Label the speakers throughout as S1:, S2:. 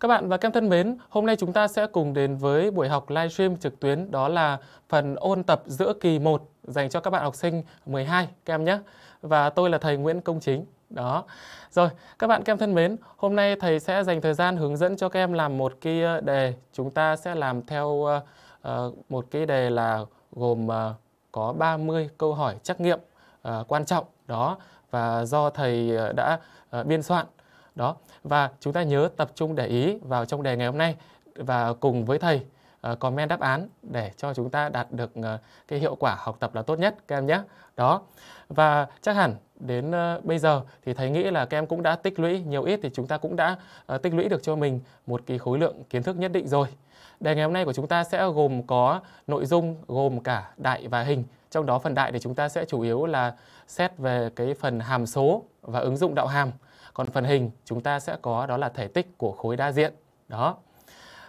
S1: Các bạn và các em thân mến, hôm nay chúng ta sẽ cùng đến với buổi học livestream trực tuyến đó là phần ôn tập giữa kỳ 1 dành cho các bạn học sinh 12 các em nhé. Và tôi là thầy Nguyễn Công Chính. Đó. Rồi, các bạn các em thân mến, hôm nay thầy sẽ dành thời gian hướng dẫn cho các em làm một cái đề. Chúng ta sẽ làm theo uh, một cái đề là gồm uh, có 30 câu hỏi trắc nghiệm uh, quan trọng đó và do thầy đã biên soạn đó và chúng ta nhớ tập trung để ý vào trong đề ngày hôm nay và cùng với thầy ờ, comment đáp án để cho chúng ta đạt được ờ, cái hiệu quả học tập là tốt nhất các em nhé đó và chắc hẳn đến ờ, bây giờ thì thầy nghĩ là các em cũng đã tích lũy nhiều ít thì chúng ta cũng đã tích lũy được cho mình một cái khối lượng kiến thức nhất định rồi đề ngày hôm nay của chúng ta sẽ gồm có nội dung gồm cả đại và hình trong đó phần đại thì chúng ta sẽ chủ yếu là xét về cái phần hàm số và ứng dụng đạo hàm còn phần hình chúng ta sẽ có đó là thể tích của khối đa diện. Đó.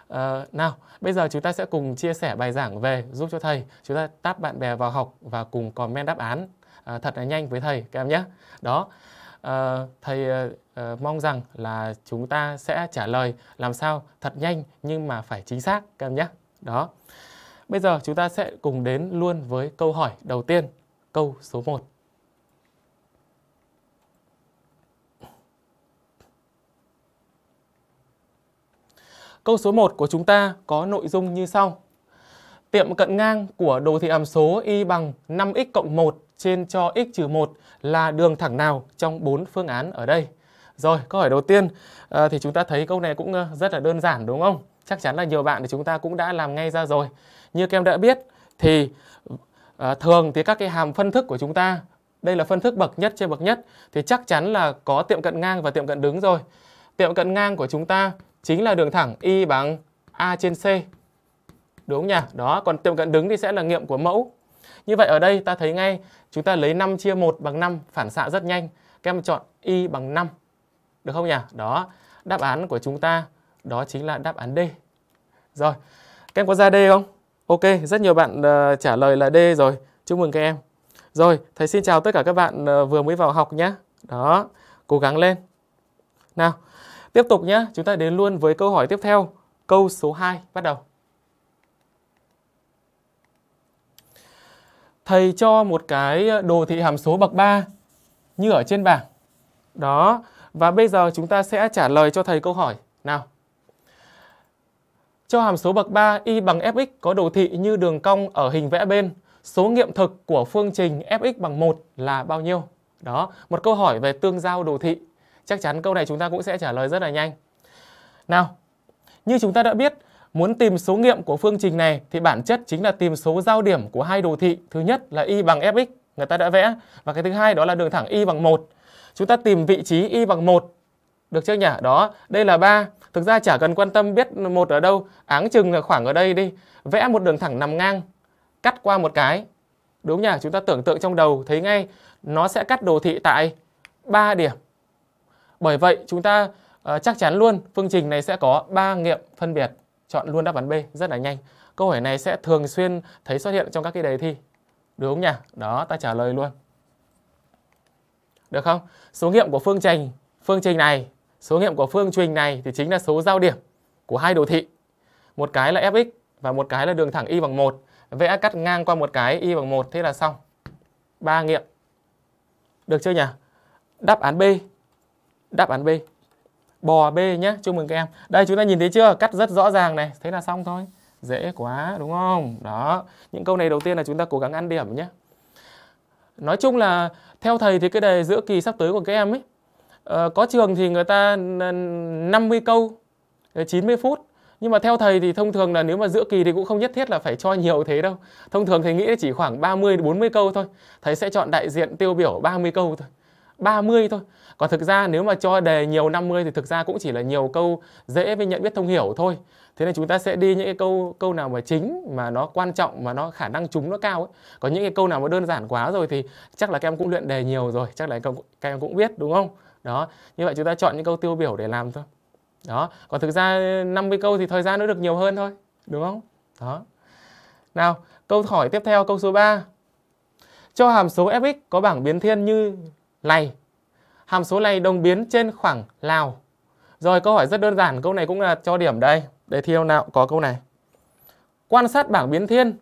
S1: À, nào, bây giờ chúng ta sẽ cùng chia sẻ bài giảng về giúp cho thầy. Chúng ta tap bạn bè vào học và cùng comment đáp án à, thật là nhanh với thầy các em nhé. Đó. À, thầy à, mong rằng là chúng ta sẽ trả lời làm sao thật nhanh nhưng mà phải chính xác các em nhé. Đó. Bây giờ chúng ta sẽ cùng đến luôn với câu hỏi đầu tiên, câu số 1. Câu số 1 của chúng ta có nội dung như sau. Tiệm cận ngang của đồ thị hàm số y bằng 5x cộng 1 trên cho x trừ 1 là đường thẳng nào trong 4 phương án ở đây? Rồi, câu hỏi đầu tiên ờ, thì chúng ta thấy câu này cũng ờ, rất là đơn giản đúng không? Chắc chắn là nhiều bạn thì chúng ta cũng đã làm ngay ra rồi. Như các em đã biết thì ờ, thường thì các cái hàm phân thức của chúng ta đây là phân thức bậc nhất trên bậc nhất thì chắc chắn là có tiệm cận ngang và tiệm cận đứng rồi. Tiệm cận ngang của chúng ta chính là đường thẳng Y bằng A trên C. Đúng nhỉ? Đó, còn tiệm cận đứng thì sẽ là nghiệm của mẫu. Như vậy ở đây ta thấy ngay chúng ta lấy 5 chia 1 bằng 5, phản xạ rất nhanh. Các em chọn Y bằng 5. Được không nhỉ? Đó, đáp án của chúng ta đó chính là đáp án D. Rồi, các em có ra D không? Ok, rất nhiều bạn uh, trả lời là D rồi. Chúc mừng các em. Rồi, thầy xin chào tất cả các bạn uh, vừa mới vào học nhé. Đó, cố gắng lên. Nào. Tiếp tục nhé, chúng ta đến luôn với câu hỏi tiếp theo. Câu số 2 bắt đầu. Thầy cho một cái đồ thị hàm số bậc 3 như ở trên bảng. Đó, và bây giờ chúng ta sẽ trả lời cho thầy câu hỏi. Nào. Cho hàm số bậc 3 y bằng fx có đồ thị như đường cong ở hình vẽ bên, số nghiệm thực của phương trình fx bằng 1 là bao nhiêu? Đó, một câu hỏi về tương giao đồ thị Chắc chắn câu này chúng ta cũng sẽ trả lời rất là nhanh. Nào, như chúng ta đã biết, muốn tìm số nghiệm của phương trình này thì bản chất chính là tìm số giao điểm của hai đồ thị. Thứ nhất là y bằng fx, người ta đã vẽ. Và cái thứ hai đó là đường thẳng y bằng 1. Chúng ta tìm vị trí y bằng 1. Được chưa nhỉ? Đó, đây là 3. Thực ra chả cần quan tâm biết một ở đâu, áng chừng là khoảng ở đây đi. Vẽ một đường thẳng nằm ngang, cắt qua một cái. Đúng nhỉ? Chúng ta tưởng tượng trong đầu thấy ngay nó sẽ cắt đồ thị tại 3 điểm. Bởi vậy chúng ta ờ, chắc chắn luôn phương trình này sẽ có 3 nghiệm phân biệt. Chọn luôn đáp án B rất là nhanh. Câu hỏi này sẽ thường xuyên thấy xuất hiện trong các cái đề thi. Đúng không nhỉ? Đó, ta trả lời luôn. Được không? Số nghiệm của phương trình, phương trình này, số nghiệm của phương trình này thì chính là số giao điểm của hai đồ thị. Một cái là fx và một cái là đường thẳng y bằng 1. Vẽ cắt ngang qua một cái y bằng 1 thế là xong. 3 nghiệm. Được chưa nhỉ? Đáp án B đáp án B bò B nhé chúc mừng các em đây chúng ta nhìn thấy chưa cắt rất rõ ràng này thế là xong thôi dễ quá đúng không đó những câu này đầu tiên là chúng ta cố gắng ăn điểm nhé nói chung là theo thầy thì cái đề giữa kỳ sắp tới của các em ấy ờ, có trường thì người ta 50 câu 90 ờ, phút nhưng mà theo thầy thì thông thường là nếu mà giữa kỳ thì cũng không nhất thiết là phải cho nhiều thế đâu. Thông thường thầy nghĩ chỉ khoảng 30 40 câu thôi. Thầy sẽ chọn đại diện tiêu biểu 30 câu thôi. 30 thôi còn thực ra nếu mà cho đề nhiều 50 thì thực ra cũng chỉ là nhiều câu dễ với nhận biết thông hiểu thôi thế nên chúng ta sẽ đi những cái câu câu nào mà chính mà nó quan trọng mà nó khả năng trúng nó cao ấy có những cái câu nào mà đơn giản quá rồi thì chắc là các em cũng luyện đề nhiều rồi chắc là các em cũng biết đúng không đó như vậy chúng ta chọn những câu tiêu biểu để làm thôi đó còn thực ra 50 câu thì thời gian nó được nhiều hơn thôi đúng không đó nào câu hỏi tiếp theo câu số 3 cho hàm số fx có bảng biến thiên như này hàm số này đồng biến trên khoảng nào. Rồi câu hỏi rất đơn giản, câu này cũng là cho điểm đây. để thi hôm nào có câu này. Quan sát bảng biến thiên,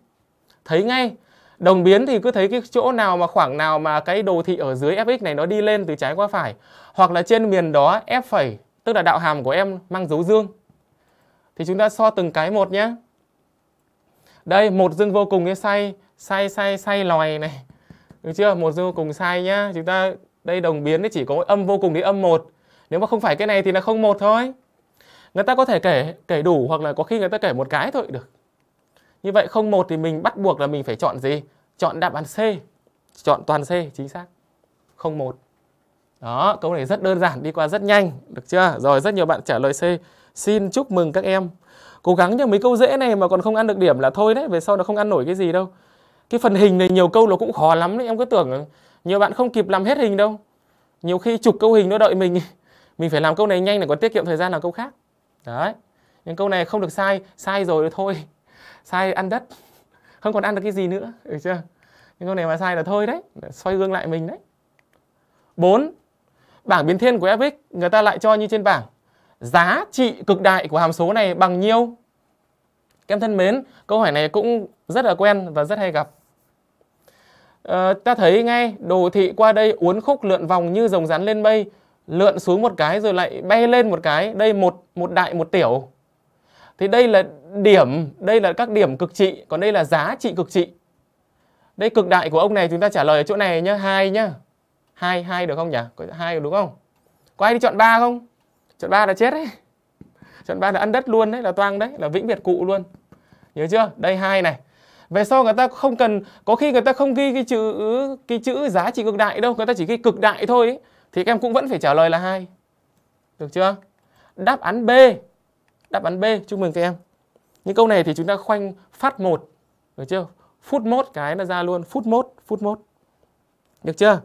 S1: thấy ngay đồng biến thì cứ thấy cái chỗ nào mà khoảng nào mà cái đồ thị ở dưới fx này nó đi lên từ trái qua phải hoặc là trên miền đó f phẩy tức là đạo hàm của em mang dấu dương thì chúng ta so từng cái một nhé đây một dương vô cùng cái say say say say lòi này được chưa một dương vô cùng sai nhá chúng ta đây đồng biến thì chỉ có âm vô cùng thì âm một nếu mà không phải cái này thì là không một thôi người ta có thể kể kể đủ hoặc là có khi người ta kể một cái thôi được như vậy không một thì mình bắt buộc là mình phải chọn gì chọn đáp án C chọn toàn C chính xác không một đó câu này rất đơn giản đi qua rất nhanh được chưa rồi rất nhiều bạn trả lời C xin chúc mừng các em cố gắng nhưng mấy câu dễ này mà còn không ăn được điểm là thôi đấy về sau nó không ăn nổi cái gì đâu cái phần hình này nhiều câu nó cũng khó lắm đấy em cứ tưởng nhiều bạn không kịp làm hết hình đâu nhiều khi chụp câu hình nó đợi mình mình phải làm câu này nhanh để có tiết kiệm thời gian làm câu khác đấy nhưng câu này không được sai sai rồi thôi sai ăn đất không còn ăn được cái gì nữa được chưa nhưng câu này mà sai là thôi đấy xoay gương lại mình đấy 4. Bảng biến thiên của Fx người ta lại cho như trên bảng. Giá trị cực đại của hàm số này bằng nhiêu? Các em thân mến, câu hỏi này cũng rất là quen và rất hay gặp. Ờ, ta thấy ngay đồ thị qua đây uốn khúc lượn vòng như rồng rắn lên mây lượn xuống một cái rồi lại bay lên một cái đây một một đại một tiểu thì đây là điểm đây là các điểm cực trị còn đây là giá trị cực trị đây cực đại của ông này chúng ta trả lời ở chỗ này nhá hai nhá hai hai được không nhỉ có hai đúng không có ai đi chọn ba không chọn ba là chết đấy chọn ba là ăn đất luôn đấy là toang đấy là vĩnh biệt cụ luôn nhớ chưa đây hai này về sau người ta không cần có khi người ta không ghi cái chữ cái chữ giá trị cực đại đâu người ta chỉ ghi cực đại thôi thì các em cũng vẫn phải trả lời là hai được chưa đáp án b đáp án b chúc mừng các em những câu này thì chúng ta khoanh phát một được chưa phút mốt cái là ra luôn phút mốt phút mốt được chưa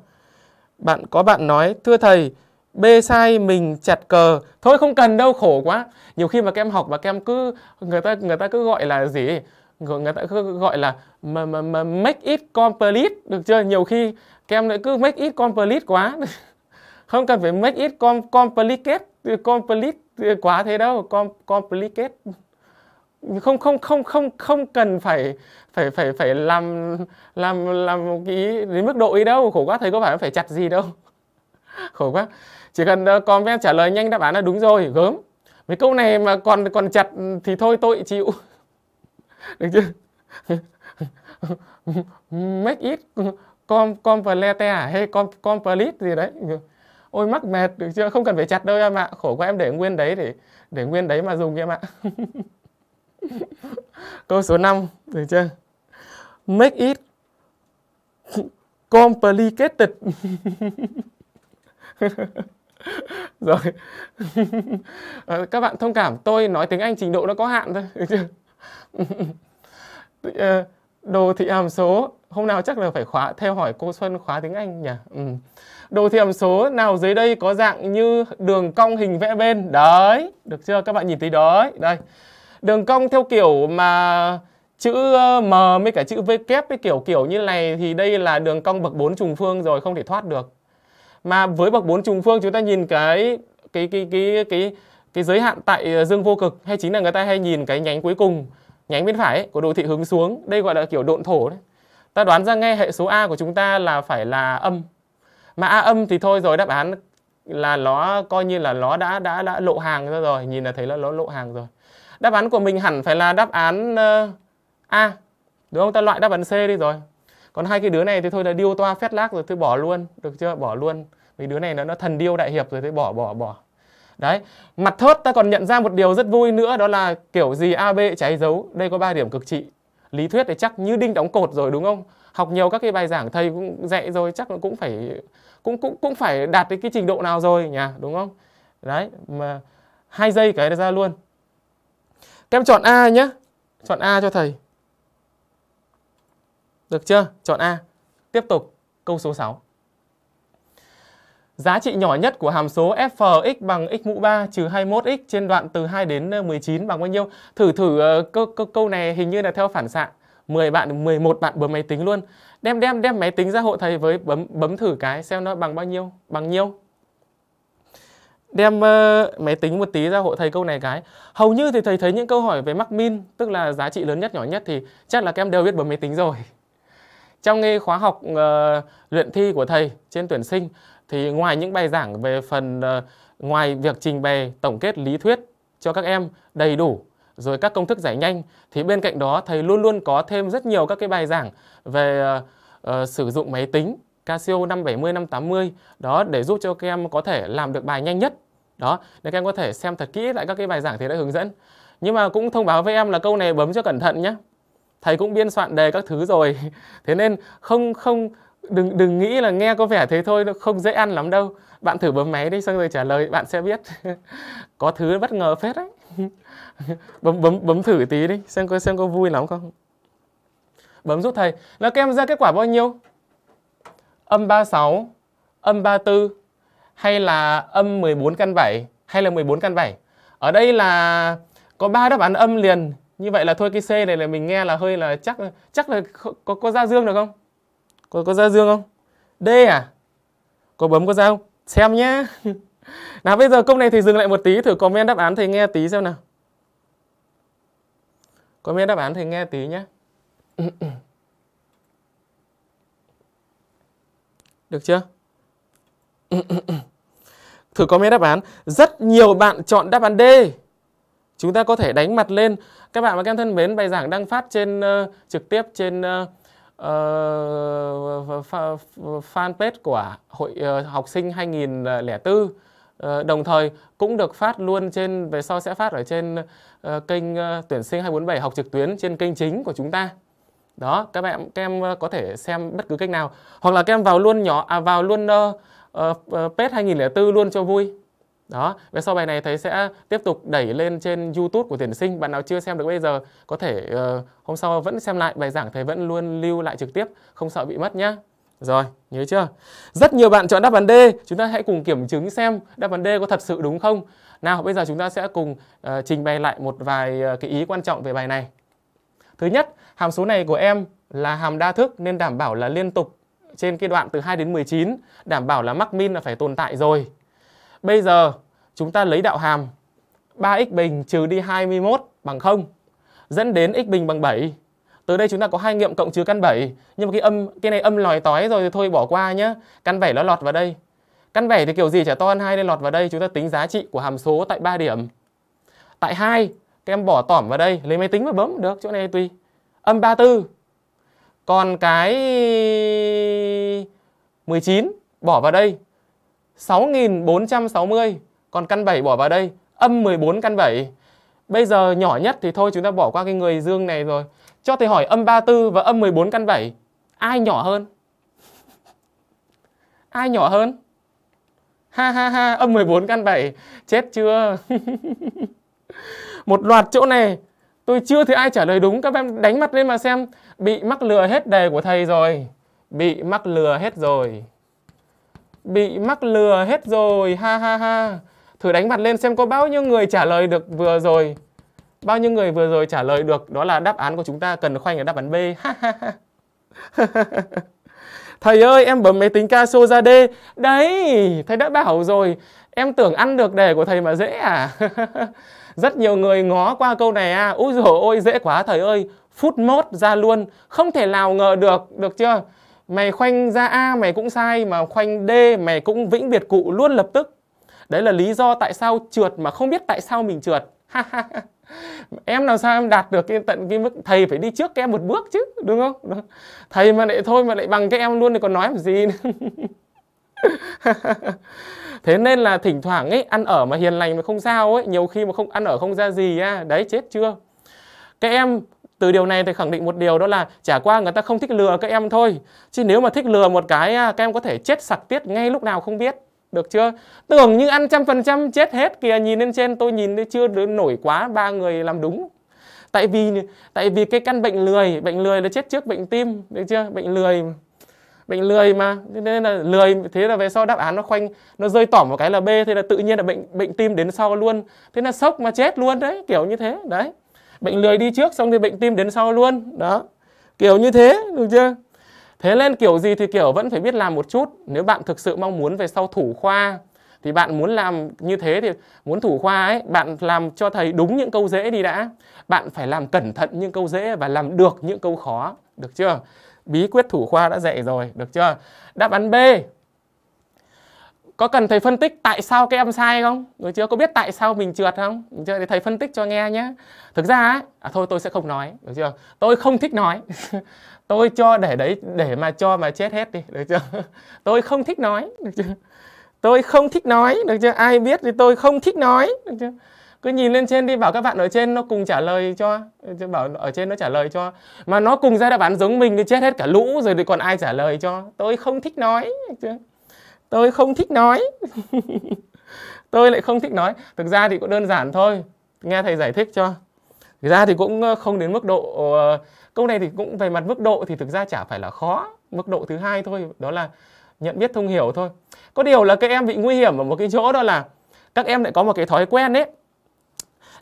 S1: bạn có bạn nói thưa thầy B sai mình chặt cờ thôi không cần đâu khổ quá nhiều khi mà các em học và các em cứ người ta người ta cứ gọi là gì người ta cứ gọi là mà, mà, mà make it complete được chưa nhiều khi các em lại cứ make it complete quá không cần phải make it com complicate complete quá thế đâu com complicate không không không không không cần phải phải phải phải làm làm làm một cái đến mức độ ý đâu khổ quá thầy có phải phải chặt gì đâu khổ quá chỉ cần ờ, comment trả lời nhanh đáp án là đúng rồi gớm mấy câu này mà còn còn chặt thì thôi tôi chịu được chưa make it com complete à? hay com complete gì đấy ôi mắc mệt được chưa không cần phải chặt đâu em ạ khổ quá em để nguyên đấy để để nguyên đấy mà dùng em ạ câu số 5 được chưa make it complicated rồi ờ, các bạn thông cảm tôi nói tiếng anh trình độ nó có hạn thôi được chưa Ờ, đồ thị hàm số hôm nào chắc là phải khóa theo hỏi cô Xuân khóa tiếng Anh nhỉ ừ. đồ thị hàm số nào dưới đây có dạng như đường cong hình vẽ bên đấy được chưa các bạn nhìn thấy đấy đây đường cong theo kiểu mà chữ ờ, M với cả chữ V kép với kiểu kiểu như này thì đây là đường cong bậc 4 trùng phương rồi không thể thoát được mà với bậc 4 trùng phương chúng ta nhìn cái cái cái cái cái, cái cái giới hạn tại ờ, dương vô cực hay chính là người ta hay nhìn cái nhánh cuối cùng nhánh bên phải ấy, của đồ thị hướng xuống đây gọi là kiểu độn thổ đấy ta đoán ra ngay hệ số a của chúng ta là phải là âm mà a âm thì thôi rồi đáp án là nó coi như là nó đã đã đã lộ hàng ra rồi nhìn là thấy là nó lộ hàng rồi đáp án của mình hẳn phải là đáp án ờ, a đúng không ta loại đáp án c đi rồi còn hai cái đứa này thì thôi là điêu toa phét lác rồi thôi bỏ luôn được chưa bỏ luôn vì đứa này nó nó thần điêu đại hiệp rồi thì bỏ bỏ bỏ đấy mặt thớt ta còn nhận ra một điều rất vui nữa đó là kiểu gì ab cháy dấu đây có ba điểm cực trị lý thuyết thì chắc như đinh đóng cột rồi đúng không học nhiều các cái bài giảng thầy cũng dạy rồi chắc là cũng phải cũng cũng cũng phải đạt đến cái trình độ nào rồi nhỉ đúng không đấy mà hai giây cái ra luôn các em chọn a nhé chọn a cho thầy được chưa chọn a tiếp tục câu số 6 Giá trị nhỏ nhất của hàm số f(x) bằng x mũ 3 trừ 21x trên đoạn từ 2 đến 19 ờ, bằng bao nhiêu? Thử thử ờ, câu, này hình như là theo phản xạ. 10 bạn 11 bạn bấm máy tính luôn. Đem đem đem máy tính ra hộ thầy với bấm bấm thử cái xem nó bằng bao nhiêu, bằng nhiêu. Đem uh, máy tính một tí ra hộ thầy câu này cái. Hầu như thì thầy thấy những câu hỏi về mắc min, tức là giá trị lớn nhất nhỏ nhất thì chắc là các em đều biết bấm máy tính rồi trong cái khóa học uh, luyện thi của thầy trên tuyển sinh thì ngoài những bài giảng về phần ờ, ngoài việc trình bày tổng kết lý thuyết cho các em đầy đủ rồi các công thức giải nhanh thì bên cạnh đó thầy luôn luôn có thêm rất nhiều các cái bài giảng về uh, sử dụng máy tính Casio 570 580 đó để giúp cho các em có thể làm được bài nhanh nhất. Đó, để các em có thể xem thật kỹ lại các cái bài giảng thầy đã hướng dẫn. Nhưng mà cũng thông báo với em là câu này bấm cho cẩn thận nhé. Thầy cũng biên soạn đề các thứ rồi. Thế nên không không đừng đừng nghĩ là nghe có vẻ thế thôi nó không dễ ăn lắm đâu bạn thử bấm máy đi xong rồi trả lời bạn sẽ biết có thứ bất ngờ phết đấy bấm bấm bấm thử tí đi xem có xem có vui lắm không bấm giúp thầy nó kem ra kết quả bao nhiêu âm 36 âm 34 hay là âm 14 căn 7 hay là 14 căn 7 ở đây là có ba đáp án âm liền như vậy là thôi cái C này là mình nghe là hơi là chắc chắc là có có ra dương được không có có ra dương không d à có bấm có ra không xem nhá nào bây giờ câu này thì dừng lại một tí thử comment đáp án thầy nghe tí xem nào comment đáp án thầy nghe tí nhé được chưa thử comment đáp án rất nhiều bạn chọn đáp án D chúng ta có thể đánh mặt lên các bạn và các em thân mến bài giảng đang phát trên uh, trực tiếp trên uh, uh, fanpage của hội uh, học sinh 2004 uh, ờ, đồng thời cũng được phát luôn trên về sau sẽ phát ở trên uh, kênh uh, tuyển sinh 247 học trực tuyến trên kênh chính của chúng ta đó các bạn các em có thể xem bất cứ cách nào hoặc là các em vào luôn nhỏ à vào luôn uh, uh, page 2004 luôn cho vui đó về sau bài này thầy sẽ tiếp tục đẩy lên trên youtube của tuyển sinh bạn nào chưa xem được bây giờ có thể uh, hôm sau vẫn xem lại bài giảng thầy vẫn luôn lưu lại trực tiếp không sợ bị mất nhá rồi, nhớ chưa? Rất nhiều bạn chọn đáp án D, chúng ta hãy cùng kiểm chứng xem đáp án D có thật sự đúng không. Nào, bây giờ chúng ta sẽ cùng uh, trình bày lại một vài uh, cái ý quan trọng về bài này. Thứ nhất, hàm số này của em là hàm đa thức nên đảm bảo là liên tục trên cái đoạn từ 2 đến 19, đảm bảo là max min là phải tồn tại rồi. Bây giờ chúng ta lấy đạo hàm 3x bình trừ đi 21 bằng 0 dẫn đến x bình bằng 7. từ đây chúng ta có hai nghiệm cộng trừ căn 7, nhưng mà cái âm cái này âm lòi tói rồi thì thôi bỏ qua nhá Căn 7 nó lọt vào đây. Căn 7 thì kiểu gì chả to hơn 2 nên lọt vào đây, chúng ta tính giá trị của hàm số tại 3 điểm. Tại 2, các em bỏ tỏm vào đây, lấy máy tính và bấm được, chỗ này tùy. Âm 34. Còn cái 19 bỏ vào đây 6.460 Còn căn 7 bỏ vào đây Âm 14 căn 7 Bây giờ nhỏ nhất thì thôi chúng ta bỏ qua cái người dương này rồi Cho thầy hỏi âm 34 và âm 14 căn 7 Ai nhỏ hơn? Ai nhỏ hơn? Ha ha ha, âm 14 căn 7 Chết chưa? Một loạt chỗ này Tôi chưa thấy ai trả lời đúng Các em đánh mặt lên mà xem Bị mắc lừa hết đề của thầy rồi Bị mắc lừa hết rồi bị mắc lừa hết rồi ha ha ha thử đánh mặt lên xem có bao nhiêu người trả lời được vừa rồi bao nhiêu người vừa rồi trả lời được đó là đáp án của chúng ta cần khoanh ở đáp án B ha ha ha thầy ơi em bấm máy tính Casio ra D đấy thầy đã bảo rồi em tưởng ăn được đề của thầy mà dễ à rất nhiều người ngó qua câu này à úi dồi ôi dễ quá thầy ơi phút mốt ra luôn không thể nào ngờ được được chưa mày khoanh ra A mày cũng sai mà khoanh D mày cũng vĩnh biệt cụ luôn lập tức. Đấy là lý do tại sao trượt mà không biết tại sao mình trượt. em làm sao em đạt được cái tận cái mức thầy phải đi trước các em một bước chứ, đúng không? Thầy mà lại thôi mà lại bằng các em luôn thì còn nói làm gì nữa. thế nên là thỉnh thoảng ấy ăn ở mà hiền lành mà không sao ấy nhiều khi mà không ăn ở không ra gì á đấy chết chưa các em từ điều này thì khẳng định một điều đó là chả qua người ta không thích lừa các em thôi chứ nếu mà thích lừa một cái à, các em có thể chết sặc tiết ngay lúc nào không biết được chưa tưởng như ăn trăm phần trăm chết hết kìa nhìn lên trên tôi nhìn thấy chưa nổi quá ba người làm đúng tại vì tại vì cái căn bệnh lười bệnh lười là chết trước bệnh tim được chưa bệnh lười bệnh lười mà nên là lười thế là về sau đáp án nó khoanh nó rơi tỏm một cái là b thế là tự nhiên là bệnh bệnh tim đến sau luôn thế là sốc mà chết luôn đấy kiểu như thế đấy bệnh lười đi trước xong thì bệnh tim đến sau luôn đó kiểu như thế được chưa thế nên kiểu gì thì kiểu vẫn phải biết làm một chút nếu bạn thực sự mong muốn về sau thủ khoa thì bạn muốn làm như thế thì muốn thủ khoa ấy bạn làm cho thầy đúng những câu dễ đi đã bạn phải làm cẩn thận những câu dễ và làm được những câu khó được chưa bí quyết thủ khoa đã dạy rồi được chưa đáp án b có cần thầy phân tích tại sao các em sai không người chưa có biết tại sao mình trượt không được chưa thì thầy phân tích cho nghe nhé thực ra ấy, à, thôi tôi sẽ không nói được chưa tôi không thích nói tôi cho để đấy để mà cho mà chết hết đi được chưa tôi không thích nói được chưa tôi không thích nói được chưa ai biết thì tôi không thích nói được chưa cứ nhìn lên trên đi bảo các bạn ở trên nó cùng trả lời cho bảo ở trên nó trả lời cho mà nó cùng ra đáp án giống mình thì chết hết cả lũ rồi thì còn ai trả lời cho tôi không thích nói được chưa tôi không thích nói tôi lại không thích nói thực ra thì cũng đơn giản thôi nghe thầy giải thích cho thực ra thì cũng ờ, không đến mức độ ờ, câu này thì cũng về mặt mức độ thì thực ra chả phải là khó mức độ thứ hai thôi đó là nhận biết thông hiểu thôi có điều là các em bị nguy hiểm ở một cái chỗ đó là các em lại có một cái thói quen đấy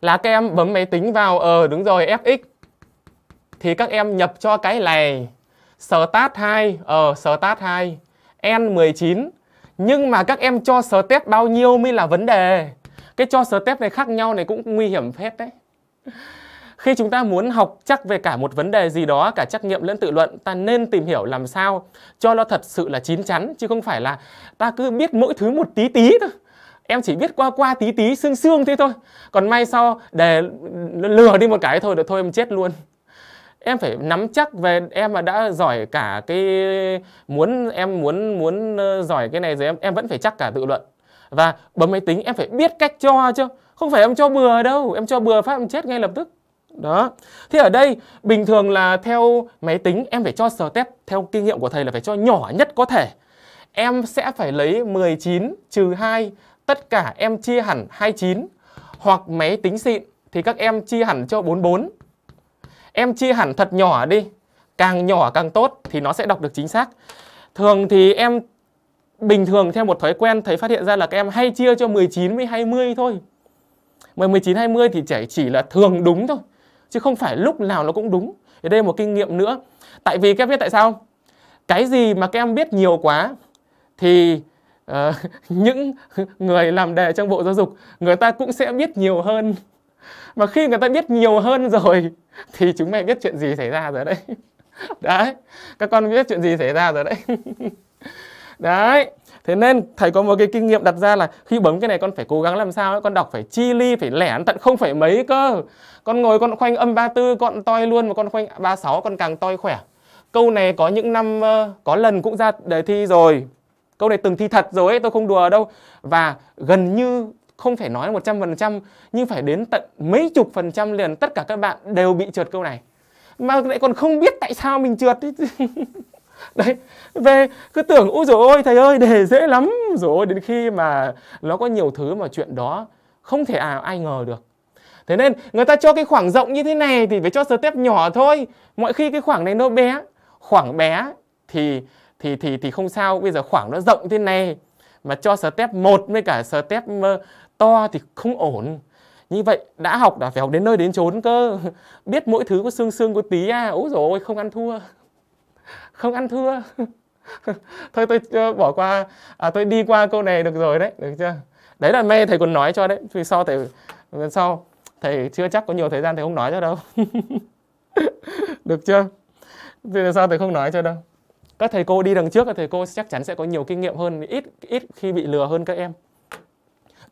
S1: là các em bấm máy tính vào ờ đúng rồi fx thì các em nhập cho cái này start 2 ờ start 2 n19 nhưng mà các em cho sở tép bao nhiêu mới là vấn đề cái cho sở tép này khác nhau này cũng nguy hiểm phết đấy khi chúng ta muốn học chắc về cả một vấn đề gì đó cả trắc nghiệm lẫn tự luận ta nên tìm hiểu làm sao cho nó thật sự là chín chắn chứ không phải là ta cứ biết mỗi thứ một tí tí thôi em chỉ biết qua qua tí tí xương xương thế thôi còn may sau để lừa đi một cái thôi được thôi em chết luôn em phải nắm chắc về em mà đã giỏi cả cái muốn em muốn muốn ờ, giỏi cái này rồi em em vẫn phải chắc cả tự luận và bấm máy tính em phải biết cách cho chứ không phải em cho bừa đâu em cho bừa phát em chết ngay lập tức đó Thì ở đây bình thường là theo máy tính em phải cho sờ test theo kinh nghiệm của thầy là phải cho nhỏ nhất có thể em sẽ phải lấy 19 trừ 2 tất cả em chia hẳn 29 hoặc máy tính xịn thì các em chia hẳn cho 44 em chia hẳn thật nhỏ đi càng nhỏ càng tốt thì nó sẽ đọc được chính xác thường thì em bình thường theo một thói quen thấy phát hiện ra là các em hay chia cho 19 với 20 thôi mà 19 20 thì trẻ chỉ là thường đúng thôi chứ không phải lúc nào nó cũng đúng thì đây một kinh nghiệm nữa tại vì các em biết tại sao cái gì mà các em biết nhiều quá thì uh, những người làm đề trong bộ giáo dục người ta cũng sẽ biết nhiều hơn mà khi người ta biết nhiều hơn rồi thì chúng mày biết chuyện gì xảy ra rồi đấy đấy các con biết chuyện gì xảy ra rồi đấy đấy thế nên thầy có một cái kinh nghiệm đặt ra là khi bấm cái này con phải cố gắng làm sao ấy con đọc phải chi ly phải lẻn tận không phải mấy cơ con ngồi con khoanh âm 34 con toi luôn mà con khoanh 36 con càng toi khỏe câu này có những năm có lần cũng ra đề thi rồi câu này từng thi thật rồi ấy, tôi không đùa đâu và gần như không phải nói 100% nhưng phải đến tận mấy chục phần trăm liền tất cả các bạn đều bị trượt câu này. Mà lại còn không biết tại sao mình trượt Đấy, về cứ tưởng ôi rồi ôi thầy ơi đề dễ lắm rồi đến khi mà nó có nhiều thứ mà chuyện đó không thể à ai ngờ được. Thế nên người ta cho cái khoảng rộng như thế này thì phải cho step nhỏ thôi. Mọi khi cái khoảng này nó bé, khoảng bé thì thì thì thì không sao, bây giờ khoảng nó rộng thế này mà cho step 1 với cả step to thì không ổn như vậy đã học đã phải học đến nơi đến chốn cơ biết mỗi thứ có xương xương có tí à ố rồi không ăn thua không ăn thua thôi tôi ờ, bỏ qua à, tôi đi qua câu này được rồi đấy được chưa đấy là mê thầy còn nói cho đấy vì sau thầy sau thầy chưa chắc có nhiều thời gian thầy không nói cho đâu được chưa vì sao thầy không nói cho đâu các thầy cô đi đằng trước các thầy cô chắc chắn sẽ có nhiều kinh nghiệm hơn ít ít khi bị lừa hơn các em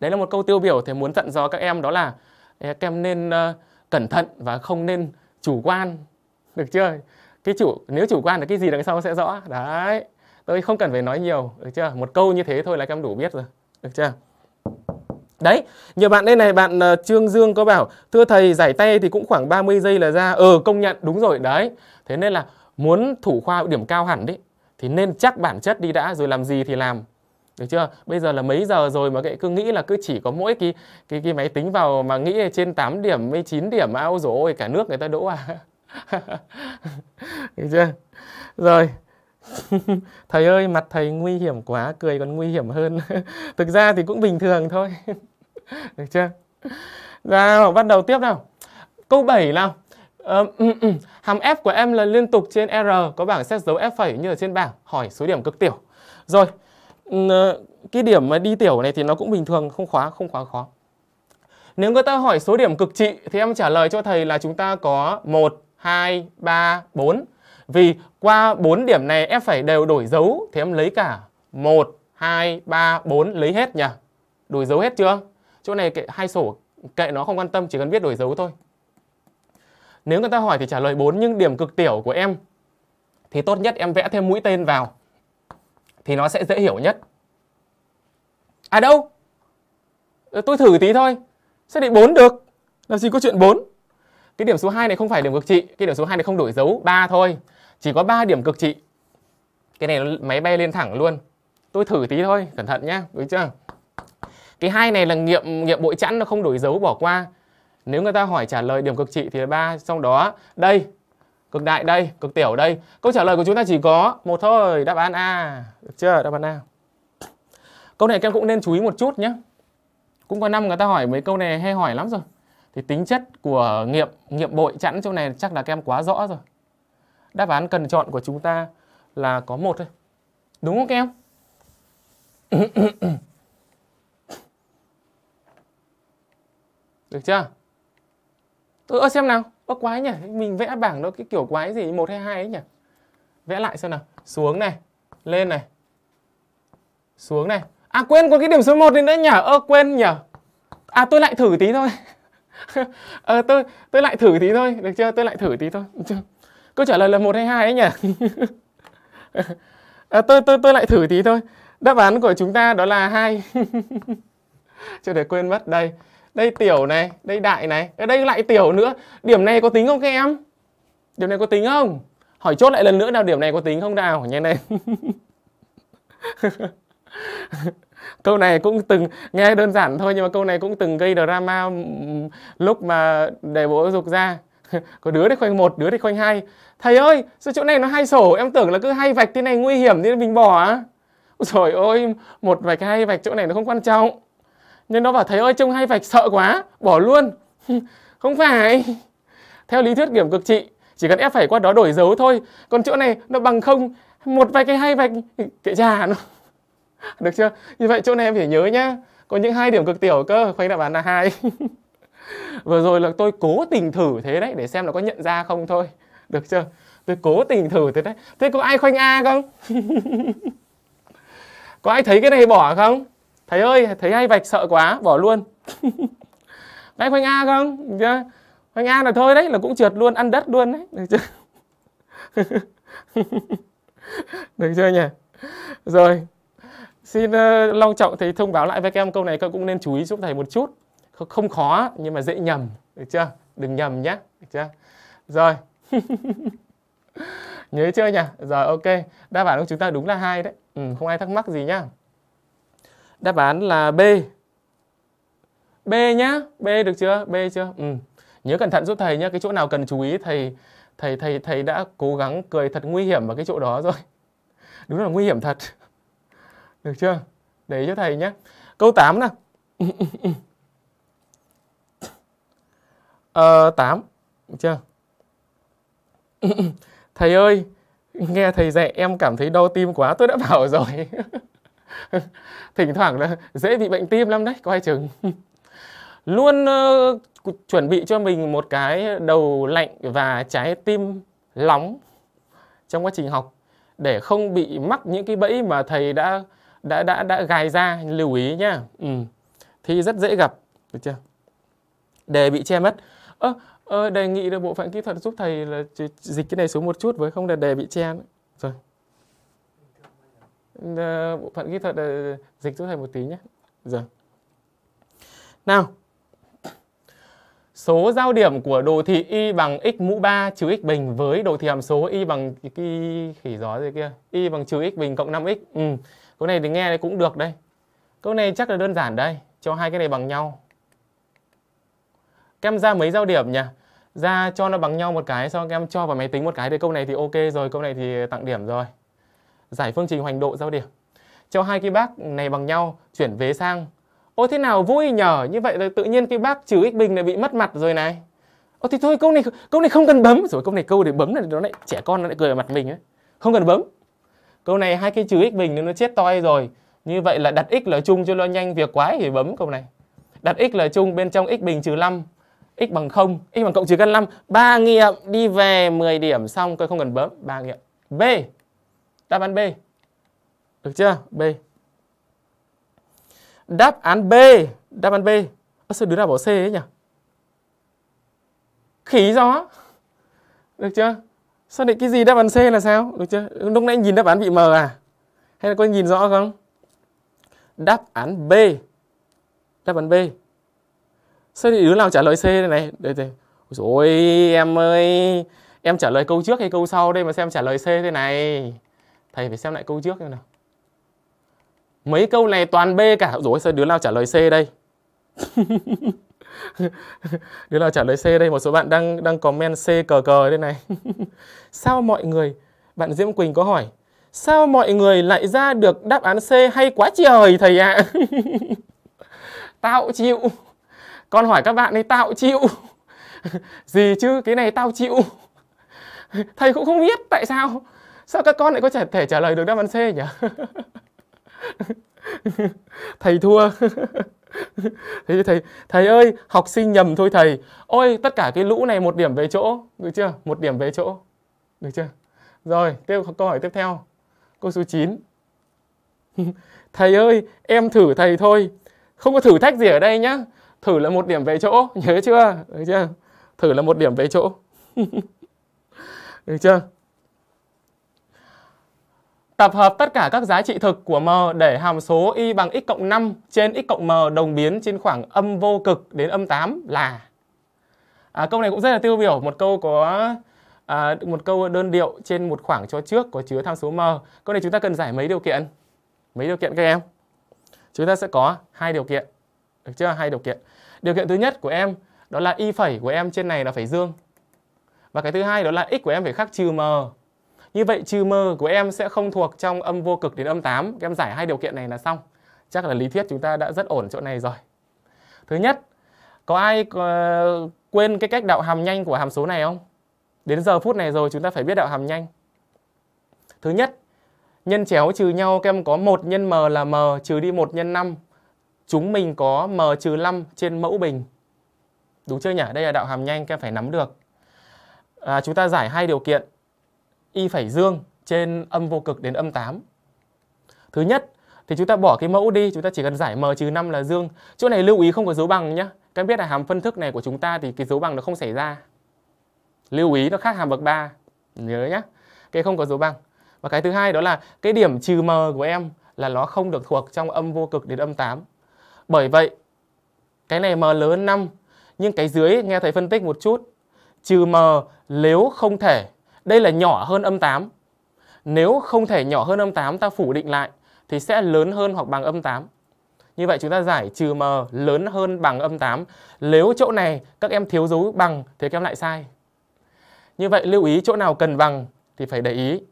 S1: đấy là một câu tiêu biểu thì muốn dặn dò các em đó là các em nên ờ, cẩn thận và không nên chủ quan được chưa cái chủ nếu chủ quan là cái gì đằng sau sẽ rõ đấy tôi không cần phải nói nhiều được chưa một câu như thế thôi là các em đủ biết rồi được chưa Đấy, nhiều bạn đây này, bạn ờ, Trương Dương có bảo Thưa thầy, giải tay thì cũng khoảng 30 giây là ra Ờ, ừ, công nhận, đúng rồi, đấy Thế nên là muốn thủ khoa điểm cao hẳn đấy Thì nên chắc bản chất đi đã, rồi làm gì thì làm được chưa bây giờ là mấy giờ rồi mà cái cứ nghĩ là cứ chỉ có mỗi cái cái cái máy tính vào mà nghĩ là trên 8 điểm mấy 9 điểm ao rồi ôi cả nước người ta đỗ à được chưa rồi thầy ơi mặt thầy nguy hiểm quá cười còn nguy hiểm hơn thực ra thì cũng bình thường thôi được chưa nào bắt đầu tiếp nào câu 7 nào Uh, um, um. hàm f của em là liên tục trên r có bảng xét dấu f phẩy như ở trên bảng hỏi số điểm cực tiểu rồi Ờ, cái điểm mà đi tiểu này thì nó cũng bình thường không khóa không quá khó nếu người ta hỏi số điểm cực trị thì em trả lời cho thầy là chúng ta có 1, 2, 3, 4 vì qua 4 điểm này em phải đều đổi dấu thì em lấy cả 1, 2, 3, 4 lấy hết nhỉ đổi dấu hết chưa chỗ này kệ hai sổ kệ nó không quan tâm chỉ cần biết đổi dấu thôi nếu người ta hỏi thì trả lời 4 nhưng điểm cực tiểu của em thì tốt nhất em vẽ thêm mũi tên vào thì nó sẽ dễ hiểu nhất. À đâu? Ờ, tôi thử tí thôi. Xác định 4 được. Làm gì có chuyện 4. Cái điểm số 2 này không phải điểm cực trị, cái điểm số 2 này không đổi dấu 3 thôi. Chỉ có 3 điểm cực trị. Cái này máy bay lên thẳng luôn. Tôi thử tí thôi, cẩn thận nhá, đúng chưa? Cái hai này là nghiệm nghiệm bội chẵn nó không đổi dấu bỏ qua. Nếu người ta hỏi trả lời điểm cực trị thì là 3, trong đó đây cực đại đây, cực tiểu đây. Câu trả lời của chúng ta chỉ có một thôi, đáp án A. Được chưa? Đáp án A. Câu này các em cũng nên chú ý một chút nhé. Cũng có năm người ta hỏi mấy câu này hay hỏi lắm rồi. Thì tính chất của nghiệm nghiệm bội chẵn chỗ này chắc là các em quá rõ rồi. Đáp án cần chọn của chúng ta là có một thôi. Đúng không các em? Được chưa? Tôi xem nào. Ơ quái nhỉ, mình vẽ bảng nó cái kiểu quái gì một hay hai ấy nhỉ? Vẽ lại xem nào. Xuống này, lên này. Xuống này. À quên có cái điểm số 1 đi nữa nhỉ? Ơ quên nhỉ. À tôi lại thử tí thôi. ờ tôi tôi lại thử tí thôi, được chưa? Tôi lại thử tí thôi. Câu trả lời là một hay hai ấy nhỉ? à, tôi tôi tôi lại thử tí thôi. Đáp án của chúng ta đó là hai. Chưa để quên mất đây đây tiểu này đây đại này ở đây lại tiểu nữa điểm này có tính không các em điểm này có tính không hỏi chốt lại lần nữa nào điểm này có tính không nào nhanh lên câu này cũng từng nghe đơn giản thôi nhưng mà câu này cũng từng gây drama lúc mà đề bộ giáo dục ra có đứa thì khoanh một đứa thì khoanh hai thầy ơi sao chỗ này nó hay sổ em tưởng là cứ hay vạch thế này nguy hiểm thế mình bỏ á rồi ôi một vạch hai vạch chỗ này nó không quan trọng nên nó bảo thầy ơi trông hay vạch sợ quá bỏ luôn không phải theo lý thuyết điểm cực trị chỉ cần ép phải qua đó đổi dấu thôi còn chỗ này nó bằng không một vạch hay hai vạch kệ trà nó được chưa như vậy chỗ này em phải nhớ nhá có những hai điểm cực tiểu cơ khoanh đáp án là hai vừa rồi là tôi cố tình thử thế đấy để xem là có nhận ra không thôi được chưa tôi cố tình thử thế đấy thế có ai khoanh a không có ai thấy cái này bỏ không thầy ơi thầy hay vạch sợ quá bỏ luôn đấy hoành a không chưa dạ. hoành a là thôi đấy là cũng trượt luôn ăn đất luôn đấy được chưa được chưa nhỉ rồi xin uh, long trọng thầy thông báo lại với các em câu này các cũng nên chú ý giúp thầy một chút không khó nhưng mà dễ nhầm được chưa đừng nhầm nhé được chưa rồi nhớ chưa nhỉ rồi ok đáp án của chúng ta đúng là hai đấy ừ, không ai thắc mắc gì nhá Đáp án là B. B nhá, B được chưa? B chưa? Ừ. Nhớ cẩn thận giúp thầy nhé, cái chỗ nào cần chú ý thầy thầy thầy thầy đã cố gắng cười thật nguy hiểm vào cái chỗ đó rồi. Đúng là nguy hiểm thật. Được chưa? Để cho thầy nhé. Câu 8 nè. ờ 8, được chưa? thầy ơi, nghe thầy dạy em cảm thấy đau tim quá, tôi đã bảo rồi. thỉnh thoảng là dễ bị bệnh tim lắm đấy coi chừng luôn uh, chuẩn bị cho mình một cái đầu lạnh và trái tim nóng trong quá trình học để không bị mắc những cái bẫy mà thầy đã đã đã đã gài ra lưu ý nhá ừ. thì rất dễ gặp được chưa đề bị che mất ơ à, ờ, đề nghị được bộ phận kỹ thuật giúp thầy là dịch cái này xuống một chút với không là đề bị che nữa. rồi Ờ, bộ phận kỹ thuật ờ, dịch giúp thầy một tí nhé. Rồi. Dạ. Nào. Số giao điểm của đồ thị y bằng x mũ 3 trừ x bình với đồ thị hàm số y bằng cái khỉ gió gì kia, y bằng trừ x bình cộng 5x. Ừ. Câu này thì nghe cũng được đây. Câu này chắc là đơn giản đây, cho hai cái này bằng nhau. kem ra mấy giao điểm nhỉ? Ra cho nó bằng nhau một cái xong các em cho vào máy tính một cái thì câu này thì ok rồi, câu này thì tặng điểm rồi giải phương trình hoành độ giao điểm cho hai cái bác này bằng nhau chuyển vế sang ôi thế nào vui nhờ như vậy là tự nhiên cái bác trừ x bình lại bị mất mặt rồi này ôi thì thôi câu này câu này không cần bấm rồi câu này câu để bấm là nó lại trẻ con nó lại cười ở mặt mình ấy không cần bấm câu này hai cái trừ x bình nó chết toi rồi như vậy là đặt x là chung cho nó nhanh việc quá thì bấm câu này đặt x là chung bên trong x bình trừ 5 x bằng 0, x bằng cộng trừ căn 5, 3 nghiệm đi về 10 điểm xong coi không cần bấm, 3 nghiệm. B Đáp án B. Được chưa? B. Đáp án B, đáp án B. Ơ sao đứa nào bỏ C ấy nhỉ? Khí gió. Được chưa? Sao định cái gì đáp án C là sao? Được chưa? Lúc nãy nhìn đáp án bị mờ à? Hay là có nhìn rõ không? Đáp án B. Đáp án B. Sao thì đứa nào trả lời C này này? đây để. Ôi ôi, em ơi, em trả lời câu trước hay câu sau đây mà xem trả lời C thế này thầy phải xem lại câu trước xem nào mấy câu này toàn b cả rồi sao đứa nào trả lời c đây đứa nào trả lời C đây một số bạn đang đang comment C cờ cờ đây này sao mọi người bạn Diễm Quỳnh có hỏi sao mọi người lại ra được đáp án C hay quá trời thầy ạ à? tao chịu con hỏi các bạn ấy tao chịu gì chứ cái này tao chịu thầy cũng không biết tại sao sao các con lại có thể trả lời được đáp án C nhỉ thầy thua thầy thầy thầy ơi học sinh nhầm thôi thầy ôi tất cả cái lũ này một điểm về chỗ được chưa một điểm về chỗ được chưa rồi tiếp câu hỏi tiếp theo câu số 9 thầy ơi em thử thầy thôi không có thử thách gì ở đây nhá thử là một điểm về chỗ nhớ chưa được chưa thử là một điểm về chỗ được chưa Tập hợp tất cả các giá trị thực của m để hàm số y bằng x cộng 5 trên x cộng m đồng biến trên khoảng âm vô cực đến âm 8 là à, Câu này cũng rất là tiêu biểu, một câu có à, một câu đơn điệu trên một khoảng cho trước có chứa tham số m. Câu này chúng ta cần giải mấy điều kiện? Mấy điều kiện các em? Chúng ta sẽ có hai điều kiện. Được chưa? Hai điều kiện. Điều kiện thứ nhất của em đó là y phẩy của em trên này là phải dương. Và cái thứ hai đó là x của em phải khác trừ m như vậy trừ mờ của em sẽ không thuộc trong âm vô cực đến âm 8. em giải hai điều kiện này là xong. Chắc là lý thuyết chúng ta đã rất ổn chỗ này rồi. Thứ nhất, có ai ờ, quên cái cách đạo hàm nhanh của hàm số này không? Đến giờ phút này rồi chúng ta phải biết đạo hàm nhanh. Thứ nhất, nhân chéo trừ nhau các em có 1 nhân m là m trừ đi 1 nhân 5. Chúng mình có m trừ 5 trên mẫu bình. Đúng chưa nhỉ? Đây là đạo hàm nhanh các em phải nắm được. À, chúng ta giải hai điều kiện y phẩy dương trên âm vô cực đến âm 8. Thứ nhất thì chúng ta bỏ cái mẫu đi, chúng ta chỉ cần giải m trừ 5 là dương. Chỗ này lưu ý không có dấu bằng nhá. Các biết là hàm phân thức này của chúng ta thì cái dấu bằng nó không xảy ra. Lưu ý nó khác hàm bậc 3. Nhớ nhá. Cái không có dấu bằng. Và cái thứ hai đó là cái điểm trừ m của em là nó không được thuộc trong âm vô cực đến âm 8. Bởi vậy cái này m lớn 5 nhưng cái dưới nghe thầy phân tích một chút trừ m nếu không thể đây là nhỏ hơn âm 8. Nếu không thể nhỏ hơn âm 8 ta phủ định lại thì sẽ lớn hơn hoặc bằng âm 8. Như vậy chúng ta giải trừ m lớn hơn bằng âm 8. Nếu chỗ này các em thiếu dấu bằng thì các em lại sai. Như vậy lưu ý chỗ nào cần bằng thì phải để ý.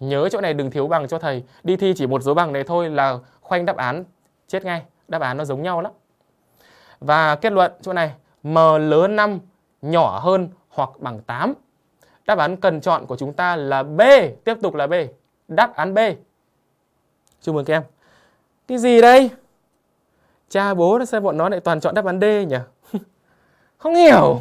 S1: Nhớ chỗ này đừng thiếu bằng cho thầy. Đi thi chỉ một dấu bằng này thôi là khoanh đáp án chết ngay. Đáp án nó giống nhau lắm. Và kết luận chỗ này m lớn 5 nhỏ hơn hoặc bằng 8. Đáp án cần chọn của chúng ta là B, tiếp tục là B. Đáp án B. Chúc mừng các em. Cái gì đây? Cha bố sao bọn nó lại toàn chọn đáp án D nhỉ? Không hiểu.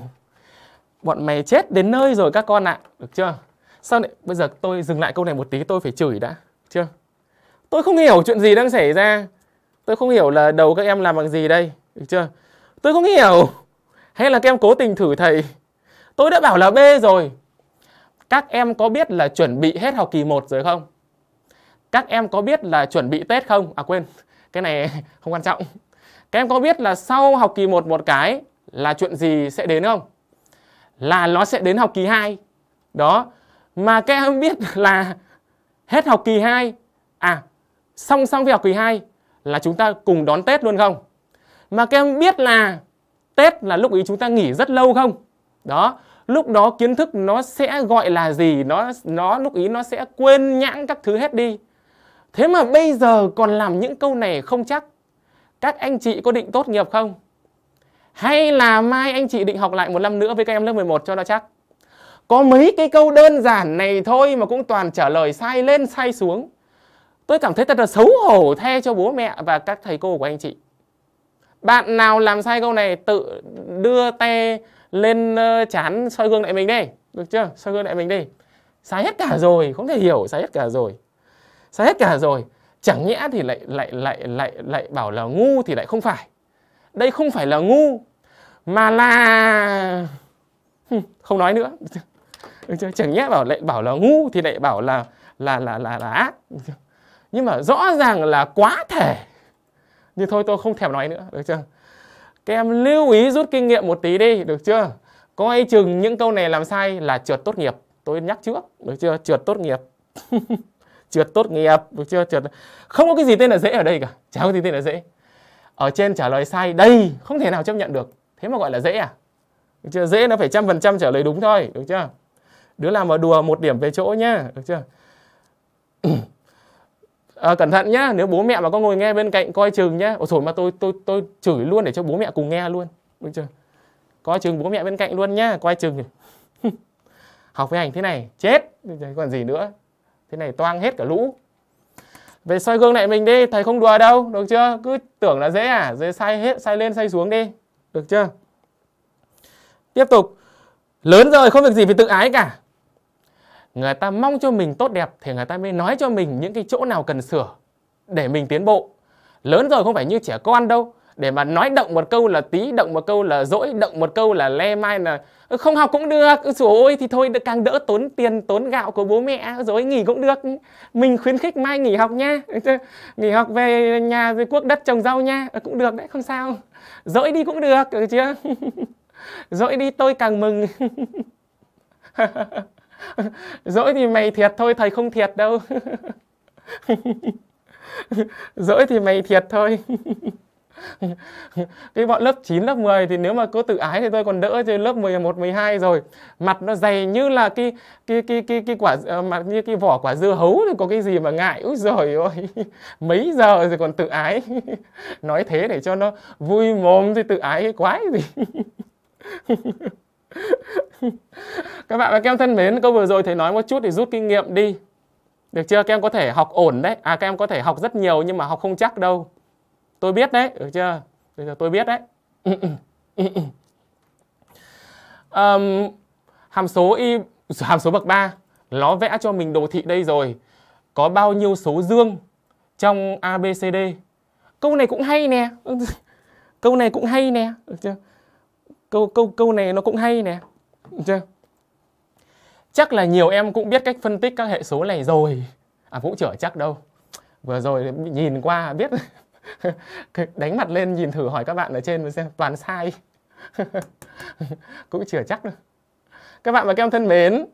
S1: Bọn mày chết đến nơi rồi các con ạ, à. được chưa? Sao lại bây giờ tôi dừng lại câu này một tí tôi phải chửi đã, chưa? Tôi không hiểu chuyện gì đang xảy ra. Tôi không hiểu là đầu các em làm bằng gì đây, được chưa? Tôi không hiểu. Hay là các em cố tình thử thầy? Tôi đã bảo là B rồi, các em có biết là chuẩn bị hết học kỳ 1 rồi không? Các em có biết là chuẩn bị Tết không? À quên, cái này không quan trọng. Các em có biết là sau học kỳ 1 một cái là chuyện gì sẽ đến không? Là nó sẽ đến học kỳ 2. Đó. Mà các em biết là hết học kỳ 2 à song song với học kỳ 2 là chúng ta cùng đón Tết luôn không? Mà các em biết là Tết là lúc ý chúng ta nghỉ rất lâu không? Đó, lúc đó kiến thức nó sẽ gọi là gì nó nó lúc ý nó sẽ quên nhãng các thứ hết đi thế mà bây giờ còn làm những câu này không chắc các anh chị có định tốt nghiệp không hay là mai anh chị định học lại một năm nữa với các em lớp 11 cho nó chắc có mấy cái câu đơn giản này thôi mà cũng toàn trả lời sai lên sai xuống tôi cảm thấy thật là xấu hổ the cho bố mẹ và các thầy cô của anh chị bạn nào làm sai câu này tự đưa tay lên ờ, chán soi gương lại mình đi được chưa soi gương lại mình đi sai hết cả rồi không thể hiểu sai hết cả rồi sai hết cả rồi chẳng nhẽ thì lại lại lại lại lại bảo là ngu thì lại không phải đây không phải là ngu mà là không nói nữa được chưa? chẳng nhẽ bảo lại bảo là ngu thì lại bảo là là là là là ác nhưng mà rõ ràng là quá thể nhưng thôi tôi không thèm nói nữa được chưa các em lưu ý rút kinh nghiệm một tí đi, được chưa? Coi chừng những câu này làm sai là trượt tốt nghiệp. Tôi nhắc trước, được chưa? Trượt tốt nghiệp. trượt tốt nghiệp, được chưa? Trượt Không có cái gì tên là dễ ở đây cả. Chả có gì tên là dễ. Ở trên trả lời sai đây không thể nào chấp nhận được. Thế mà gọi là dễ à? Được chưa? Dễ nó phải trăm phần trăm trả lời đúng thôi, được chưa? Đứa làm mà đùa một điểm về chỗ nhá, được chưa? à, cẩn thận nhá nếu bố mẹ mà có ngồi nghe bên cạnh coi chừng nhá ôi thôi mà tôi tôi tôi chửi luôn để cho bố mẹ cùng nghe luôn được chưa coi chừng bố mẹ bên cạnh luôn nhá coi chừng học với hành thế này chết còn gì nữa thế này toang hết cả lũ về soi gương lại mình đi thầy không đùa đâu được chưa cứ tưởng là dễ à rồi sai hết sai lên sai xuống đi được chưa tiếp tục lớn rồi không việc gì phải tự ái cả người ta mong cho mình tốt đẹp thì người ta mới nói cho mình những cái chỗ nào cần sửa để mình tiến bộ lớn rồi không phải như trẻ con đâu để mà nói động một câu là tí động một câu là dỗi động một câu là le mai là ừ, không học cũng được rồi ừ, ôi thì thôi càng đỡ tốn tiền tốn gạo của bố mẹ rồi nghỉ cũng được mình khuyến khích mai nghỉ học nha ừ, nghỉ học về nhà về quốc đất trồng rau nha cũng được đấy không sao dỗi đi cũng được, được chưa dỗi đi tôi càng mừng dỗi thì mày thiệt thôi thầy không thiệt đâu dỗi thì mày thiệt thôi cái bọn lớp 9, lớp 10 thì nếu mà cứ tự ái thì tôi còn đỡ chứ lớp 11, 12 rồi mặt nó dày như là cái cái cái cái cái quả ờ, mặt như cái vỏ quả dưa hấu thì có cái gì mà ngại úi rồi ôi mấy giờ rồi còn tự ái nói thế để cho nó vui mồm thì tự ái quái gì các bạn và các em thân mến câu vừa rồi thầy nói một chút thì rút kinh nghiệm đi được chưa các em có thể học ổn đấy à các em có thể học rất nhiều nhưng mà học không chắc đâu tôi biết đấy được chưa bây giờ tôi biết đấy um, hàm số y hàm số bậc 3 nó vẽ cho mình đồ thị đây rồi có bao nhiêu số dương trong abcd câu này cũng hay nè câu này cũng hay nè được chưa câu câu câu này nó cũng hay nè chưa chắc là nhiều em cũng biết cách phân tích các hệ số này rồi à cũng chở chắc đâu vừa rồi nhìn qua biết đánh mặt lên nhìn thử hỏi các bạn ở trên xem toàn sai cũng chưa chắc nữa các bạn và các em thân mến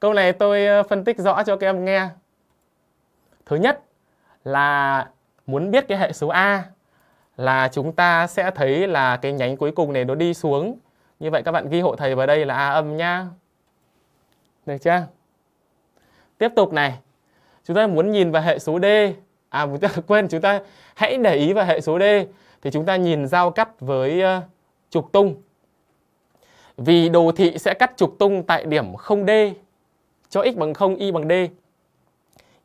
S1: câu này tôi ờ, phân tích rõ cho các em nghe thứ nhất là muốn biết cái hệ số a là chúng ta sẽ thấy là cái nhánh cuối cùng này nó đi xuống. Như vậy các bạn ghi hộ thầy vào đây là A âm nhá. Được chưa? Tiếp tục này. Chúng ta muốn nhìn vào hệ số D. À quên, chúng ta hãy để ý vào hệ số D thì chúng ta nhìn giao cắt với uh, trục tung. Vì đồ thị sẽ cắt trục tung tại điểm 0D cho x bằng 0, y bằng D.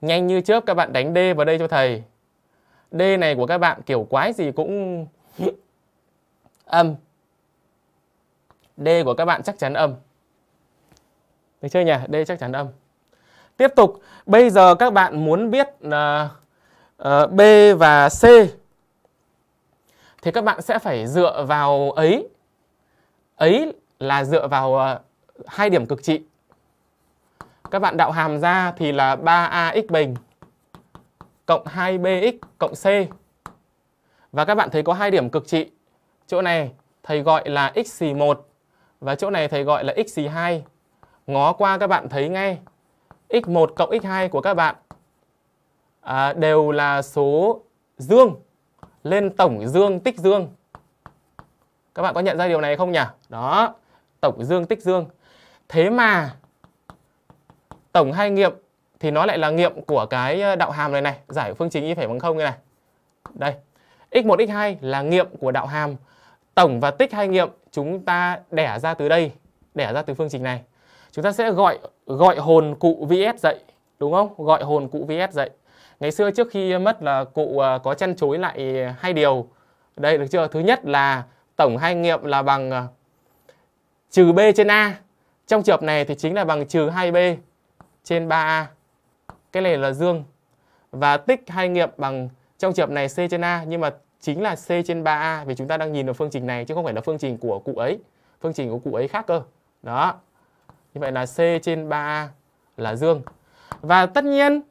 S1: Nhanh như chớp các bạn đánh D vào đây cho thầy. D này của các bạn kiểu quái gì cũng âm. D của các bạn chắc chắn âm. Được chưa nhỉ? D chắc chắn âm. Tiếp tục, bây giờ các bạn muốn biết uh, uh, B và C thì các bạn sẽ phải dựa vào ấy. Ấy là dựa vào à, hai điểm cực trị. Các bạn đạo hàm ra thì là 3ax bình cộng 2bx cộng c. Và các bạn thấy có hai điểm cực trị. Chỗ này thầy gọi là x xì 1 và chỗ này thầy gọi là x xì 2. Ngó qua các bạn thấy ngay x1 cộng x2 của các bạn à, đều là số dương lên tổng dương tích dương. Các bạn có nhận ra điều này không nhỉ? Đó, tổng dương tích dương. Thế mà tổng hai nghiệm thì nó lại là nghiệm của cái ờ, đạo hàm này này, giải phương trình y phẩy bằng không này này. Đây. x1 x2 là nghiệm của đạo hàm tổng và tích hai nghiệm chúng ta đẻ ra từ đây, đẻ ra từ phương trình này. Chúng ta sẽ gọi gọi hồn cụ VS dậy, đúng không? Gọi hồn cụ VS dậy. Ngày xưa trước khi mất là cụ ờ, có chăn chối lại hai điều. Đây được chưa? Thứ nhất là tổng hai nghiệm là bằng ờ, trừ b trên a. Trong trường hợp này thì chính là bằng trừ 2b trên 3a cái này là dương và tích hai nghiệm bằng trong trường hợp này C trên A nhưng mà chính là C trên 3A vì chúng ta đang nhìn vào phương trình này chứ không phải là phương trình của cụ ấy phương trình của cụ ấy khác cơ đó như vậy là C trên 3A là dương và tất nhiên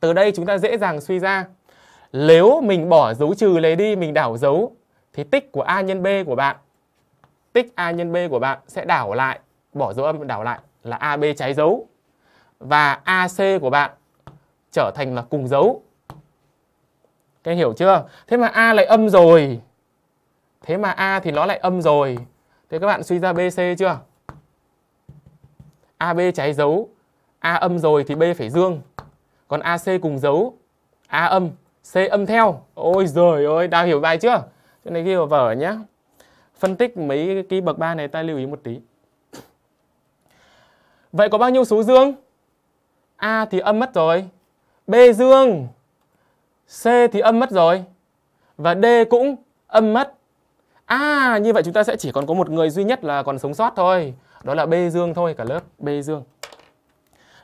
S1: từ đây chúng ta dễ dàng suy ra nếu mình bỏ dấu trừ lấy đi mình đảo dấu thì tích của A nhân B của bạn tích A nhân B của bạn sẽ đảo lại bỏ dấu âm đảo lại là AB trái dấu và AC của bạn trở thành là cùng dấu. Các hiểu chưa? Thế mà A lại âm rồi. Thế mà A thì nó lại âm rồi. Thế các bạn suy ra BC chưa? AB trái dấu, A âm rồi thì B phải dương. Còn AC cùng dấu, A âm, C âm theo. Ôi giời ơi, đã hiểu bài chưa? Chỗ này ghi vào vở nhé. Phân tích mấy cái bậc ba này ta lưu ý một tí. Vậy có bao nhiêu số dương? A thì âm mất rồi. B dương. C thì âm mất rồi. Và D cũng âm mất. À, như vậy chúng ta sẽ chỉ còn có một người duy nhất là còn sống sót thôi. Đó là B dương thôi, cả lớp B dương.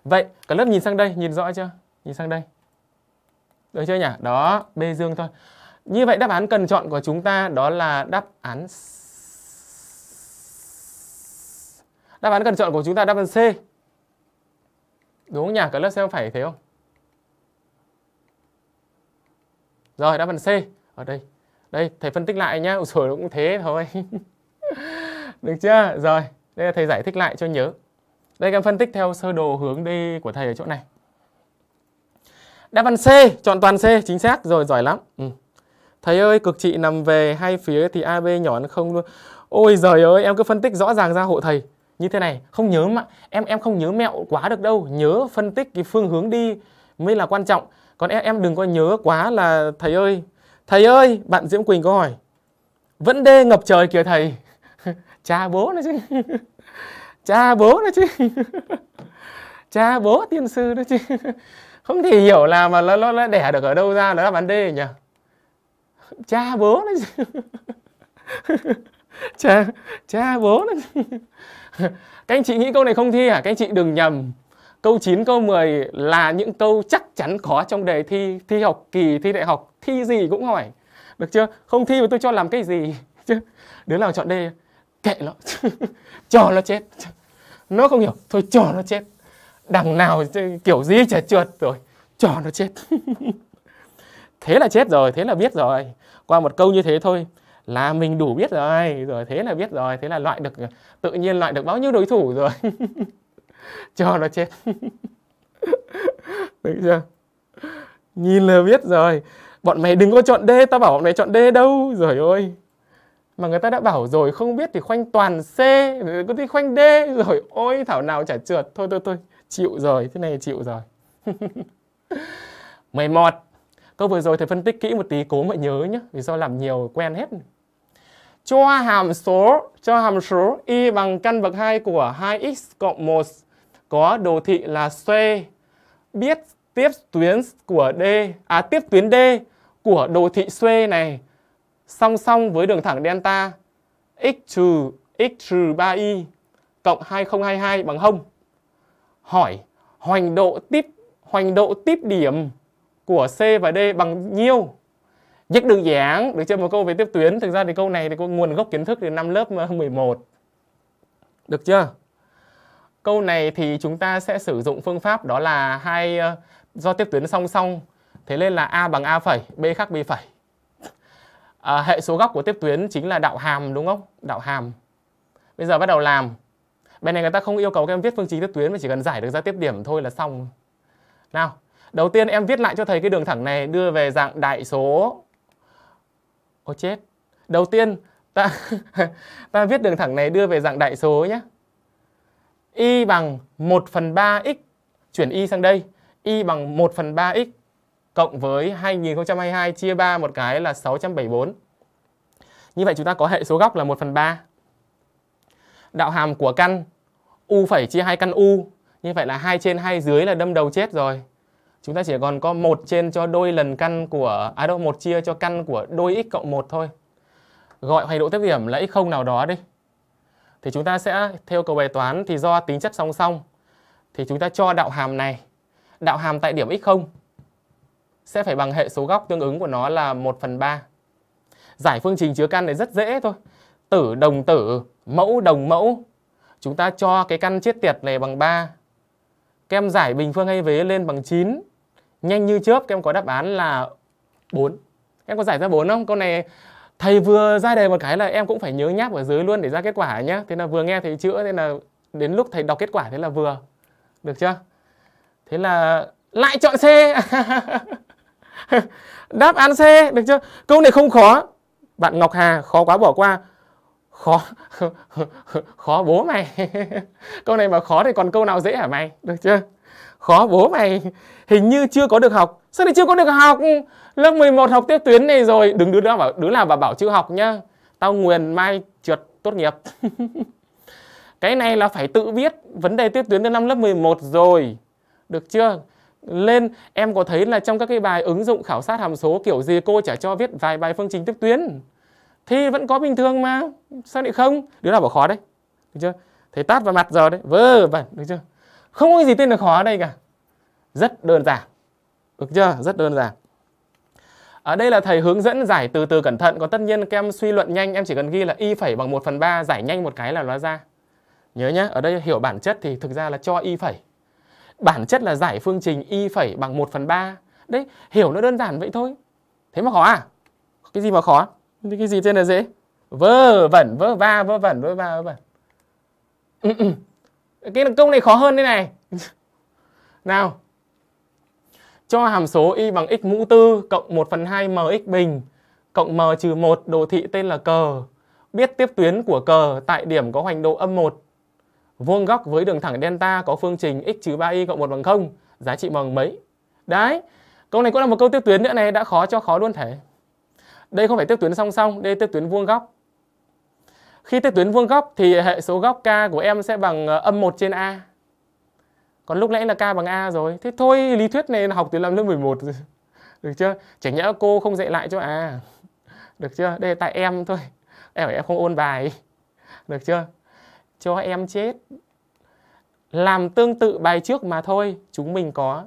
S1: Vậy, cả lớp nhìn sang đây, nhìn rõ chưa? Nhìn sang đây. Được chưa nhỉ? Đó, B dương thôi. Như vậy đáp án cần chọn của chúng ta đó là đáp án Đáp án cần chọn của chúng ta đáp án C. Đúng không nhỉ? Các lớp xem phải thế không? Rồi, đáp án C. Ở đây. Đây, thầy phân tích lại nhá. Ủa trời, cũng thế thôi. Được chưa? Rồi, đây là thầy giải thích lại cho nhớ. Đây các em phân tích theo sơ đồ hướng đi của thầy ở chỗ này. Đáp án C, chọn toàn C, chính xác. Rồi, giỏi lắm. Ừ. Thầy ơi, cực trị nằm về hai phía thì AB nhỏ nó không luôn. Ôi giời ơi, em cứ phân tích rõ ràng ra hộ thầy như thế này không nhớ mà em em không nhớ mẹo quá được đâu nhớ phân tích cái phương hướng đi mới là quan trọng còn em em đừng có nhớ quá là thầy ơi thầy ơi bạn Diễm Quỳnh có hỏi vẫn đê ngập trời kìa thầy cha bố nữa chứ cha bố nữa chứ cha bố tiên sư nữa chứ không thể hiểu là mà nó, nó, nó đẻ được ở đâu ra nó là bán đê nhỉ cha bố nó cha cha bố nó các anh chị nghĩ câu này không thi à? Các anh chị đừng nhầm. Câu 9, câu 10 là những câu chắc chắn có trong đề thi, thi học kỳ, thi đại học, thi gì cũng hỏi. Được chưa? Không thi mà tôi cho làm cái gì? Chứ đứa nào chọn D, kệ nó, cho nó chết. Nó không hiểu, thôi cho nó chết. Đằng nào kiểu gì chả trượt rồi, cho nó chết. thế là chết rồi, thế là biết rồi. Qua một câu như thế thôi là mình đủ biết rồi rồi thế là biết rồi thế là loại được tự nhiên loại được bao nhiêu đối thủ rồi cho nó chết được chưa nhìn là biết rồi bọn mày đừng có chọn D tao bảo bọn mày chọn D đâu rồi ôi mà người ta đã bảo rồi không biết thì khoanh toàn C cứ đi khoanh D rồi ôi thảo nào chả trượt thôi thôi thôi chịu rồi thế này chịu rồi 11 câu vừa rồi thầy phân tích kỹ một tí cố mọi nhớ nhé vì do làm nhiều quen hết cho hàm số cho hàm số y bằng căn bậc 2 của 2x cộng 1 có đồ thị là C biết tiếp tuyến của D à tiếp tuyến D của đồ thị C này song song với đường thẳng delta x trừ x trừ 3y cộng 2022 bằng 0. Hỏi hoành độ tiếp hoành độ tiếp điểm của C và D bằng nhiêu? Viết đơn giản được chưa một câu về tiếp tuyến Thực ra thì câu này thì có nguồn gốc kiến thức từ năm lớp 11 ờ, Được chưa? Câu này thì chúng ta sẽ sử dụng phương pháp đó là hai ờ, do tiếp tuyến song song Thế nên là A bằng A phẩy, B khác B phẩy à, Hệ số góc của tiếp tuyến chính là đạo hàm đúng không? Đạo hàm Bây giờ bắt đầu làm Bên này người ta không yêu cầu các em viết phương trình tiếp tuyến mà chỉ cần giải được ra tiếp điểm thôi là xong Nào, đầu tiên em viết lại cho thầy cái đường thẳng này đưa về dạng đại số Ô chết. Đầu tiên ta ta viết đường thẳng này đưa về dạng đại số nhé. Y bằng 1 phần 3 x chuyển y sang đây. Y bằng 1 phần 3 x cộng với 2022 chia 3 một cái là 674. Như vậy chúng ta có hệ số góc là 1 phần 3. Đạo hàm của căn U phẩy chia hai căn U. Như vậy là hai trên hai dưới là đâm đầu chết rồi chúng ta chỉ còn có một trên cho đôi lần căn của à đâu một chia cho căn của đôi x cộng 1 thôi gọi hoành độ tiếp điểm là x0 nào đó đi thì chúng ta sẽ theo cầu bài toán thì do tính chất song song thì chúng ta cho đạo hàm này đạo hàm tại điểm x0 sẽ phải bằng hệ số góc tương ứng của nó là 1 phần 3 giải phương trình chứa căn này rất dễ thôi tử đồng tử mẫu đồng mẫu chúng ta cho cái căn chiết tiệt này bằng 3 các em giải bình phương hay vế lên bằng 9. Nhanh như chớp các em có đáp án là 4. Em có giải ra 4 không? Câu này thầy vừa ra đề một cái là em cũng phải nhớ nháp ở dưới luôn để ra kết quả nhá. Thế là vừa nghe thầy chữa thế là đến lúc thầy đọc kết quả thế là vừa. Được chưa? Thế là lại chọn C. đáp án C được chưa? Câu này không khó. Bạn Ngọc Hà khó quá bỏ qua khó khó bố mày câu này mà khó thì còn câu nào dễ hả mày được chưa khó bố mày hình như chưa có được học sao lại chưa có được học lớp 11 học tiếp tuyến này rồi đừng đứa nào bảo đứa nào bảo bảo chưa học nhá tao nguyền mai trượt tốt nghiệp cái này là phải tự viết vấn đề tiếp tuyến đến năm lớp 11 rồi được chưa lên em có thấy là trong các cái bài ứng dụng khảo sát hàm số kiểu gì cô chả cho viết vài bài phương trình tiếp tuyến thì vẫn có bình thường mà sao lại không đứa nào bảo khó đấy được chưa thấy tát vào mặt giờ đấy vớ vẩn vâng, được chưa không có gì tên là khó ở đây cả rất đơn giản được chưa rất đơn giản ở đây là thầy hướng dẫn giải từ từ cẩn thận còn tất nhiên các em suy luận nhanh em chỉ cần ghi là y phẩy bằng 1 phần ba giải nhanh một cái là nó ra nhớ nhé ở đây hiểu bản chất thì thực ra là cho y phẩy bản chất là giải phương trình y phẩy bằng 1 phần ba đấy hiểu nó đơn giản vậy thôi thế mà khó à cái gì mà khó những cái gì tên là dễ vơ vẩn vơ va vơ vẩn vơ va vơ vẩn ừ, ừ. cái câu này khó hơn thế này nào cho hàm số y bằng x mũ tư cộng 1 phần 2 mx bình cộng m trừ 1 đồ thị tên là cờ biết tiếp tuyến của cờ tại điểm có hoành độ âm 1 vuông góc với đường thẳng delta có phương trình x trừ 3y cộng 1 bằng 0 giá trị bằng mấy đấy câu này cũng là một câu tiếp tuyến nữa này đã khó cho khó luôn thể đây không phải tiếp tuyến song song, đây tiếp tuyến vuông góc. Khi tiếp tuyến vuông góc thì hệ số góc k của em sẽ bằng ờ, âm 1 trên a. Còn lúc nãy là k bằng a rồi. Thế thôi lý thuyết này học từ năm lớp 11 rồi. Được chưa? Chẳng nhẽ cô không dạy lại cho à. Được chưa? Đây tại em thôi. Em em không ôn bài. Được chưa? Cho em chết. Làm tương tự bài trước mà thôi, chúng mình có.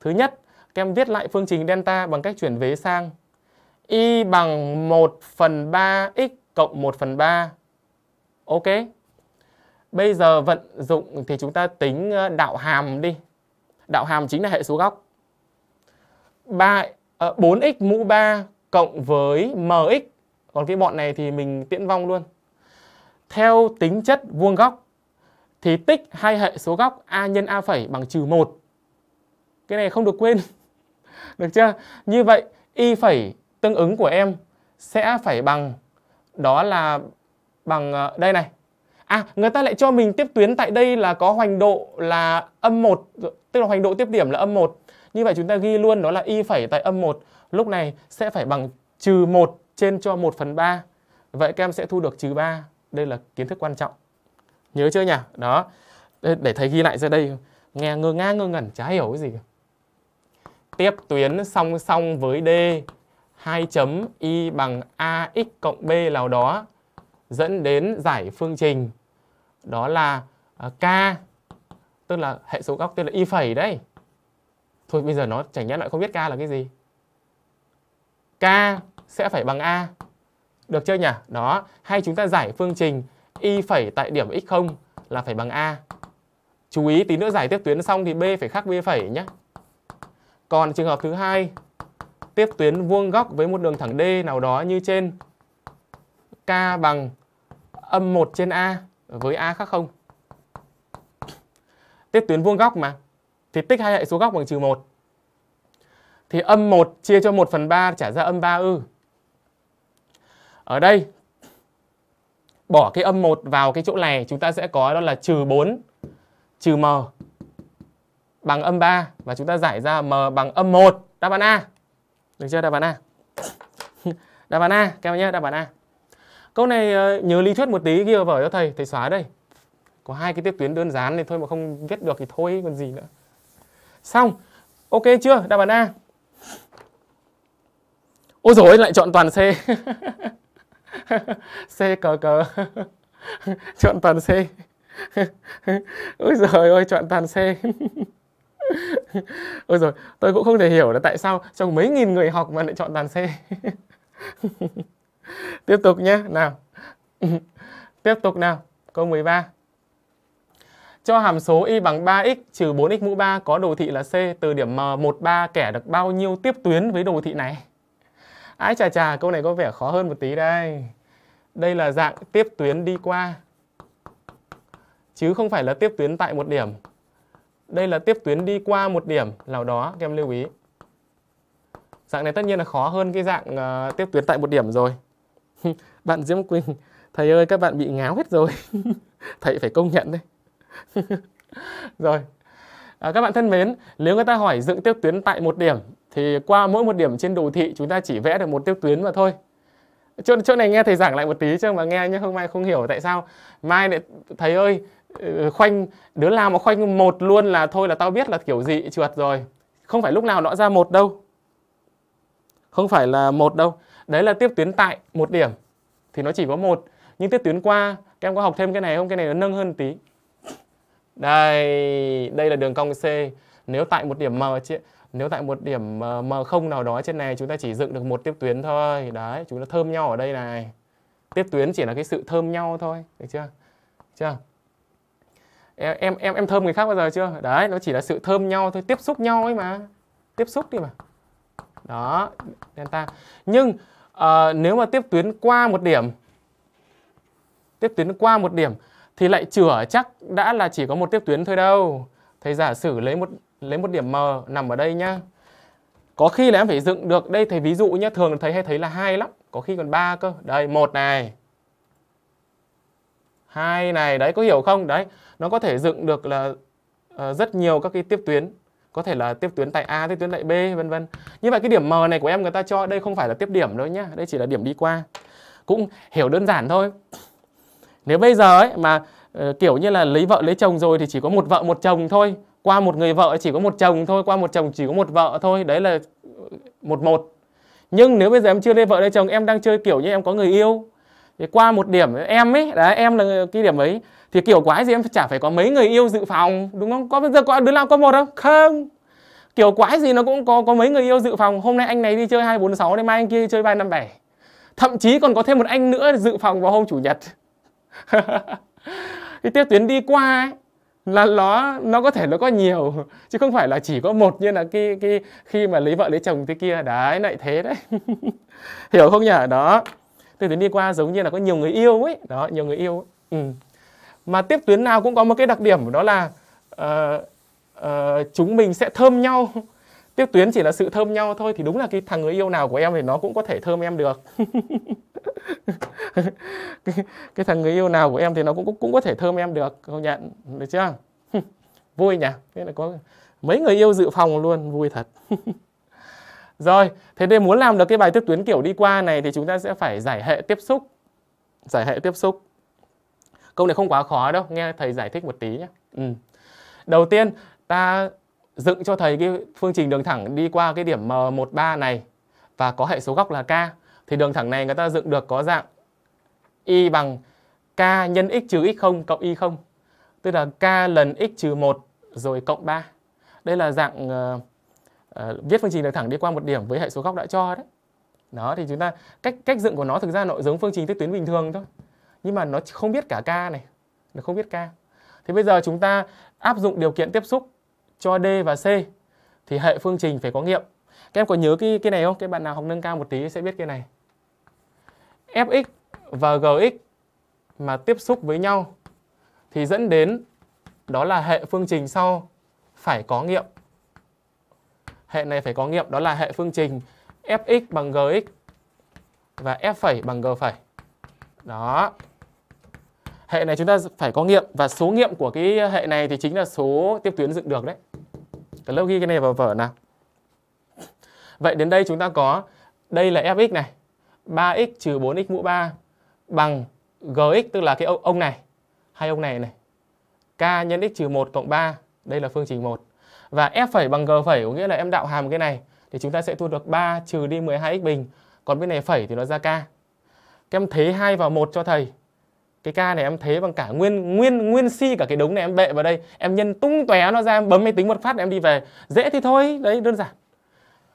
S1: Thứ nhất, các em viết lại phương trình delta bằng cách chuyển vế sang y bằng 1 phần 3 x cộng 1 phần 3. Ok. Bây giờ vận dụng thì chúng ta tính ờ, đạo hàm đi. Đạo hàm chính là hệ số góc. 3, à, 4x mũ 3 cộng với mx. Còn cái bọn này thì mình tiễn vong luôn. Theo tính chất vuông góc thì tích hai hệ số góc a nhân a phẩy bằng trừ 1. Cái này không được quên. được chưa? Như vậy y phẩy tương ứng của em sẽ phải bằng đó là bằng ờ, đây này. À, người ta lại cho mình tiếp tuyến tại đây là có hoành độ là âm 1, tức là hoành độ tiếp điểm là âm 1. Như vậy chúng ta ghi luôn đó là y phẩy tại âm 1 lúc này sẽ phải bằng trừ 1 trên cho 1 phần 3. Vậy các em sẽ thu được trừ 3. Đây là kiến thức quan trọng. Nhớ chưa nhỉ? Đó. Để thầy ghi lại ra đây. Nghe ngơ ngang ngơ ngẩn chả hiểu cái gì. Tiếp tuyến song song với D 2 chấm y bằng ax cộng b nào đó dẫn đến giải phương trình đó là à, k tức là hệ số góc tức là y phẩy đấy. Thôi bây giờ nó chảy nhẽ lại không biết k là cái gì. K sẽ phải bằng a. Được chưa nhỉ? Đó, hay chúng ta giải phương trình y phẩy tại điểm x0 là phải bằng a. Chú ý tí nữa giải tiếp tuyến xong thì b phải khác b phẩy nhé. Còn trường hợp thứ hai tiếp tuyến vuông góc với một đường thẳng D nào đó như trên K bằng âm 1 trên A với A khác không Tiếp tuyến vuông góc mà Thì tích hai hệ số góc bằng trừ 1 Thì âm 1 chia cho 1 phần 3 trả ra âm 3 ư Ở đây Bỏ cái âm 1 vào cái chỗ này Chúng ta sẽ có đó là trừ 4 Trừ M bằng âm 3 Và chúng ta giải ra M bằng âm 1 Đáp án A được chưa đáp án A? đáp án A, các em nhé, đáp án A. Câu này ờ, nhớ lý thuyết một tí ghi vào vở cho thầy, thầy xóa đây. Có hai cái tiếp tuyến đơn giản này thôi mà không viết được thì thôi còn gì nữa. Xong. Ok chưa? Đáp án A. Ôi rồi lại chọn toàn C. C cờ cờ. chọn toàn C. Ôi giời ơi chọn toàn C ôi rồi tôi cũng không thể hiểu là tại sao trong mấy nghìn người học mà lại chọn toàn C tiếp tục nhé nào tiếp tục nào câu 13 cho hàm số y bằng 3x trừ 4x mũ 3 có đồ thị là C từ điểm M13 kẻ được bao nhiêu tiếp tuyến với đồ thị này? Ái chà chà, câu này có vẻ khó hơn một tí đây. Đây là dạng tiếp tuyến đi qua. Chứ không phải là tiếp tuyến tại một điểm đây là tiếp tuyến đi qua một điểm nào đó các em lưu ý dạng này tất nhiên là khó hơn cái dạng uh, tiếp tuyến tại một điểm rồi bạn diễm quỳnh thầy ơi các bạn bị ngáo hết rồi thầy phải công nhận đấy rồi à, các bạn thân mến nếu người ta hỏi dựng tiếp tuyến tại một điểm thì qua mỗi một điểm trên đồ thị chúng ta chỉ vẽ được một tiếp tuyến mà thôi chỗ, chỗ này nghe thầy giảng lại một tí chứ mà nghe nhé hôm mai không hiểu tại sao mai lại thầy ơi Ờ, khoanh đứa nào mà khoanh một luôn là thôi là tao biết là kiểu gì trượt rồi không phải lúc nào nó ra một đâu không phải là một đâu đấy là tiếp tuyến tại một điểm thì nó chỉ có một nhưng tiếp tuyến qua các em có học thêm cái này không cái này nó nâng hơn tí đây đây là đường cong c nếu tại một điểm m chị nếu tại một điểm ờ, m không nào đó trên này chúng ta chỉ dựng được một tiếp tuyến thôi đấy chúng ta thơm nhau ở đây này tiếp tuyến chỉ là cái sự thơm nhau thôi được chưa chưa em em em em thơm người khác bao giờ chưa đấy nó chỉ là sự thơm nhau thôi tiếp xúc nhau ấy mà tiếp xúc đi mà đó delta nhưng uh, nếu mà tiếp tuyến qua một điểm tiếp tuyến qua một điểm thì lại chửa chắc đã là chỉ có một tiếp tuyến thôi đâu thầy giả sử lấy một lấy một điểm m nằm ở đây nhá có khi là em phải dựng được đây thầy ví dụ nhá thường thầy hay thấy là hai lắm có khi còn ba cơ đây một này hai này đấy có hiểu không đấy nó có thể dựng được là ờ, rất nhiều các cái tiếp tuyến có thể là tiếp tuyến tại A, tiếp tuyến tại B vân vân. Như vậy cái điểm M này của em người ta cho đây không phải là tiếp điểm đâu nhá, đây chỉ là điểm đi qua. Cũng hiểu đơn giản thôi. Nếu bây giờ ấy mà uh, kiểu như là lấy vợ lấy chồng rồi thì chỉ có một vợ một chồng thôi, qua một người vợ chỉ có một chồng thôi, qua một chồng chỉ có một vợ thôi, đấy là một một. Nhưng nếu bây giờ em chưa lấy vợ lấy chồng, em đang chơi kiểu như em có người yêu thì qua một điểm em ấy đấy em là cái điểm ấy thì kiểu quái gì em chả phải có mấy người yêu dự phòng đúng không có bây giờ có đứa nào có một không không kiểu quái gì nó cũng có có mấy người yêu dự phòng hôm nay anh này đi chơi 246 đến mai anh kia đi chơi 357 thậm chí còn có thêm một anh nữa dự phòng vào hôm chủ nhật cái tiếp tuyến đi qua ấy, là nó nó có thể nó có nhiều chứ không phải là chỉ có một như là cái cái khi mà lấy vợ lấy chồng thế kia đấy lại thế đấy hiểu không nhỉ đó từ tuyến đi qua giống như là có nhiều người yêu ấy đó nhiều người yêu ấy. Ừ. mà tiếp tuyến nào cũng có một cái đặc điểm đó là uh, uh, chúng mình sẽ thơm nhau tiếp tuyến chỉ là sự thơm nhau thôi thì đúng là cái thằng người yêu nào của em thì nó cũng có thể thơm em được cái, cái thằng người yêu nào của em thì nó cũng cũng, có thể thơm em được Không nhận được chưa vui nhỉ thế là có mấy người yêu dự phòng luôn vui thật rồi, thế nên muốn làm được cái bài tiếp tuyến kiểu đi qua này thì chúng ta sẽ phải giải hệ tiếp xúc. Giải hệ tiếp xúc. Câu này không quá khó đâu, nghe thầy giải thích một tí nhé. Ừ. Đầu tiên, ta dựng cho thầy cái phương trình đường thẳng đi qua cái điểm M13 này và có hệ số góc là K. Thì đường thẳng này người ta dựng được có dạng Y bằng K nhân x trừ x0 cộng y0. Tức là K lần x trừ 1 rồi cộng 3. Đây là dạng uh, à, viết phương trình đường thẳng đi qua một điểm với hệ số góc đã cho đấy đó thì chúng ta cách cách dựng của nó thực ra nó giống phương trình tích tuyến bình thường thôi nhưng mà nó không biết cả k này nó không biết k thì bây giờ chúng ta áp dụng điều kiện tiếp xúc cho d và c thì hệ phương trình phải có nghiệm các em có nhớ cái cái này không các bạn nào học nâng cao một tí sẽ biết cái này fx và gx mà tiếp xúc với nhau thì dẫn đến đó là hệ phương trình sau phải có nghiệm hệ này phải có nghiệm đó là hệ phương trình fx bằng gx và f phẩy bằng g phẩy. Đó. Hệ này chúng ta phải có nghiệm và số nghiệm của cái hệ này thì chính là số tiếp tuyến dựng được đấy. Cả lớp ghi cái này vào vở nào. Vậy đến đây chúng ta có đây là fx này. 3x trừ 4x mũ 3 bằng gx tức là cái ông này hay ông này này. k nhân x trừ 1 cộng 3, đây là phương trình 1 và f phẩy bằng g phẩy có nghĩa là em đạo hàm cái này thì chúng ta sẽ thu được 3 trừ đi 12x bình. Còn bên này phẩy thì nó ra k. Các em thế 2 vào 1 cho thầy. Cái k này em thế bằng cả nguyên nguyên nguyên si cả cái đống này em bệ vào đây, em nhân tung tóe nó ra, em bấm máy tính một phát em đi về. Dễ thì thôi, đấy đơn giản.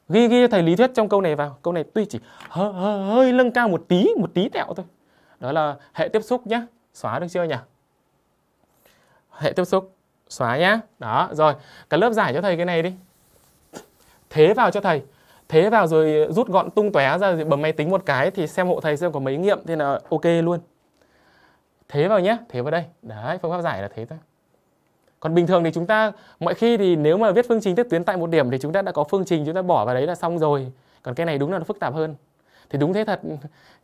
S1: Ghi ghi cho thầy lý thuyết trong câu này vào. Câu này tuy chỉ hơi, hơi, hơi nâng cao một tí, một tí tẹo thôi. Đó là hệ tiếp xúc nhé Xóa được chưa nhỉ? Hệ tiếp xúc Xóa nhá. Đó, rồi. Cả lớp giải cho thầy cái này đi. Thế vào cho thầy. Thế vào rồi rút gọn tung tóe ra rồi bấm máy tính một cái thì xem hộ thầy xem có mấy nghiệm thì là ok luôn. Thế vào nhé, thế vào đây. Đấy, phương pháp giải là thế thôi. Còn bình thường thì chúng ta mọi khi thì nếu mà viết phương trình tiếp tuyến tại một điểm thì chúng ta đã có phương trình chúng ta bỏ vào đấy là xong rồi. Còn cái này đúng là nó phức tạp hơn. Thì đúng thế thật,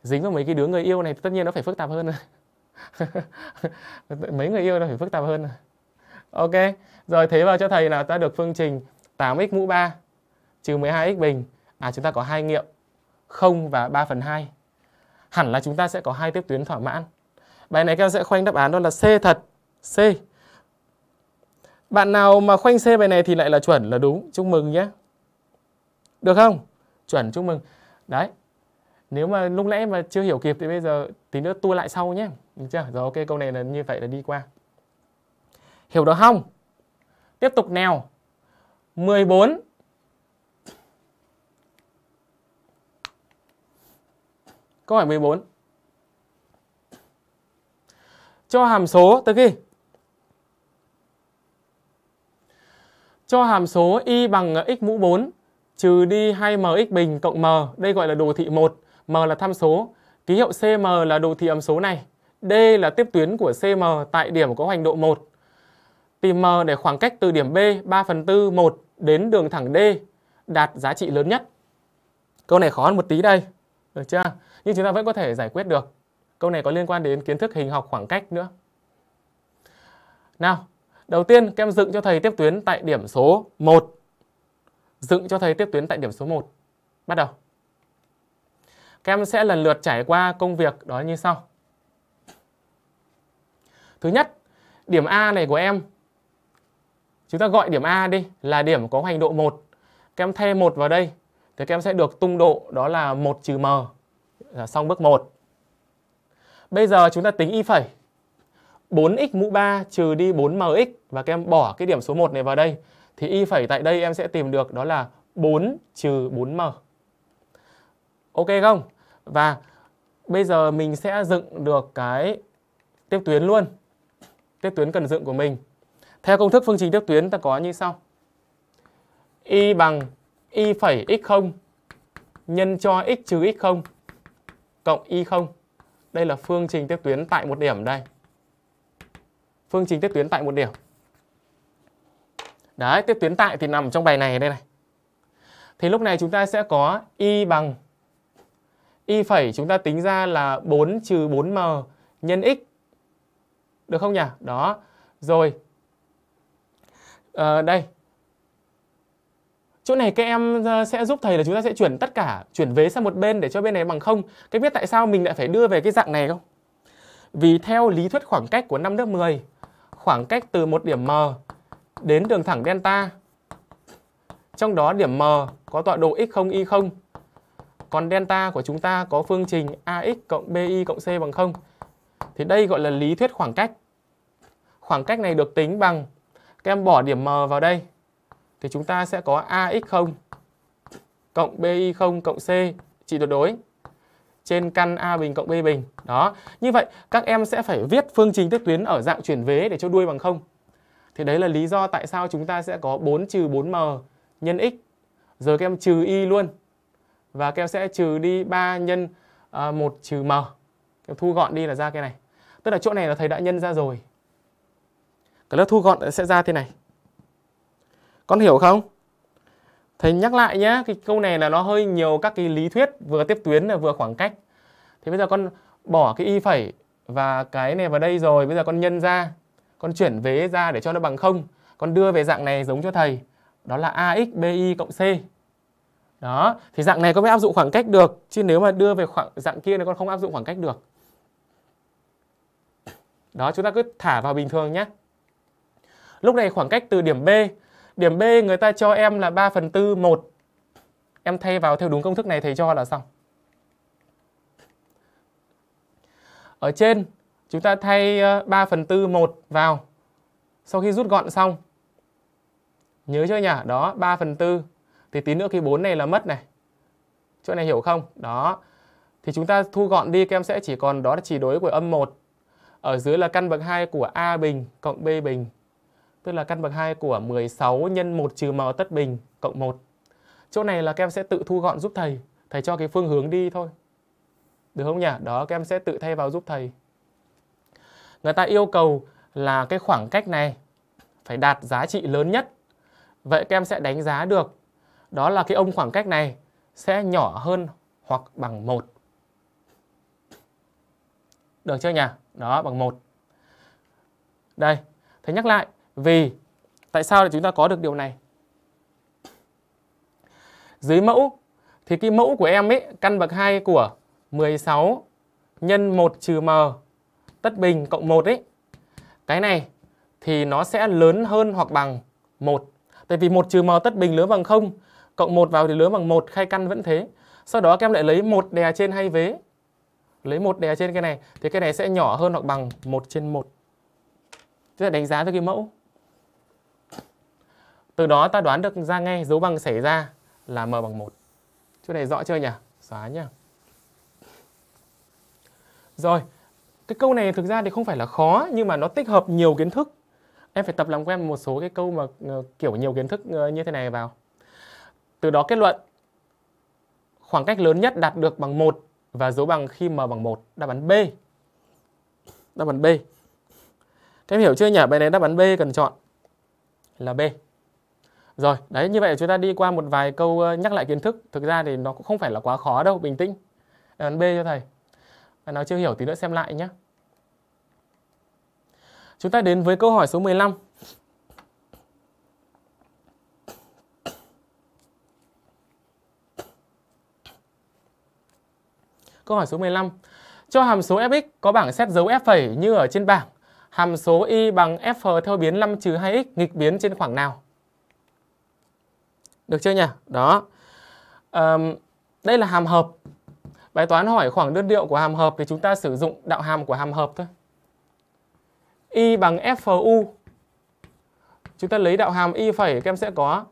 S1: dính vào mấy cái đứa người yêu này tất nhiên nó phải phức tạp hơn. mấy người yêu nó phải phức tạp hơn. rồi. Ok, rồi thế vào cho thầy là ta được phương trình 8x mũ 3 trừ 12x bình. À chúng ta có hai nghiệm 0 và 3 phần 2. Hẳn là chúng ta sẽ có hai tiếp tuyến thỏa mãn. Bài này các em sẽ khoanh đáp án đó là C thật. C. Bạn nào mà khoanh C bài này thì lại là chuẩn là đúng. Chúc mừng nhé. Được không? Chuẩn chúc mừng. Đấy. Nếu mà lúc nãy mà chưa hiểu kịp thì bây giờ tí nữa tua lại sau nhé. Được chưa? Rồi ok câu này là như vậy là đi qua. Hiểu được không? Tiếp tục nào. 14 Câu hỏi 14 Cho hàm số tới khi Cho hàm số y bằng x mũ 4 trừ đi 2mx bình cộng m, đây gọi là đồ thị 1, m là tham số, ký hiệu CM là đồ thị âm số này, D là tiếp tuyến của CM tại điểm có hoành độ 1 Tìm M để khoảng cách từ điểm B 3 phần 4 1 đến đường thẳng D đạt giá trị lớn nhất. Câu này khó hơn một tí đây. Được chưa? Nhưng chúng ta vẫn có thể giải quyết được. Câu này có liên quan đến kiến thức hình học khoảng cách nữa. Nào, đầu tiên các em dựng cho thầy tiếp tuyến tại điểm số 1. Dựng cho thầy tiếp tuyến tại điểm số 1. Bắt đầu. Các em sẽ lần lượt trải qua công việc đó như sau. Thứ nhất, điểm A này của em Chúng ta gọi điểm A đi là điểm có hoành độ 1. Các em thay 1 vào đây thì các em sẽ được tung độ đó là 1 trừ m. Là xong bước 1. Bây giờ chúng ta tính y phẩy. 4x mũ 3 trừ đi 4mx và các em bỏ cái điểm số 1 này vào đây thì y phẩy tại đây em sẽ tìm được đó là 4 trừ 4m. Ok không? Và bây giờ mình sẽ dựng được cái tiếp tuyến luôn. Tiếp tuyến cần dựng của mình theo công thức phương trình tiếp tuyến ta có như sau. Y bằng y phẩy x0 nhân cho x trừ x0 cộng y0. Đây là phương trình tiếp tuyến tại một điểm đây. Phương trình tiếp tuyến tại một điểm. Đấy, tiếp tuyến tại thì nằm trong bài này đây này. Thì lúc này chúng ta sẽ có y bằng y phẩy chúng ta tính ra là 4 trừ 4m nhân x. Được không nhỉ? Đó. Rồi, à, đây chỗ này các em ờ, sẽ giúp thầy là chúng ta sẽ chuyển tất cả chuyển vế sang một bên để cho bên này bằng không cái biết tại sao mình lại phải đưa về cái dạng này không vì theo lý thuyết khoảng cách của năm lớp 10 khoảng cách từ một điểm M đến đường thẳng delta trong đó điểm M có tọa độ x0 y0 còn delta của chúng ta có phương trình ax cộng bi cộng c bằng 0 thì đây gọi là lý thuyết khoảng cách khoảng cách này được tính bằng các em bỏ điểm M vào đây thì chúng ta sẽ có AX0 cộng BY0 cộng C trị tuyệt đối trên căn A bình cộng B bình. Đó. Như vậy các em sẽ phải viết phương trình tiếp tuyến ở dạng chuyển vế để cho đuôi bằng 0. Thì đấy là lý do tại sao chúng ta sẽ có 4 trừ 4M nhân x. Rồi các em trừ y luôn. Và các em sẽ trừ đi 3 nhân uh, à, 1 trừ m. Các em thu gọn đi là ra cái này. Tức là chỗ này là thầy đã nhân ra rồi cái lớp thu gọn sẽ ra thế này con hiểu không thầy nhắc lại nhé cái câu này là nó hơi nhiều các cái lý thuyết vừa tiếp tuyến là vừa khoảng cách thì bây giờ con bỏ cái y phẩy và cái này vào đây rồi bây giờ con nhân ra con chuyển vế ra để cho nó bằng không con đưa về dạng này giống cho thầy đó là ax bi cộng c đó thì dạng này con mới áp dụng khoảng cách được chứ nếu mà đưa về khoảng dạng kia thì con không áp dụng khoảng cách được đó chúng ta cứ thả vào bình thường nhé Lúc này khoảng cách từ điểm B, điểm B người ta cho em là 3 phần 4 1. Em thay vào theo đúng công thức này thầy cho là xong. Ở trên chúng ta thay 3 ờ, phần 4 1 vào. Sau khi rút gọn xong, nhớ chưa nhỉ? Đó, 3 phần 4. Thì tí nữa cái 4 này là mất này. Chỗ này hiểu không? Đó. Thì chúng ta thu gọn đi, các em sẽ chỉ còn đó là chỉ đối của âm 1 ở dưới là căn bậc 2 của A bình cộng B bình tức là căn bậc 2 của 16 nhân 1 trừ m tất bình cộng 1. Chỗ này là các em sẽ tự thu gọn giúp thầy, thầy cho cái phương hướng đi thôi. Được không nhỉ? Đó các em sẽ tự thay vào giúp thầy. Người ta yêu cầu là cái khoảng cách này phải đạt giá trị lớn nhất. Vậy các em sẽ đánh giá được đó là cái ông khoảng cách này sẽ nhỏ hơn hoặc bằng 1. Được chưa nhỉ? Đó bằng 1. Đây, thầy nhắc lại, vì tại sao chúng ta có được điều này? Dưới mẫu thì cái mẫu của em ấy căn bậc 2 của 16 nhân 1 trừ m tất bình cộng 1 ấy. Cái này thì nó sẽ lớn hơn hoặc bằng 1. Tại vì 1 trừ m tất bình lớn bằng 0, cộng 1 vào thì lớn bằng 1, khai căn vẫn thế. Sau đó các em lại lấy 1 đè trên hai vế. Lấy 1 đè trên cái này thì cái này sẽ nhỏ hơn hoặc bằng 1 trên 1. Chúng ta đánh giá cho cái mẫu từ đó ta đoán được ra ngay dấu bằng xảy ra là m bằng 1. Chỗ này rõ chưa nhỉ? Xóa nhá. Rồi, cái câu này thực ra thì không phải là khó nhưng mà nó tích hợp nhiều kiến thức. Em phải tập làm quen một số cái câu mà ờ, kiểu nhiều kiến thức ờ, như thế này vào. Từ đó kết luận khoảng cách lớn nhất đạt được bằng 1 và dấu bằng khi m bằng 1, đáp án B. Đáp án B. Các em hiểu chưa nhỉ? Bài này đáp án B cần chọn là B. Rồi, đấy như vậy chúng ta đi qua một vài câu nhắc lại kiến thức. Thực ra thì nó cũng không phải là quá khó đâu, bình tĩnh. Ấn B cho thầy. Nào chưa hiểu tí nữa xem lại nhé. Chúng ta đến với câu hỏi số 15. Câu hỏi số 15. Cho hàm số fx có bảng xét dấu f' phẩy như ở trên bảng, hàm số y bằng f theo biến 5 2x nghịch biến trên khoảng nào? Được chưa nhỉ? Đó. À, đây là hàm hợp. Bài toán hỏi khoảng đơn điệu của hàm hợp thì chúng ta sử dụng đạo hàm của hàm hợp thôi. Y bằng FU. Chúng ta lấy đạo hàm Y phẩy, các em sẽ có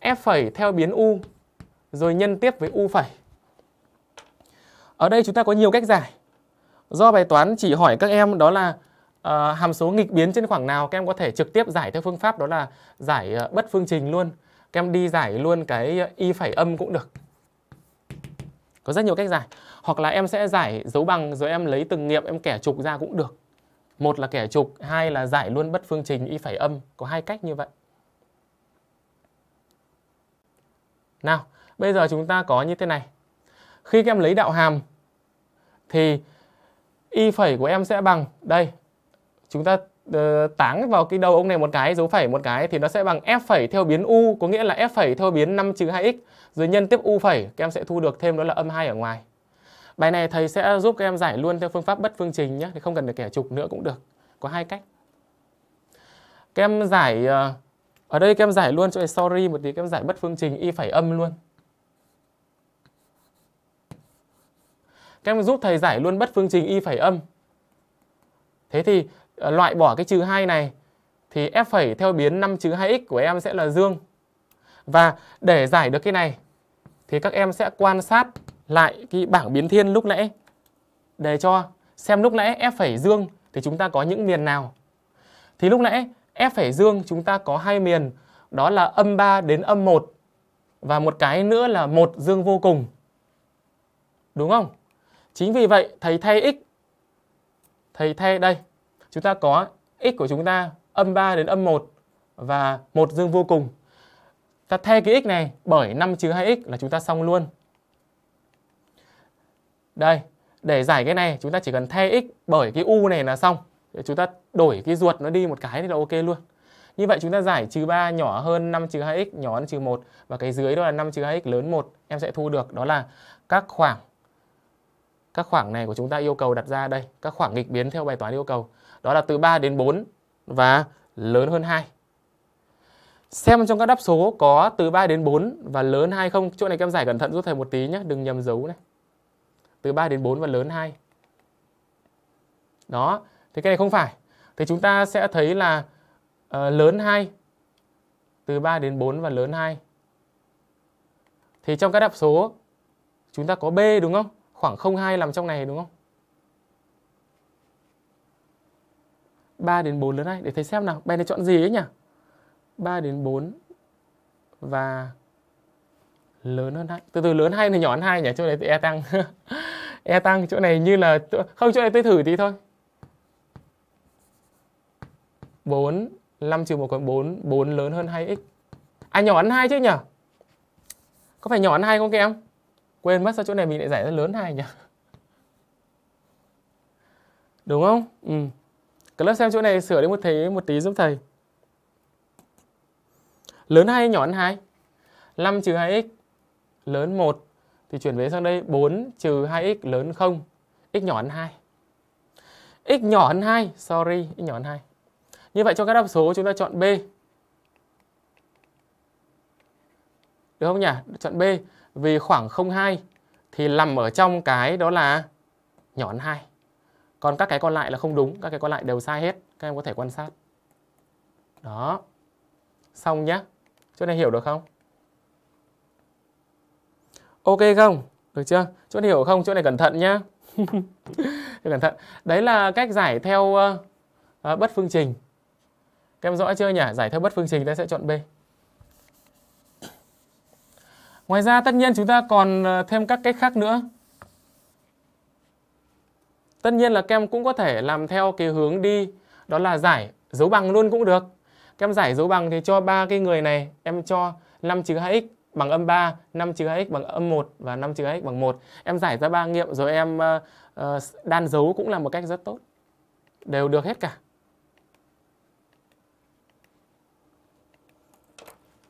S1: F phẩy theo biến U rồi nhân tiếp với U phẩy. Ở đây chúng ta có nhiều cách giải. Do bài toán chỉ hỏi các em đó là uh, hàm số nghịch biến trên khoảng nào, các em có thể trực tiếp giải theo phương pháp đó là giải uh, bất phương trình luôn các em đi giải luôn cái ờ, y phẩy âm cũng được có rất nhiều cách giải hoặc là em sẽ giải dấu bằng rồi em lấy từng nghiệm em kẻ trục ra cũng được một là kẻ trục hai là giải luôn bất phương trình y phẩy âm có hai cách như vậy nào bây giờ chúng ta có như thế này khi các em lấy đạo hàm thì y phẩy của em sẽ bằng đây chúng ta uh, táng vào cái đầu ông này một cái dấu phẩy một cái thì nó sẽ bằng f phẩy theo biến u có nghĩa là f phẩy theo biến 5 trừ 2x rồi nhân tiếp u phẩy các em sẽ thu được thêm đó là âm 2 ở ngoài. Bài này thầy sẽ giúp các em giải luôn theo phương pháp bất phương trình nhé thì không cần được kẻ trục nữa cũng được. Có hai cách. Các em giải uh, ở đây các em giải luôn cho thầy sorry một tí các em giải bất phương trình y phẩy âm luôn. Các em giúp thầy giải luôn bất phương trình y phẩy âm. Thế thì Ờ, loại bỏ cái trừ 2 này thì f phẩy theo biến 5 trừ 2x của em sẽ là dương. Và để giải được cái này thì các em sẽ quan sát lại cái bảng biến thiên lúc nãy để cho xem lúc nãy f phẩy dương thì chúng ta có những miền nào. Thì lúc nãy f phẩy dương chúng ta có hai miền đó là âm 3 đến âm 1 và một cái nữa là một dương vô cùng. Đúng không? Chính vì vậy thầy thay x thầy thay đây chúng ta có x của chúng ta âm 3 đến âm 1 và một dương vô cùng. Ta thay cái x này bởi 5 trừ 2x là chúng ta xong luôn. Đây, để giải cái này chúng ta chỉ cần thay x bởi cái u này là xong. để Chúng ta đổi cái ruột nó đi một cái thì là ok luôn. Như vậy chúng ta giải trừ 3 nhỏ hơn 5 trừ 2x nhỏ hơn trừ 1 và cái dưới đó là 5 trừ 2x lớn 1 em sẽ thu được đó là các khoảng các khoảng này của chúng ta yêu cầu đặt ra đây, các khoảng nghịch biến theo bài toán yêu cầu đó là từ 3 đến 4 và lớn hơn 2. Xem trong các đáp số có từ 3 đến 4 và lớn 2 không? Chỗ này các em giải cẩn thận giúp thầy một tí nhé, đừng nhầm dấu này. Từ 3 đến 4 và lớn 2. Đó, thì cái này không phải. Thì chúng ta sẽ thấy là uh, lớn 2 từ 3 đến 4 và lớn 2. Thì trong các đáp số chúng ta có B đúng không? Khoảng 02 nằm trong này đúng không? 3 đến 4 lớn này để thấy xem nào bài này chọn gì ấy nhỉ 3 đến 4 và lớn hơn hai từ từ lớn hai này nhỏ hơn hai nhỉ chỗ này e tăng e tăng chỗ này như là không chỗ này tôi thử tí thôi 4 5 trừ 1 còn 4 4 lớn hơn 2x à nhỏ hơn 2 chứ nhỉ có phải nhỏ hơn 2 không các em quên mất sao chỗ này mình lại giải ra lớn 2 nhỉ đúng không ừ các lớp xem chỗ này sửa đi một thế một tí giúp thầy. Lớn 2 nhỏ hơn 2? 5 trừ 2x lớn 1 thì chuyển về sang đây 4 trừ 2x lớn 0, x nhỏ hơn 2. x nhỏ hơn 2, sorry, x nhỏ hơn 2. Như vậy cho các đáp số chúng ta chọn B. Được không nhỉ? Chọn B vì khoảng 02 thì nằm ở trong cái đó là nhỏ hơn 2 còn các cái còn lại là không đúng các cái còn lại đều sai hết các em có thể quan sát đó xong nhá chỗ này hiểu được không ok không được chưa chỗ này hiểu không chỗ này cẩn thận nhá cẩn thận đấy là cách giải theo uh, bất phương trình các em rõ chưa nhỉ giải theo bất phương trình ta sẽ chọn b ngoài ra tất nhiên chúng ta còn ờ, thêm các cách khác nữa Tất nhiên là kem cũng có thể làm theo cái hướng đi đó là giải dấu bằng luôn cũng được. Kem giải dấu bằng thì cho ba cái người này em cho 5 trừ 2x bằng âm 3, 5 trừ 2x bằng âm 1 và 5 trừ 2x bằng 1. Em giải ra ba nghiệm rồi em ờ, ờ, đan dấu cũng là một cách rất tốt. Đều được hết cả.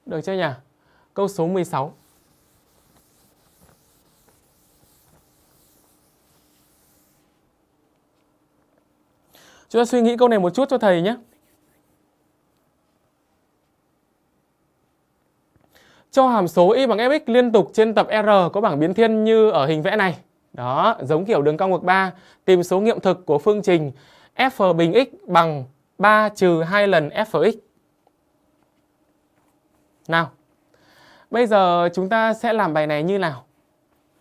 S1: Được chưa nhỉ? Câu số 16. Chúng ta suy nghĩ câu này một chút cho thầy nhé. Cho hàm số y bằng fx liên tục trên tập R có bảng biến thiên như ở hình vẽ này. Đó, giống kiểu đường cong bậc 3, tìm số nghiệm thực của phương trình f bình x bằng 3 trừ 2 lần fx. Nào, bây giờ chúng ta sẽ làm bài này như nào?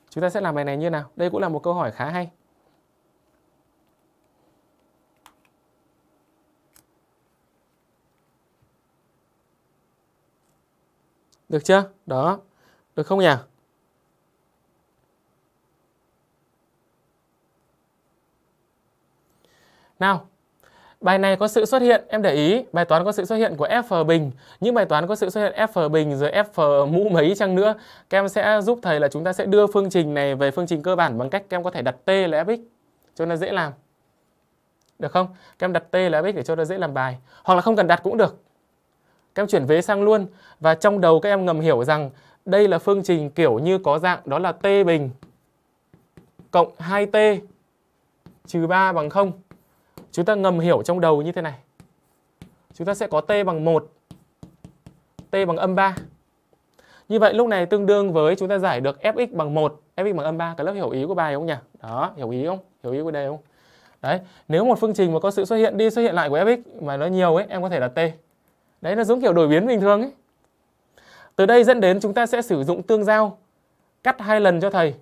S1: Chúng ta sẽ làm bài này như nào? Đây cũng là một câu hỏi khá hay. Được chưa? Đó. Được không nhỉ? Nào, bài này có sự xuất hiện, em để ý, bài toán có sự xuất hiện của F bình. Những bài toán có sự xuất hiện F bình rồi F mũ mấy chăng nữa, các em sẽ giúp thầy là chúng ta sẽ đưa phương trình này về phương trình cơ bản bằng cách các em có thể đặt T là Fx cho nó dễ làm. Được không? Các em đặt T là Fx để cho nó dễ làm bài. Hoặc là không cần đặt cũng được. Các em chuyển vế sang luôn và trong đầu các em ngầm hiểu rằng đây là phương trình kiểu như có dạng đó là t bình cộng 2t trừ 3 bằng 0. Chúng ta ngầm hiểu trong đầu như thế này. Chúng ta sẽ có t bằng 1, t bằng âm 3. Như vậy lúc này tương đương với chúng ta giải được fx bằng 1, fx bằng âm 3. Cả lớp hiểu ý của bài không nhỉ? Đó, hiểu ý không? Hiểu ý của đề không? Đấy, nếu một phương trình mà có sự xuất hiện đi xuất hiện lại của fx mà nó nhiều ấy, em có thể đặt t đấy nó giống kiểu đổi biến bình thường ấy từ đây dẫn đến chúng ta sẽ sử dụng tương giao cắt hai lần cho thầy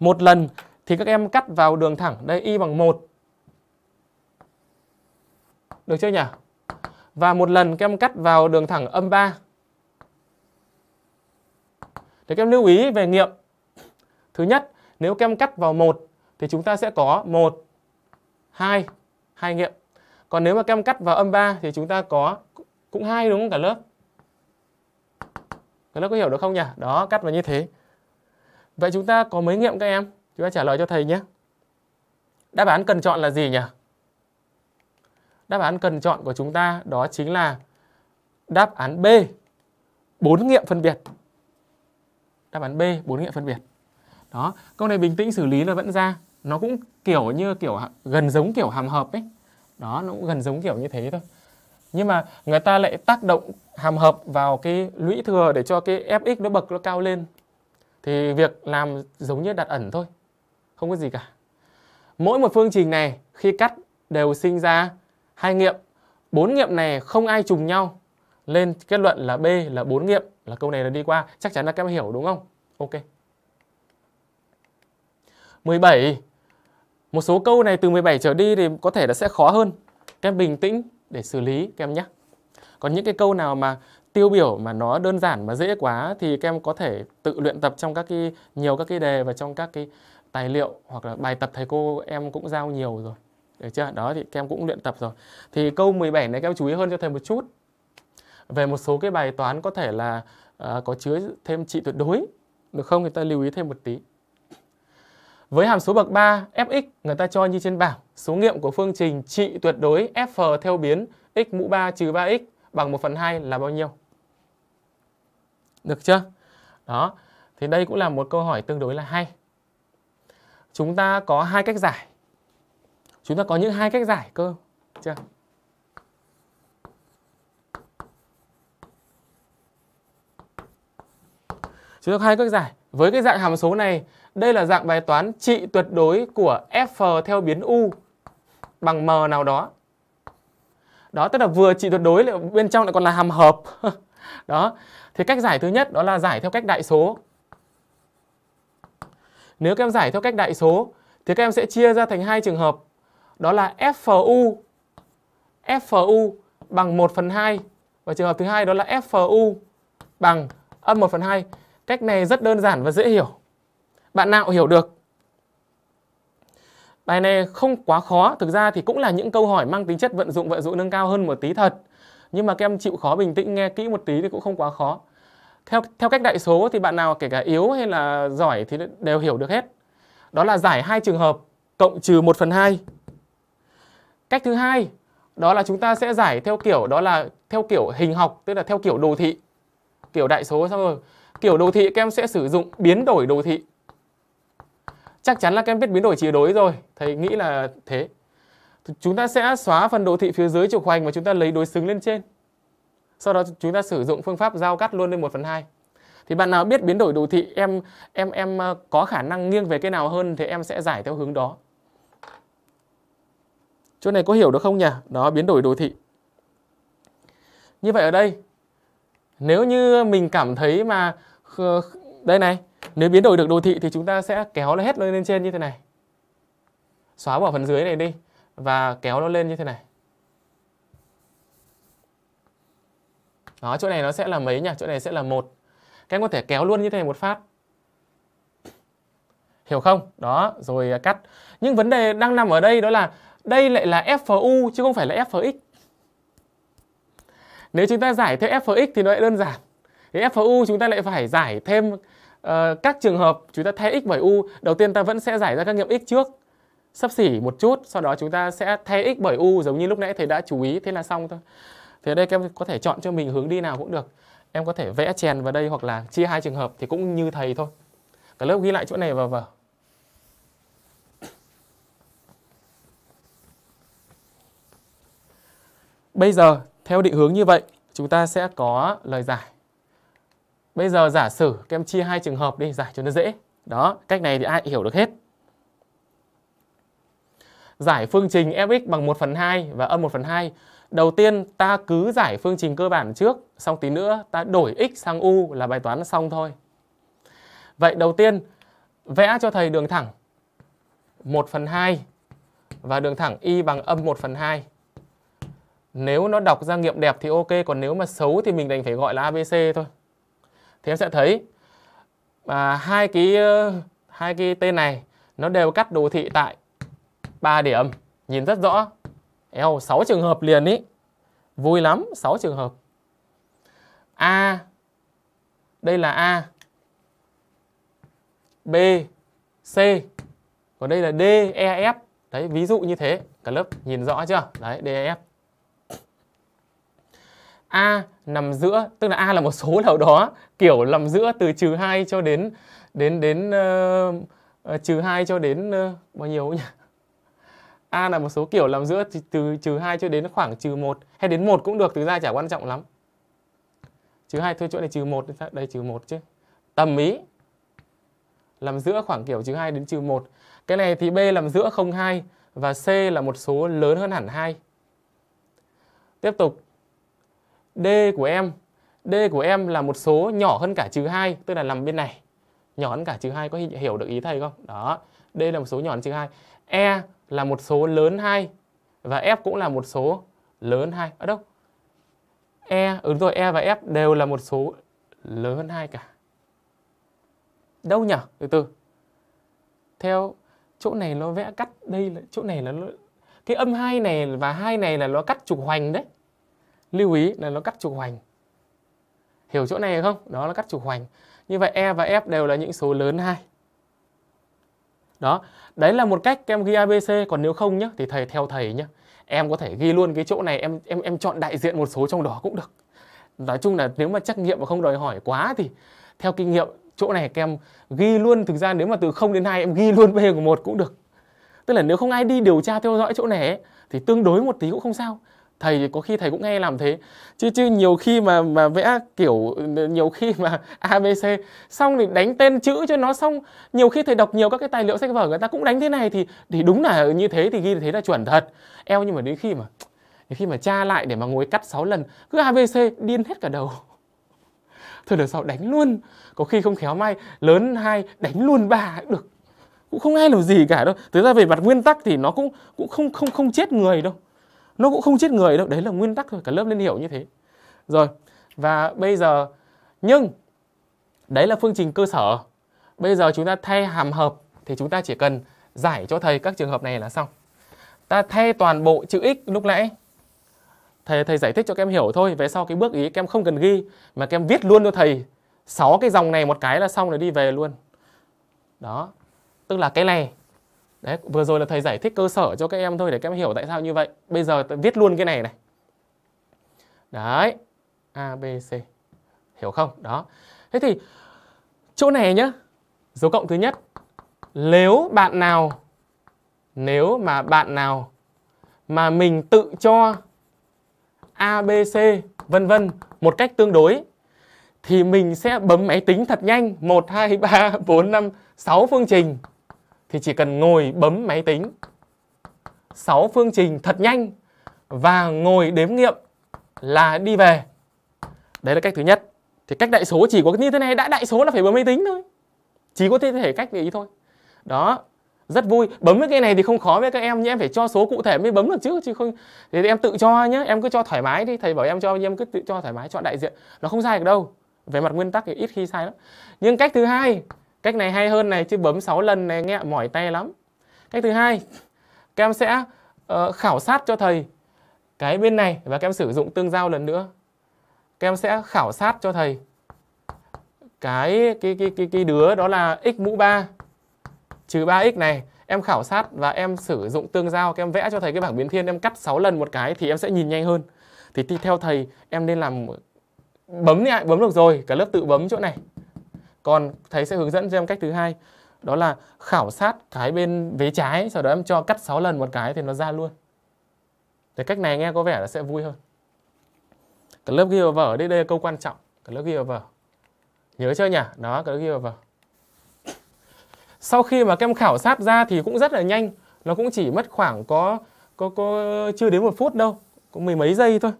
S1: một lần thì các em cắt vào đường thẳng đây y bằng 1 được chưa nhỉ và một lần các em cắt vào đường thẳng âm 3 để các em lưu ý về nghiệm thứ nhất nếu các em cắt vào 1 thì chúng ta sẽ có 1 2 hai nghiệm còn nếu mà các em cắt vào âm 3 thì chúng ta có cũng hay đúng không cả lớp cả lớp có hiểu được không nhỉ đó cắt vào như thế vậy chúng ta có mấy nghiệm các em chúng ta trả lời cho thầy nhé đáp án cần chọn là gì nhỉ đáp án cần chọn của chúng ta đó chính là đáp án B bốn nghiệm phân biệt đáp án B bốn nghiệm phân biệt đó câu này bình tĩnh xử lý là vẫn ra nó cũng kiểu như kiểu gần giống kiểu hàm hợp ấy đó nó cũng gần giống kiểu như thế thôi nhưng mà người ta lại tác động hàm hợp vào cái lũy thừa để cho cái fx nó bậc nó cao lên thì việc làm giống như đặt ẩn thôi không có gì cả mỗi một phương trình này khi cắt đều sinh ra hai nghiệm bốn nghiệm này không ai trùng nhau lên kết luận là b là bốn nghiệm là câu này là đi qua chắc chắn là các em hiểu đúng không ok 17 một số câu này từ 17 trở đi thì có thể là sẽ khó hơn các em bình tĩnh để xử lý các em nhé. Còn những cái câu nào mà tiêu biểu mà nó đơn giản mà dễ quá thì các em có thể tự luyện tập trong các cái nhiều các cái đề và trong các cái tài liệu hoặc là bài tập thầy cô em cũng giao nhiều rồi. Được chưa? Đó thì các em cũng luyện tập rồi. Thì câu 17 này các em chú ý hơn cho thầy một chút. Về một số cái bài toán có thể là uh, có chứa thêm trị tuyệt đối. Được không? Thì ta lưu ý thêm một tí. Với hàm số bậc 3 fx người ta cho như trên bảng, số nghiệm của phương trình trị tuyệt đối f theo biến x mũ 3 trừ 3x bằng 1 phần 2 là bao nhiêu? Được chưa? Đó, thì đây cũng là một câu hỏi tương đối là hay. Chúng ta có hai cách giải. Chúng ta có những hai cách giải cơ, chưa? Chúng ta có hai cách giải. Với cái dạng hàm số này đây là dạng bài toán trị tuyệt đối của f theo biến u bằng m nào đó. Đó tức là vừa trị tuyệt đối lại bên trong lại còn là hàm hợp. đó. Thì cách giải thứ nhất đó là giải theo cách đại số. Nếu các em giải theo cách đại số thì các em sẽ chia ra thành hai trường hợp. Đó là FU FU bằng 1 phần 2 và trường hợp thứ hai đó là FU bằng âm 1 phần 2. Cách này rất đơn giản và dễ hiểu bạn nào hiểu được bài này không quá khó thực ra thì cũng là những câu hỏi mang tính chất vận dụng vận dụng nâng cao hơn một tí thật nhưng mà các em chịu khó bình tĩnh nghe kỹ một tí thì cũng không quá khó theo theo cách đại số thì bạn nào kể cả yếu hay là giỏi thì đều hiểu được hết đó là giải hai trường hợp cộng trừ 1 phần 2 cách thứ hai đó là chúng ta sẽ giải theo kiểu đó là theo kiểu hình học tức là theo kiểu đồ thị kiểu đại số xong rồi kiểu đồ thị các em sẽ sử dụng biến đổi đồ thị chắc chắn là các em biết biến đổi chiều đối rồi thầy nghĩ là thế chúng ta sẽ xóa phần đồ thị phía dưới chiều hoành và chúng ta lấy đối xứng lên trên sau đó chúng ta sử dụng phương pháp giao cắt luôn lên 1 phần 2 thì bạn nào biết biến đổi đồ thị em em em ờ, có khả năng nghiêng về cái nào hơn thì em sẽ giải theo hướng đó chỗ này có hiểu được không nhỉ đó biến đổi đồ thị như vậy ở đây nếu như mình cảm thấy mà đây này nếu biến đổi được đồ thị thì chúng ta sẽ kéo nó hết lên trên như thế này. Xóa bỏ phần dưới này đi và kéo nó lên như thế này. Đó, chỗ này nó sẽ là mấy nhỉ? Chỗ này sẽ là một. Các em có thể kéo luôn như thế này một phát. Hiểu không? Đó, rồi cắt. Nhưng vấn đề đang nằm ở đây đó là đây lại là FU chứ không phải là FX. Nếu chúng ta giải theo FX thì nó lại đơn giản. Thì FU chúng ta lại phải giải thêm Ờ, các trường hợp chúng ta thay x bởi u đầu tiên ta vẫn sẽ giải ra các nghiệm x trước sắp xỉ một chút sau đó chúng ta sẽ thay x bởi u giống như lúc nãy thầy đã chú ý thế là xong thôi thế đây em có thể chọn cho mình hướng đi nào cũng được em có thể vẽ chèn vào đây hoặc là chia hai trường hợp thì cũng như thầy thôi cả lớp ghi lại chỗ này vào vào Bây giờ theo định hướng như vậy chúng ta sẽ có lời giải Bây giờ giả sử các em chia hai trường hợp đi, giải cho nó dễ. Đó, cách này thì ai hiểu được hết. Giải phương trình fx bằng 1 phần 2 và âm 1 phần 2. Đầu tiên ta cứ giải phương trình cơ bản trước, xong tí nữa ta đổi x sang u là bài toán xong thôi. Vậy đầu tiên vẽ cho thầy đường thẳng 1 phần 2 và đường thẳng y bằng âm 1 phần 2. Nếu nó đọc ra nghiệm đẹp thì ok, còn nếu mà xấu thì mình đành phải gọi là ABC thôi thì em sẽ thấy à, hai cái ờ, hai cái tên này nó đều cắt đồ thị tại ba điểm nhìn rất rõ eo 6 trường hợp liền ý vui lắm 6 trường hợp A đây là A B C còn đây là D E F đấy ví dụ như thế cả lớp nhìn rõ chưa đấy D E F A nằm giữa tức là a là một số nào đó kiểu nằm giữa từ trừ 2 cho đến đến đến ờ, ờ, trừ uh, 2 cho đến uh, bao nhiêu nhỉ a là một số kiểu nằm giữa từ trừ 2 cho đến khoảng trừ 1 hay đến 1 cũng được thực ra chả quan trọng lắm trừ 2 thôi chỗ này trừ 1 đây trừ 1 chứ tầm ý nằm giữa khoảng kiểu trừ 2 đến trừ 1 cái này thì b nằm giữa 02 và c là một số lớn hơn hẳn 2 tiếp tục D của em D của em là một số nhỏ hơn cả trừ 2 Tức là nằm bên này Nhỏ hơn cả trừ 2 có hiểu được ý thầy không? Đó D là một số nhỏ hơn trừ 2 E là một số lớn 2 Và F cũng là một số lớn 2 Ở đâu? E, ừ, đúng rồi, E và F đều là một số lớn hơn 2 cả Đâu nhỉ? Từ từ Theo chỗ này nó vẽ cắt Đây là chỗ này là nó... Cái âm 2 này và 2 này là nó cắt trục hoành đấy lưu ý là nó cắt trục hoành hiểu chỗ này không đó là cắt trục hoành như vậy e và f đều là những số lớn hai đó đấy là một cách em ghi abc còn nếu không nhá thì thầy theo thầy nhá em có thể ghi luôn cái chỗ này em em em chọn đại diện một số trong đó cũng được nói chung là nếu mà trắc nghiệm mà không đòi hỏi quá thì theo kinh nghiệm chỗ này em ghi luôn thực ra nếu mà từ 0 đến 2 em ghi luôn b của một cũng được tức là nếu không ai đi điều tra theo dõi chỗ này thì tương đối một tí cũng không sao thầy thì có khi thầy cũng nghe làm thế chứ chứ nhiều khi mà mà vẽ kiểu nhiều khi mà abc xong thì đánh tên chữ cho nó xong nhiều khi thầy đọc nhiều các cái tài liệu sách vở người ta cũng đánh thế này thì thì đúng là như thế thì ghi thế là chuẩn thật eo nhưng mà đến khi mà đến khi mà tra lại để mà ngồi cắt 6 lần cứ abc điên hết cả đầu thôi được sau đánh luôn có khi không khéo may lớn hai đánh luôn ba được cũng không ai làm gì cả đâu thực ra về mặt nguyên tắc thì nó cũng cũng không không không chết người đâu nó cũng không chết người đâu đấy là nguyên tắc thôi cả lớp nên hiểu như thế rồi và bây giờ nhưng đấy là phương trình cơ sở bây giờ chúng ta thay hàm hợp thì chúng ta chỉ cần giải cho thầy các trường hợp này là xong ta thay toàn bộ chữ x lúc nãy thầy thầy giải thích cho các em hiểu thôi về sau cái bước ý các em không cần ghi mà các em viết luôn cho thầy sáu cái dòng này một cái là xong rồi đi về luôn đó tức là cái này Đấy, vừa rồi là thầy giải thích cơ sở cho các em thôi để các em hiểu tại sao như vậy. Bây giờ viết luôn cái này này. Đấy. A, B, C. Hiểu không? Đó. Thế thì chỗ này nhá. Dấu cộng thứ nhất. Nếu bạn nào nếu mà bạn nào mà mình tự cho A, B, C vân vân một cách tương đối thì mình sẽ bấm máy tính thật nhanh 1 2 3 4 5 6 phương trình thì chỉ cần ngồi bấm máy tính 6 phương trình thật nhanh và ngồi đếm nghiệm là đi về. Đấy là cách thứ nhất. Thì cách đại số chỉ có như thế này, đã đại số là phải bấm máy tính thôi. Chỉ có thể cách để ý thôi. Đó, rất vui. Bấm cái này thì không khó với các em nhưng em phải cho số cụ thể mới bấm được chứ chứ không thì em tự cho nhá, em cứ cho thoải mái đi, thầy bảo em cho em cứ tự cho thoải mái chọn đại diện. Nó không sai được đâu. Về mặt nguyên tắc thì ít khi sai lắm. Nhưng cách thứ hai Cách này hay hơn này chứ bấm 6 lần này nghe mỏi tay lắm. Cách thứ hai, các em sẽ uh, khảo sát cho thầy cái bên này và các em sử dụng tương giao lần nữa. Các em sẽ khảo sát cho thầy cái cái cái cái, cái đứa đó là x mũ 3 trừ 3x này em khảo sát và em sử dụng tương giao các em vẽ cho thầy cái bảng biến thiên em cắt 6 lần một cái thì em sẽ nhìn nhanh hơn thì theo thầy em nên làm bấm lại bấm được rồi cả lớp tự bấm chỗ này còn thầy sẽ hướng dẫn cho em cách thứ hai đó là khảo sát cái bên vế trái sau đó em cho cắt 6 lần một cái thì nó ra luôn thì cách này nghe có vẻ là sẽ vui hơn cái lớp ghi vào vở đây, đây là câu quan trọng cái lớp ghi vào vở nhớ chưa nhỉ đó cái lớp ghi vào vở sau khi mà các em khảo sát ra thì cũng rất là nhanh nó cũng chỉ mất khoảng có có có chưa đến một phút đâu có mười mấy giây thôi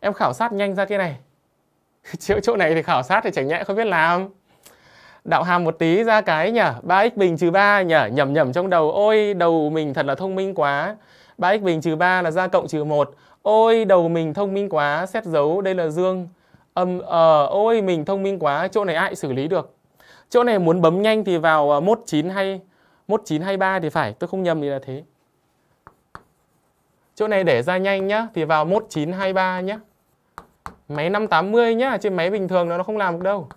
S1: em khảo sát nhanh ra cái này chỗ chỗ này thì khảo sát thì chẳng nhẽ không biết làm đạo hàm một tí ra cái nhở 3x bình trừ 3 nhở nhầm nhầm trong đầu ôi đầu mình thật là thông minh quá 3x bình trừ 3 là ra cộng trừ 1 ôi đầu mình thông minh quá xét dấu đây là dương âm ờ uh, ôi mình thông minh quá chỗ này ai xử lý được chỗ này muốn bấm nhanh thì vào ờ, mốt chín hay mốt chín hay ba thì phải tôi không nhầm thì là thế chỗ này để ra nhanh nhá thì vào mốt chín hai ba nhá máy 580 nhá trên máy bình thường nó không làm được đâu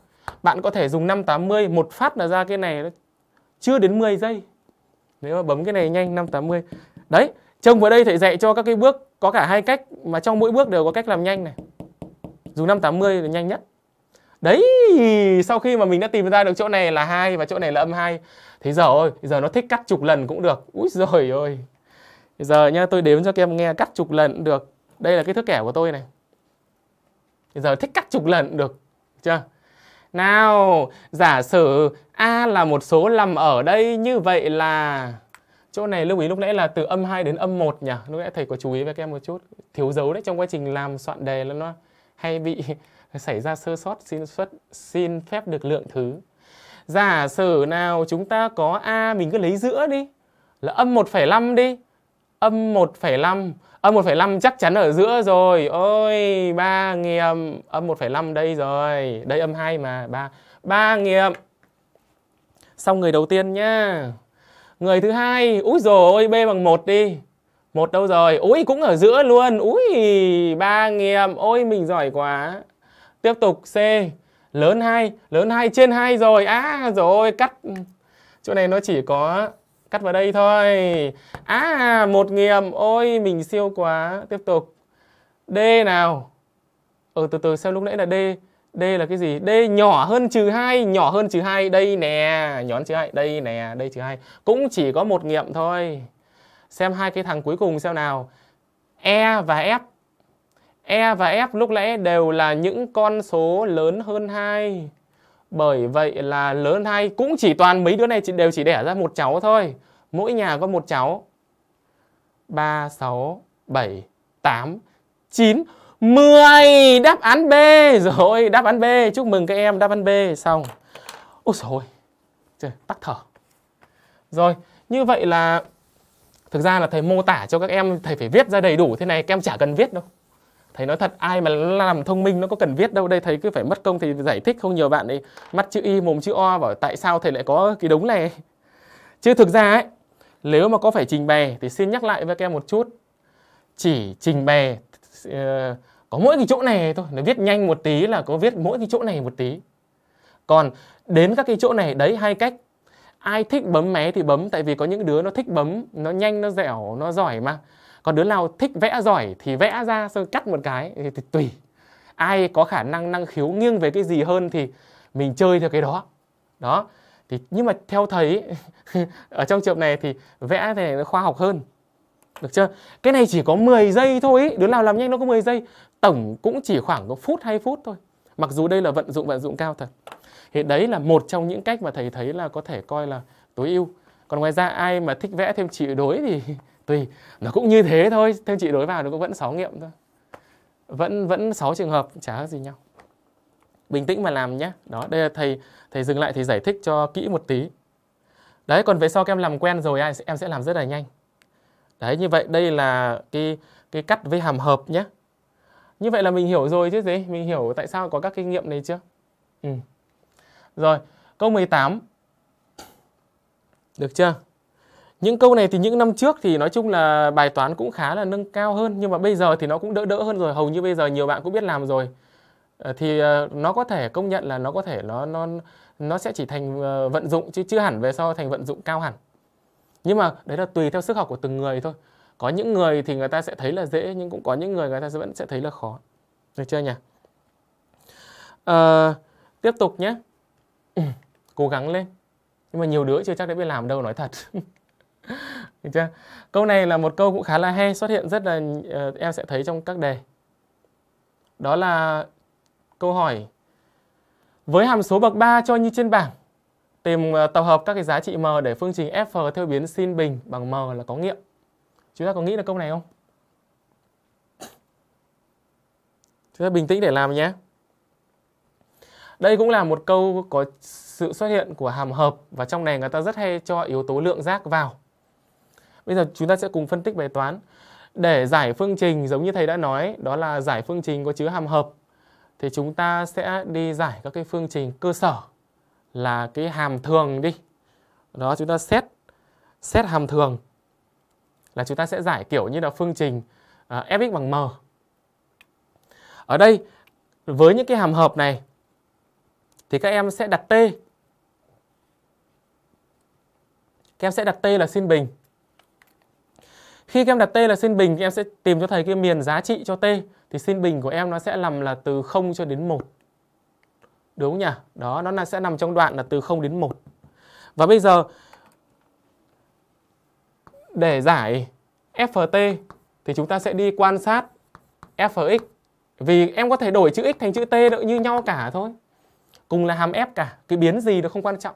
S1: bạn có thể dùng 580 một phát là ra cái này chưa đến 10 giây nếu mà bấm cái này nhanh 580 đấy trông vào đây thầy dạy cho các cái bước có cả hai cách mà trong mỗi bước đều có cách làm nhanh này dùng 580 là nhanh nhất đấy sau khi mà mình đã tìm ra được chỗ này là hai và chỗ này là âm hai thế giờ ơi giờ nó thích cắt chục lần cũng được úi rồi ơi giờ nha tôi đếm cho các em nghe cắt chục lần cũng được đây là cái thước kẻ của tôi này giờ thích cắt chục lần cũng được chưa nào, giả sử A là một số nằm ở đây như vậy là... Chỗ này lưu ý lúc nãy là từ âm 2 đến âm 1 nhỉ? Lúc nãy thầy có chú ý với các em một chút. Thiếu dấu đấy, trong quá trình làm soạn đề là nó hay bị xảy ra sơ sót, xin, xuất, xin phép được lượng thứ. Giả sử nào chúng ta có A, mình cứ lấy giữa đi. Là âm 1,5 đi. Âm 1,5 âm 1,5 chắc chắn ở giữa rồi ôi ba nghiệm âm 1,5 đây rồi đây âm 2 mà ba ba nghiệm xong người đầu tiên nhá người thứ hai úi rồi ôi b bằng một đi một đâu rồi úi cũng ở giữa luôn úi ba nghiệm ôi mình giỏi quá tiếp tục c lớn 2 lớn 2 trên 2 rồi á à, rồi cắt chỗ này nó chỉ có cắt vào đây thôi à một nghiệm ôi mình siêu quá tiếp tục d nào ở ừ, từ từ xem lúc nãy là d d là cái gì d nhỏ hơn trừ hai nhỏ hơn trừ hai đây nè nhỏ hơn trừ hai đây nè đây trừ hai cũng chỉ có một nghiệm thôi xem hai cái thằng cuối cùng xem nào e và f e và f lúc nãy đều là những con số lớn hơn hai bởi vậy là lớn hay cũng chỉ toàn mấy đứa này chỉ đều chỉ đẻ ra một cháu thôi mỗi nhà có một cháu 3 6 7 8 9 10 đáp án B rồi đáp án B chúc mừng các em đáp án B xong ôi rồi trời tắc thở rồi như vậy là thực ra là thầy mô tả cho các em thầy phải viết ra đầy đủ thế này các em chả cần viết đâu thầy nói thật ai mà làm thông minh nó có cần viết đâu đây thầy cứ phải mất công thì giải thích không nhiều bạn ấy mắt chữ y mồm chữ o bảo tại sao thầy lại có cái đống này chứ thực ra ấy nếu mà có phải trình bày thì xin nhắc lại với các em một chút chỉ trình bày ờ, có mỗi cái chỗ này thôi nó viết nhanh một tí là có viết mỗi cái chỗ này một tí còn đến các cái chỗ này đấy hai cách ai thích bấm mé thì bấm tại vì có những đứa nó thích bấm nó nhanh nó dẻo nó giỏi mà còn đứa nào thích vẽ giỏi thì vẽ ra xong cắt một cái thì, tùy ai có khả năng năng khiếu nghiêng về cái gì hơn thì mình chơi theo cái đó đó thì nhưng mà theo thầy ở trong trường này thì vẽ thì nó khoa học hơn được chưa cái này chỉ có 10 giây thôi đứa nào làm nhanh nó có 10 giây tổng cũng chỉ khoảng có phút hai phút thôi mặc dù đây là vận dụng vận dụng cao thật thì đấy là một trong những cách mà thầy thấy là có thể coi là tối ưu còn ngoài ra ai mà thích vẽ thêm chỉ đối thì tùy nó cũng như thế thôi theo chị đối vào nó cũng vẫn 6 nghiệm thôi vẫn vẫn 6 trường hợp chả khác gì nhau bình tĩnh mà làm nhé đó đây là thầy thầy dừng lại thì giải thích cho kỹ một tí đấy còn về sau các em làm quen rồi em sẽ làm rất là nhanh đấy như vậy đây là cái cái cắt với hàm hợp nhé như vậy là mình hiểu rồi chứ gì mình hiểu tại sao có các kinh nghiệm này chưa ừ. rồi câu 18 được chưa những câu này thì những năm trước thì nói chung là bài toán cũng khá là nâng cao hơn nhưng mà bây giờ thì nó cũng đỡ đỡ hơn rồi hầu như bây giờ nhiều bạn cũng biết làm rồi ờ, thì ờ, nó có thể công nhận là nó có thể nó nó nó sẽ chỉ thành ờ, vận dụng chứ chưa hẳn về sau thành vận dụng cao hẳn nhưng mà đấy là tùy theo sức học của từng người thôi có những người thì người ta sẽ thấy là dễ nhưng cũng có những người người ta vẫn sẽ thấy là khó được chưa nhỉ à, tiếp tục nhé cố gắng lên nhưng mà nhiều đứa chưa chắc đã biết làm đâu nói thật Được chưa? Câu này là một câu cũng khá là hay xuất hiện rất là uh, em sẽ thấy trong các đề. Đó là câu hỏi với hàm số bậc 3 cho như trên bảng tìm uh, tập hợp các cái giá trị m để phương trình f theo biến sin bình bằng m là có nghiệm. Chúng ta có nghĩ là câu này không? Chúng ta bình tĩnh để làm nhé. Đây cũng là một câu có sự xuất hiện của hàm hợp và trong này người ta rất hay cho yếu tố lượng giác vào. Bây giờ chúng ta sẽ cùng phân tích bài toán. Để giải phương trình giống như thầy đã nói, đó là giải phương trình có chứa hàm hợp. Thì chúng ta sẽ đi giải các cái phương trình cơ sở là cái hàm thường đi. Đó chúng ta xét xét hàm thường là chúng ta sẽ giải kiểu như là phương trình uh, fx bằng m. Ở đây với những cái hàm hợp này thì các em sẽ đặt t các em sẽ đặt t là sin bình khi các em đặt t là sin bình thì em sẽ tìm cho thầy cái miền giá trị cho t thì sin bình của em nó sẽ nằm là từ 0 cho đến 1 đúng nhỉ đó nó sẽ nằm trong đoạn là từ 0 đến 1 và bây giờ để giải FT thì chúng ta sẽ đi quan sát Fx vì em có thể đổi chữ x thành chữ t đợi như nhau cả thôi cùng là hàm f cả cái biến gì nó không quan trọng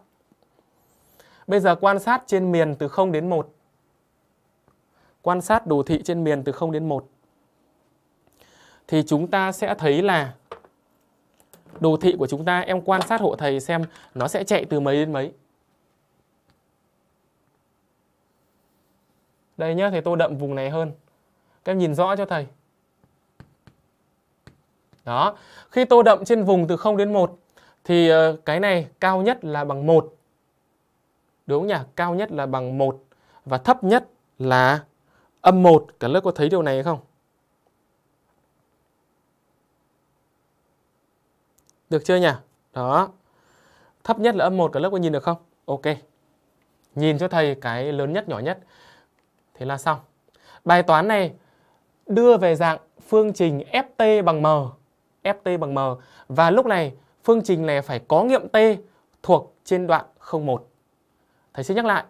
S1: bây giờ quan sát trên miền từ 0 đến 1 quan sát đồ thị trên miền từ 0 đến 1 thì chúng ta sẽ thấy là đồ thị của chúng ta em quan sát hộ thầy xem nó sẽ chạy từ mấy đến mấy. Đây nhá, thầy tô đậm vùng này hơn. Các em nhìn rõ cho thầy. Đó, khi tô đậm trên vùng từ 0 đến 1 thì ờ, cái này cao nhất là bằng 1. Đúng nhỉ? Cao nhất là bằng 1 và thấp nhất là âm 1, cả lớp có thấy điều này hay không? Được chưa nhỉ? Đó. Thấp nhất là âm 1 cả lớp có nhìn được không? Ok. Nhìn cho thầy cái lớn nhất nhỏ nhất. Thế là xong. Bài toán này đưa về dạng phương trình ft bằng m. ft bằng m và lúc này phương trình này phải có nghiệm t thuộc trên đoạn 01. Thầy sẽ nhắc lại,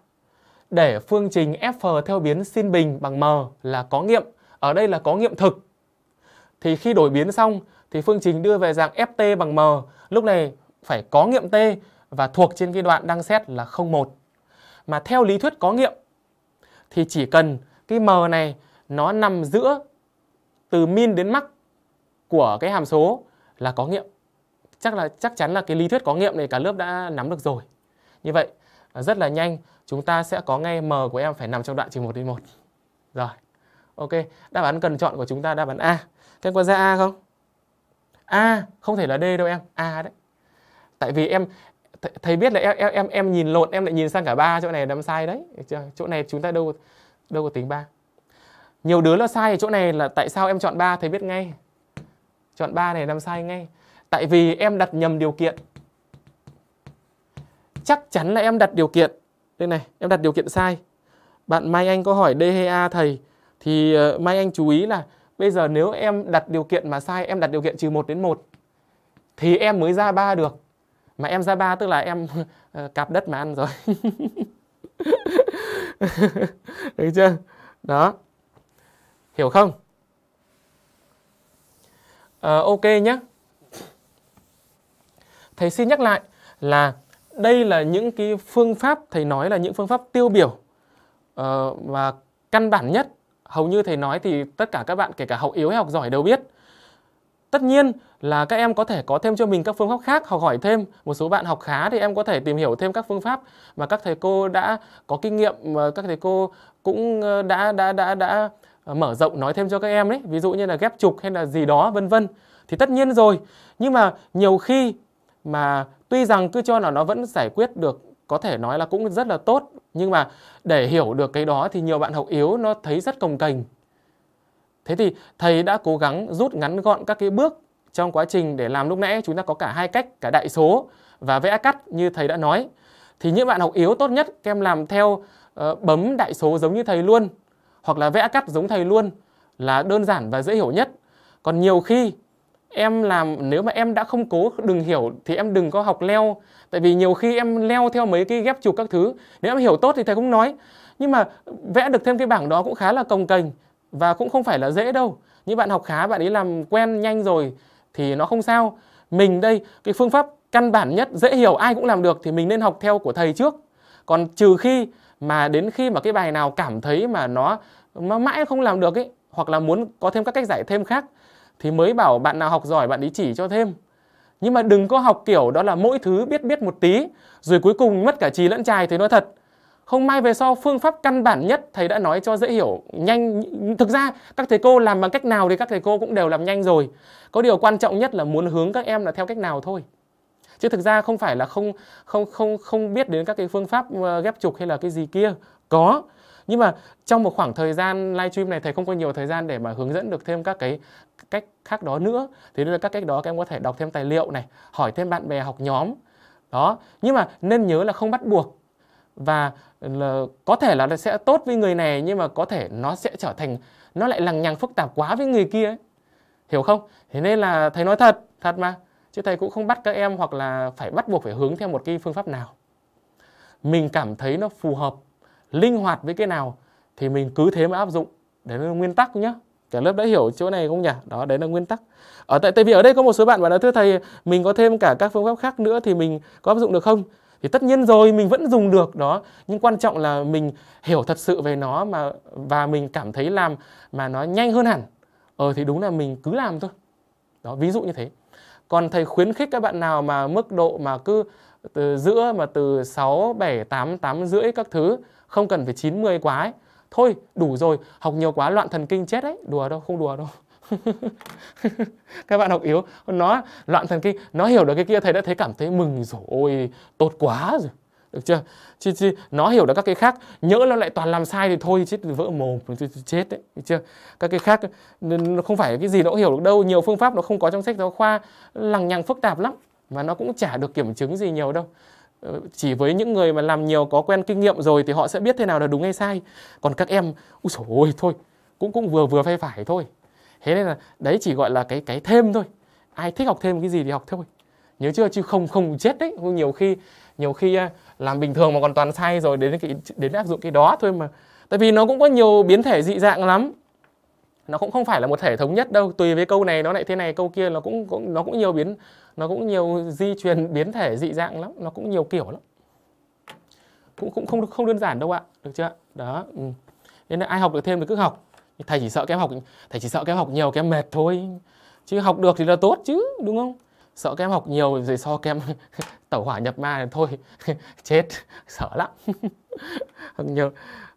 S1: để phương trình f theo biến sin bình bằng m là có nghiệm, ở đây là có nghiệm thực. Thì khi đổi biến xong thì phương trình đưa về dạng ft bằng m, lúc này phải có nghiệm t và thuộc trên cái đoạn đang xét là 01. Mà theo lý thuyết có nghiệm thì chỉ cần cái m này nó nằm giữa từ min đến max của cái hàm số là có nghiệm. Chắc là chắc chắn là cái lý thuyết có nghiệm này cả lớp đã nắm được rồi. Như vậy rất là nhanh chúng ta sẽ có ngay m của em phải nằm trong đoạn trừ 1 đến 1. Rồi. Ok, đáp án cần chọn của chúng ta đáp án A. Các em có ra A không? A không thể là D đâu em, A đấy. Tại vì em th thầy biết là em em em nhìn lộn, em lại nhìn sang cả ba chỗ này đâm sai đấy. Chỗ này chúng ta đâu đâu có tính ba Nhiều đứa nó sai ở chỗ này là tại sao em chọn 3 thầy biết ngay. Chọn 3 này làm sai ngay. Tại vì em đặt nhầm điều kiện. Chắc chắn là em đặt điều kiện đây này em đặt điều kiện sai bạn Mai Anh có hỏi d hay a thầy thì ờ, Mai Anh chú ý là bây giờ nếu em đặt điều kiện mà sai em đặt điều kiện trừ 1 đến 1 thì em mới ra ba được mà em ra ba tức là em ờ, cạp đất mà ăn rồi được chưa đó hiểu không à, ok nhé thầy xin nhắc lại là đây là những cái phương pháp thầy nói là những phương pháp tiêu biểu ờ, và căn bản nhất hầu như thầy nói thì tất cả các bạn kể cả học yếu hay học giỏi đều biết tất nhiên là các em có thể có thêm cho mình các phương pháp khác học hỏi thêm một số bạn học khá thì em có thể tìm hiểu thêm các phương pháp mà các thầy cô đã có kinh nghiệm mà các thầy cô cũng ờ, đã đã đã đã, đã ờ, mở rộng nói thêm cho các em đấy ví dụ như là ghép trục hay là gì đó vân vân thì tất nhiên rồi nhưng mà nhiều khi mà tuy rằng cứ cho là nó vẫn giải quyết được có thể nói là cũng rất là tốt nhưng mà để hiểu được cái đó thì nhiều bạn học yếu nó thấy rất cồng kềnh thế thì thầy đã cố gắng rút ngắn gọn các cái bước trong quá trình để làm lúc nãy chúng ta có cả hai cách cả đại số và vẽ cắt như thầy đã nói thì những bạn học yếu tốt nhất các em làm theo uh, bấm đại số giống như thầy luôn hoặc là vẽ cắt giống thầy luôn là đơn giản và dễ hiểu nhất còn nhiều khi em làm nếu mà em đã không cố đừng hiểu thì em đừng có học leo tại vì nhiều khi em leo theo mấy cái ghép chụp các thứ nếu em hiểu tốt thì thầy cũng nói nhưng mà vẽ được thêm cái bảng đó cũng khá là cồng kềnh và cũng không phải là dễ đâu những bạn học khá bạn ấy làm quen nhanh rồi thì nó không sao mình đây cái phương pháp căn bản nhất dễ hiểu ai cũng làm được thì mình nên học theo của thầy trước còn trừ khi mà đến khi mà cái bài nào cảm thấy mà nó mà mãi không làm được ấy hoặc là muốn có thêm các cách giải thêm khác thì mới bảo bạn nào học giỏi bạn ý chỉ cho thêm nhưng mà đừng có học kiểu đó là mỗi thứ biết biết một tí rồi cuối cùng mất cả trí lẫn trài thì nói thật không may về sau phương pháp căn bản nhất thầy đã nói cho dễ hiểu nhanh thực ra các thầy cô làm bằng cách nào thì các thầy cô cũng đều làm nhanh rồi có điều quan trọng nhất là muốn hướng các em là theo cách nào thôi chứ thực ra không phải là không không không không biết đến các cái phương pháp ờ, ghép trục hay là cái gì kia có nhưng mà trong một khoảng thời gian livestream này thầy không có nhiều thời gian để mà hướng dẫn được thêm các cái cách khác đó nữa thì đây là các cách đó các em có thể đọc thêm tài liệu này hỏi thêm bạn bè học nhóm đó nhưng mà nên nhớ là không bắt buộc và là có thể là nó sẽ tốt với người này nhưng mà có thể nó sẽ trở thành nó lại lằng nhằng phức tạp quá với người kia ấy. hiểu không thế nên là thầy nói thật thật mà chứ thầy cũng không bắt các em hoặc là phải bắt buộc phải hướng theo một cái phương pháp nào mình cảm thấy nó phù hợp linh hoạt với cái nào thì mình cứ thế mà áp dụng đấy là nguyên tắc nhá cả lớp đã hiểu chỗ này không nhỉ đó đấy là nguyên tắc ở tại tại vì ở đây có một số bạn bảo là thưa thầy mình có thêm cả các phương pháp khác nữa thì mình có áp dụng được không thì tất nhiên rồi mình vẫn dùng được đó nhưng quan trọng là mình hiểu thật sự về nó mà và mình cảm thấy làm mà nó nhanh hơn hẳn ờ thì đúng là mình cứ làm thôi đó ví dụ như thế còn thầy khuyến khích các bạn nào mà mức độ mà cứ từ giữa mà từ 6, 7, 8, 8 rưỡi các thứ không cần phải 90 quá ấy. Thôi đủ rồi, học nhiều quá loạn thần kinh chết đấy, đùa đâu, không đùa đâu. các bạn học yếu nó loạn thần kinh nó hiểu được cái kia thầy đã thấy cảm thấy mừng rồi ôi tốt quá rồi được chưa chứ, chứ nó hiểu được các cái khác nhỡ nó lại toàn làm sai thì thôi chết vỡ mồm chết đấy được chưa các cái khác nó không phải cái gì nó cũng hiểu được đâu nhiều phương pháp nó không có trong sách giáo khoa lằng nhằng phức tạp lắm và nó cũng chả được kiểm chứng gì nhiều đâu chỉ với những người mà làm nhiều có quen kinh nghiệm rồi thì họ sẽ biết thế nào là đúng hay sai còn các em ui sổ ôi thôi cũng cũng vừa vừa phải phải thôi thế nên là đấy chỉ gọi là cái cái thêm thôi ai thích học thêm cái gì thì học thôi nhớ chưa chứ không không chết đấy nhiều khi nhiều khi à, làm bình thường mà còn toàn sai rồi đến cái đến áp dụng cái đó thôi mà tại vì nó cũng có nhiều biến thể dị dạng lắm nó cũng không phải là một thể thống nhất đâu tùy với câu này nó lại thế này câu kia nó cũng, cũng nó cũng nhiều biến nó cũng nhiều di truyền biến thể dị dạng lắm nó cũng nhiều kiểu lắm cũng cũng không không đơn giản đâu ạ được chưa đó ừ. nên là ai học được thêm thì cứ học thầy chỉ sợ kém học thầy chỉ sợ kém học nhiều kém mệt thôi chứ học được thì là tốt chứ đúng không sợ kém học nhiều rồi so kém tẩu hỏa nhập ma là thôi chết sợ lắm học nhiều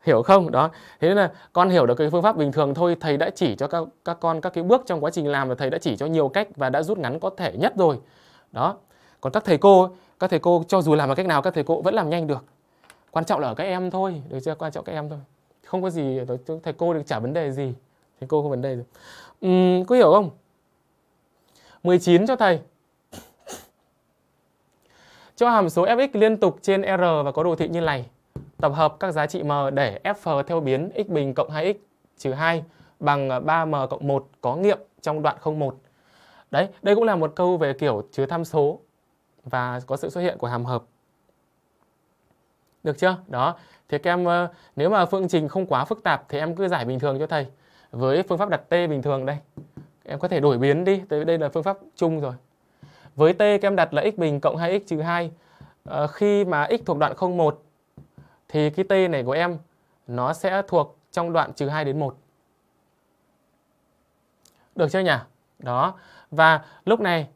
S1: hiểu không đó thế nên là con hiểu được cái phương pháp bình thường thôi thầy đã chỉ cho các các con các cái bước trong quá trình làm và thầy đã chỉ cho nhiều cách và đã rút ngắn có thể nhất rồi đó còn các thầy cô các thầy cô cho dù làm bằng cách nào các thầy cô vẫn làm nhanh được quan trọng là ở các em thôi được chưa quan trọng các em thôi không có gì thầy cô được trả vấn đề gì thầy cô không vấn đề gì uhm, có hiểu không 19 cho thầy cho hàm số fx liên tục trên r và có đồ thị như này tập hợp các giá trị m để f theo biến x bình cộng 2x trừ 2 bằng 3m cộng 1 có nghiệm trong đoạn 01. Đấy, đây cũng là một câu về kiểu chứa tham số và có sự xuất hiện của hàm hợp. Được chưa? Đó. Thì các em ờ, nếu mà phương trình không quá phức tạp thì em cứ giải bình thường cho thầy. Với phương pháp đặt t bình thường đây. Em có thể đổi biến đi, tới đây là phương pháp chung rồi. Với t các em đặt là x bình cộng 2x trừ 2. Ờ, khi mà x thuộc đoạn 01 thì cái t này của em nó sẽ thuộc trong đoạn trừ 2 đến 1. Được chưa nhỉ? Đó. Và lúc này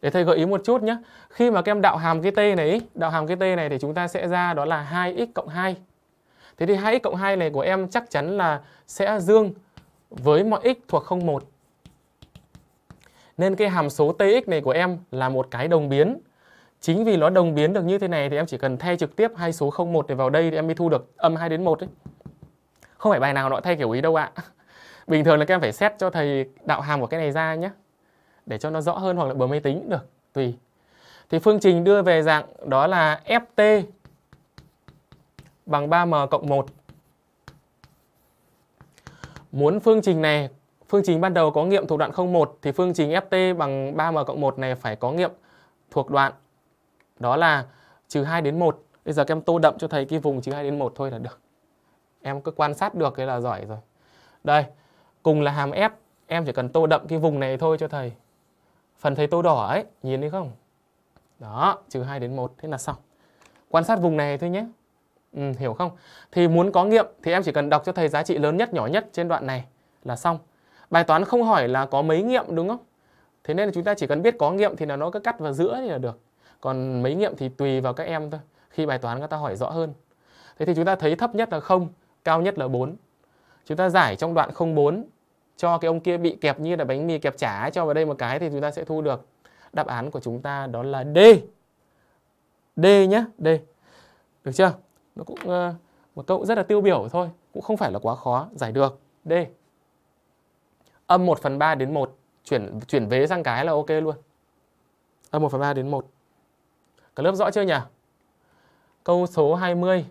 S1: để thầy gợi ý một chút nhé. Khi mà các em đạo hàm cái t này, đạo hàm cái t này thì chúng ta sẽ ra đó là 2x cộng 2. Thế thì 2x cộng 2 này của em chắc chắn là sẽ dương với mọi x thuộc 01. Nên cái hàm số tx này của em là một cái đồng biến chính vì nó đồng biến được như thế này thì em chỉ cần thay trực tiếp hai số 01 để vào đây thì em mới thu được âm 2 đến 1 đấy. Không phải bài nào nó thay kiểu ý đâu ạ. Bình thường là các em phải xét cho thầy đạo hàm của cái này ra nhé. Để cho nó rõ hơn hoặc là bấm máy tính được, tùy. Thì phương trình đưa về dạng đó là FT bằng 3m cộng 1. Muốn phương trình này, phương trình ban đầu có nghiệm thuộc đoạn 01 thì phương trình FT bằng 3m cộng 1 này phải có nghiệm thuộc đoạn đó là trừ 2 đến 1. Bây giờ các em tô đậm cho thầy cái vùng trừ 2 đến 1 thôi là được. Em cứ quan sát được cái là giỏi rồi. Đây, cùng là hàm F, em chỉ cần tô đậm cái vùng này thôi cho thầy. Phần thầy tô đỏ ấy, nhìn thấy không? Đó, trừ 2 đến 1, thế là xong. Quan sát vùng này thôi nhé. Ừ, hiểu không? Thì muốn có nghiệm thì em chỉ cần đọc cho thầy giá trị lớn nhất, nhỏ nhất trên đoạn này là xong. Bài toán không hỏi là có mấy nghiệm đúng không? Thế nên là chúng ta chỉ cần biết có nghiệm thì là nó cứ cắt vào giữa thì là được còn mấy nghiệm thì tùy vào các em thôi khi bài toán các ta hỏi rõ hơn thế thì chúng ta thấy thấp nhất là không cao nhất là 4 chúng ta giải trong đoạn 04 cho cái ông kia bị kẹp như là bánh mì kẹp chả cho vào đây một cái thì chúng ta sẽ thu được đáp án của chúng ta đó là D D nhé D được chưa nó cũng uh, một câu rất là tiêu biểu thôi cũng không phải là quá khó giải được D âm 1 phần 3 đến 1 chuyển chuyển vế sang cái là ok luôn âm 1 phần 3 đến 1 Cả lớp rõ chưa nhỉ? Câu số 20.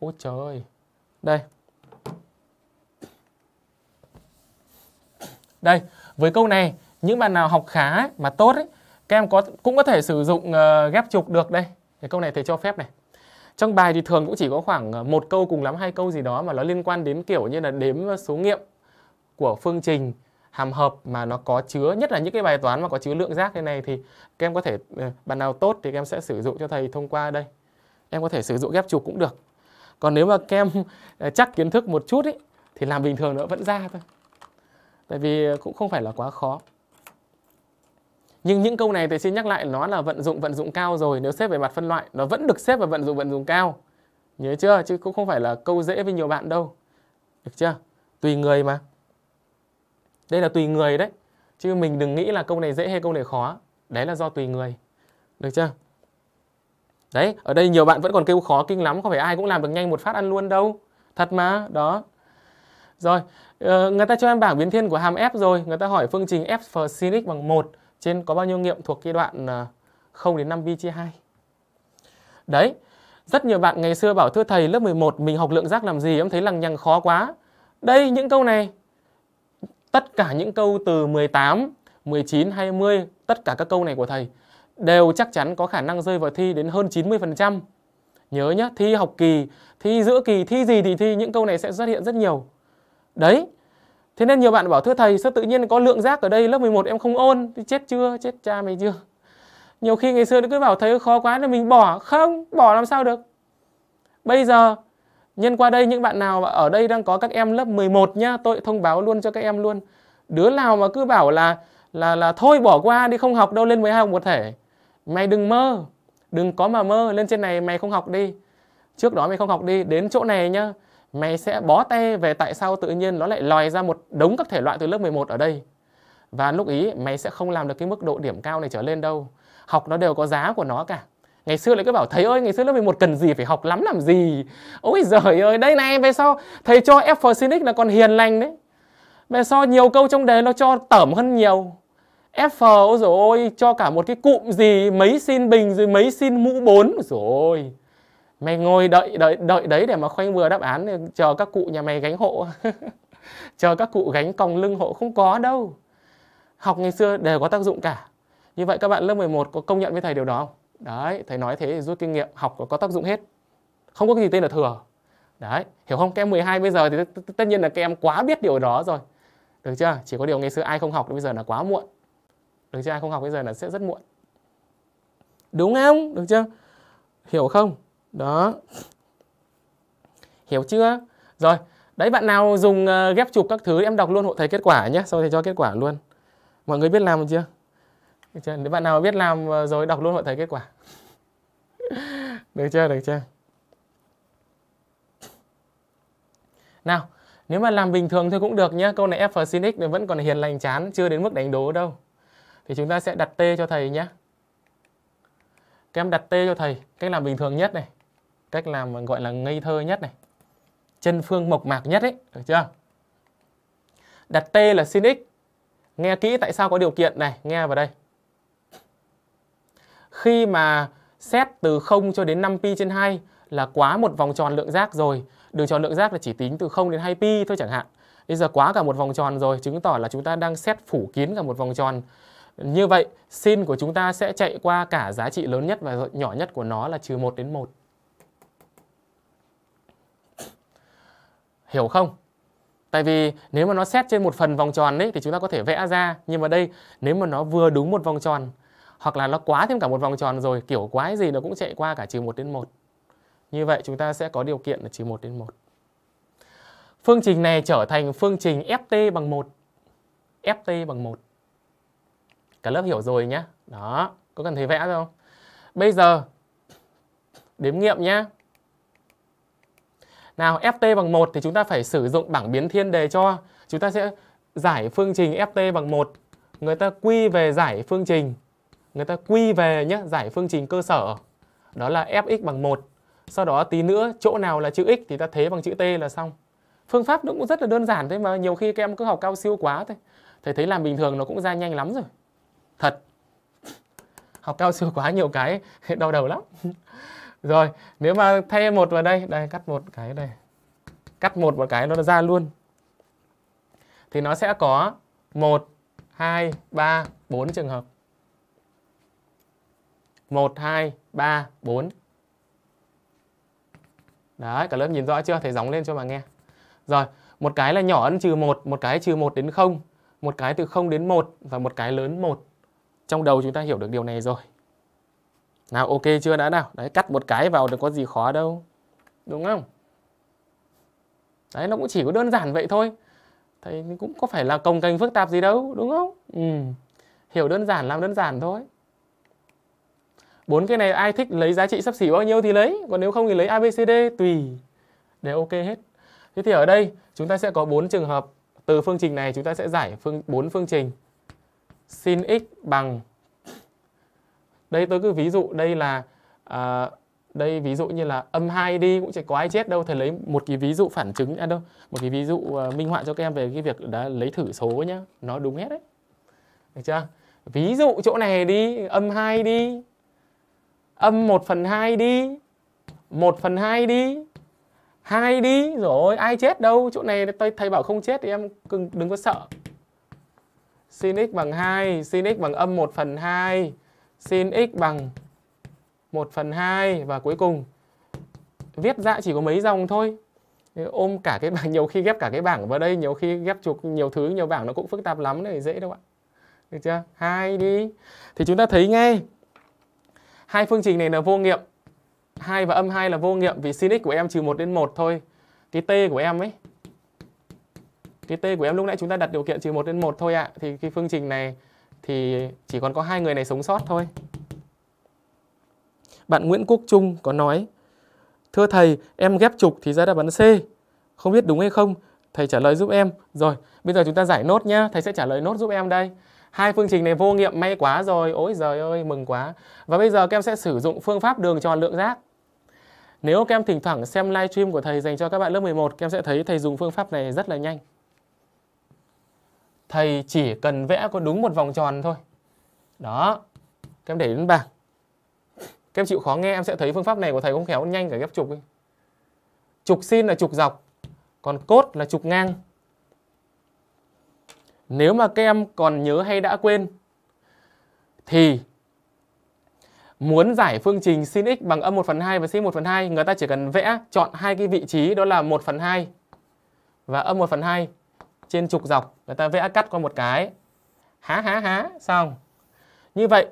S1: Ôi trời. Đây. Đây, với câu này, những bạn nào học khá mà tốt ấy, các em có cũng có thể sử dụng uh, ghép trục được đây. Cái câu này thầy cho phép này. Trong bài thì thường cũng chỉ có khoảng ờ, một câu cùng lắm hai câu gì đó mà nó liên quan đến kiểu như là đếm số nghiệm của phương trình hàm hợp mà nó có chứa nhất là những cái bài toán mà có chứa lượng giác thế này thì các em có thể ờ, bạn nào tốt thì các em sẽ sử dụng cho thầy thông qua đây em có thể sử dụng ghép chụp cũng được còn nếu mà các em ờ, chắc kiến thức một chút ấy thì làm bình thường nữa vẫn ra thôi tại vì cũng không phải là quá khó nhưng những câu này thì xin nhắc lại nó là vận dụng vận dụng cao rồi nếu xếp về mặt phân loại nó vẫn được xếp vào vận dụng vận dụng cao nhớ chưa chứ cũng không phải là câu dễ với nhiều bạn đâu được chưa tùy người mà đây là tùy người đấy chứ mình đừng nghĩ là câu này dễ hay câu này khó đấy là do tùy người được chưa đấy ở đây nhiều bạn vẫn còn kêu khó kinh lắm không phải ai cũng làm được nhanh một phát ăn luôn đâu thật mà đó rồi ờ, người ta cho em bảng biến thiên của hàm f rồi người ta hỏi phương trình f for sin x bằng 1 trên có bao nhiêu nghiệm thuộc cái đoạn 0 ờ, đến 5 vi chia 2 đấy rất nhiều bạn ngày xưa bảo thưa thầy lớp 11 mình học lượng giác làm gì em thấy lằng nhằng khó quá đây những câu này tất cả những câu từ 18, 19, 20, tất cả các câu này của thầy đều chắc chắn có khả năng rơi vào thi đến hơn 90%. Nhớ nhé, thi học kỳ, thi giữa kỳ, thi gì thì thi, những câu này sẽ xuất hiện rất nhiều. Đấy, thế nên nhiều bạn bảo thưa thầy sao tự nhiên có lượng giác ở đây lớp 11 em không ôn, thì chết chưa, chết cha mày chưa. Nhiều khi ngày xưa nó cứ bảo thầy khó quá là mình bỏ, không, bỏ làm sao được. Bây giờ Nhân qua đây những bạn nào ở đây đang có các em lớp 11 nhá, tôi thông báo luôn cho các em luôn. Đứa nào mà cứ bảo là là là thôi bỏ qua đi không học đâu lên 12 học một thể. Mày đừng mơ, đừng có mà mơ lên trên này mày không học đi. Trước đó mày không học đi, đến chỗ này nhá, mày sẽ bó tay về tại sao tự nhiên nó lại lòi ra một đống các thể loại từ lớp 11 ở đây. Và lúc ý mày sẽ không làm được cái mức độ điểm cao này trở lên đâu. Học nó đều có giá của nó cả ngày xưa lại cứ bảo thầy ơi ngày xưa lớp 11 cần gì phải học lắm làm gì ôi giời ơi đây này về sau thầy cho f for x là còn hiền lành đấy về sau nhiều câu trong đề nó cho tởm hơn nhiều f ôi rồi ôi cho cả một cái cụm gì mấy xin bình rồi mấy xin mũ bốn rồi ôi mày ngồi đợi đợi đợi đấy để mà khoanh vừa đáp án chờ các cụ nhà mày gánh hộ chờ các cụ gánh còng lưng hộ không có đâu học ngày xưa đều có tác dụng cả như vậy các bạn lớp 11 có công nhận với thầy điều đó không đấy thầy nói thế rút kinh nghiệm học có, có tác dụng hết không có cái gì tên là thừa đấy hiểu không các em 12 bây giờ thì tất nhiên là các em quá biết điều đó rồi được chưa chỉ có điều ngày xưa ai không học thì bây giờ là quá muộn được chưa ai không học bây giờ là sẽ rất muộn đúng không được chưa hiểu không đó hiểu chưa rồi đấy bạn nào dùng ờ, ghép chụp các thứ em đọc luôn hộ thầy kết quả nhé sau thầy cho kết quả luôn mọi người biết làm chưa, chưa? nếu bạn nào biết làm ờ, rồi đọc luôn hộ thầy kết quả được chưa? Được chưa? Nào, nếu mà làm bình thường thì cũng được nhé. Câu này f sin x vẫn còn hiền lành chán, chưa đến mức đánh đố đâu. Thì chúng ta sẽ đặt t cho thầy nhé. Các em đặt t cho thầy, cách làm bình thường nhất này. Cách làm gọi là ngây thơ nhất này. Chân phương mộc mạc nhất ấy, được chưa? Đặt t là sin x. Nghe kỹ tại sao có điều kiện này, nghe vào đây. Khi mà Xét từ 0 cho đến 5 pi trên 2 là quá một vòng tròn lượng giác rồi. Đường tròn lượng giác là chỉ tính từ 0 đến 2 pi thôi chẳng hạn. Bây giờ quá cả một vòng tròn rồi, chứng tỏ là chúng ta đang xét phủ kín cả một vòng tròn. Như vậy, sin của chúng ta sẽ chạy qua cả giá trị lớn nhất và nhỏ nhất của nó là trừ 1 đến 1. Hiểu không? Tại vì nếu mà nó xét trên một phần vòng tròn ấy thì chúng ta có thể vẽ ra, nhưng mà đây nếu mà nó vừa đúng một vòng tròn hoặc là nó quá thêm cả một vòng tròn rồi kiểu quái gì nó cũng chạy qua cả trừ 1 đến 1 như vậy chúng ta sẽ có điều kiện là trừ 1 đến 1 phương trình này trở thành phương trình ft bằng 1 ft bằng 1 cả lớp hiểu rồi nhé đó có cần thấy vẽ không bây giờ đếm nghiệm nhé nào ft bằng 1 thì chúng ta phải sử dụng bảng biến thiên đề cho chúng ta sẽ giải phương trình ft bằng 1 người ta quy về giải phương trình người ta quy về nhé giải phương trình cơ sở đó là fx bằng 1 sau đó tí nữa chỗ nào là chữ x thì ta thế bằng chữ t là xong phương pháp cũng rất là đơn giản thế mà nhiều khi các em cứ học cao siêu quá thôi thầy thấy làm bình thường nó cũng ra nhanh lắm rồi thật học cao siêu quá nhiều cái đau đầu lắm rồi nếu mà thay một vào đây đây cắt một cái đây cắt một một cái nó ra luôn thì nó sẽ có 1 2 3 4 trường hợp 1, 2, 3, 4. Đấy, cả lớp nhìn rõ chưa? Thầy gióng lên cho mà nghe. Rồi, một cái là nhỏ ấn trừ 1, một cái trừ 1 đến 0, một cái từ 0 đến 1 và một cái lớn 1. Trong đầu chúng ta hiểu được điều này rồi. Nào ok chưa đã nào? Đấy, cắt một cái vào được có gì khó đâu. Đúng không? Đấy, nó cũng chỉ có đơn giản vậy thôi. Thầy cũng có phải là công cành phức tạp gì đâu, đúng không? Ừ. Hiểu đơn giản làm đơn giản thôi bốn cái này ai thích lấy giá trị sắp xỉ bao nhiêu thì lấy còn nếu không thì lấy abcd tùy đều ok hết thế thì ở đây chúng ta sẽ có bốn trường hợp từ phương trình này chúng ta sẽ giải phương bốn phương trình sin x bằng đây tôi cứ ví dụ đây là à, đây ví dụ như là âm 2 đi cũng chỉ có ai chết đâu thầy lấy một cái ví dụ phản chứng à đâu một cái ví dụ uh, minh họa cho các em về cái việc đã lấy thử số nhá nó đúng hết đấy được chưa ví dụ chỗ này đi âm 2 đi âm 1 phần 2 đi 1 phần 2 đi hai đi rồi ai chết đâu chỗ này thầy, thầy bảo không chết thì em đừng, có sợ sin x bằng 2 sin x bằng âm 1 phần 2 sin x bằng 1 phần 2 và cuối cùng viết ra dạ chỉ có mấy dòng thôi ôm cả cái bảng nhiều khi ghép cả cái bảng vào đây nhiều khi ghép chụp nhiều thứ nhiều bảng nó cũng phức tạp lắm này dễ đâu ạ được chưa hai đi thì chúng ta thấy ngay hai phương trình này là vô nghiệm 2 và âm 2 là vô nghiệm vì sin x của em trừ 1 đến 1 thôi cái t của em ấy cái t của em lúc nãy chúng ta đặt điều kiện trừ 1 đến 1 thôi ạ à. thì cái phương trình này thì chỉ còn có hai người này sống sót thôi bạn Nguyễn Quốc Trung có nói Thưa thầy, em ghép trục thì ra đáp án C. Không biết đúng hay không? Thầy trả lời giúp em. Rồi, bây giờ chúng ta giải nốt nhá. Thầy sẽ trả lời nốt giúp em đây hai phương trình này vô nghiệm may quá rồi ôi giời ơi mừng quá và bây giờ các em sẽ sử dụng phương pháp đường tròn lượng giác nếu các em thỉnh thoảng xem live stream của thầy dành cho các bạn lớp 11 các em sẽ thấy thầy dùng phương pháp này rất là nhanh thầy chỉ cần vẽ có đúng một vòng tròn thôi đó các em để đến bảng các em chịu khó nghe em sẽ thấy phương pháp này của thầy không khéo nhanh cả ghép trục ấy. trục sin là trục dọc còn cốt là trục ngang nếu mà các em còn nhớ hay đã quên thì muốn giải phương trình sin x bằng âm 1 phần 2 và sin 1 phần 2 người ta chỉ cần vẽ chọn hai cái vị trí đó là 1 phần 2 và âm 1 phần 2 trên trục dọc người ta vẽ cắt qua một cái há há há xong như vậy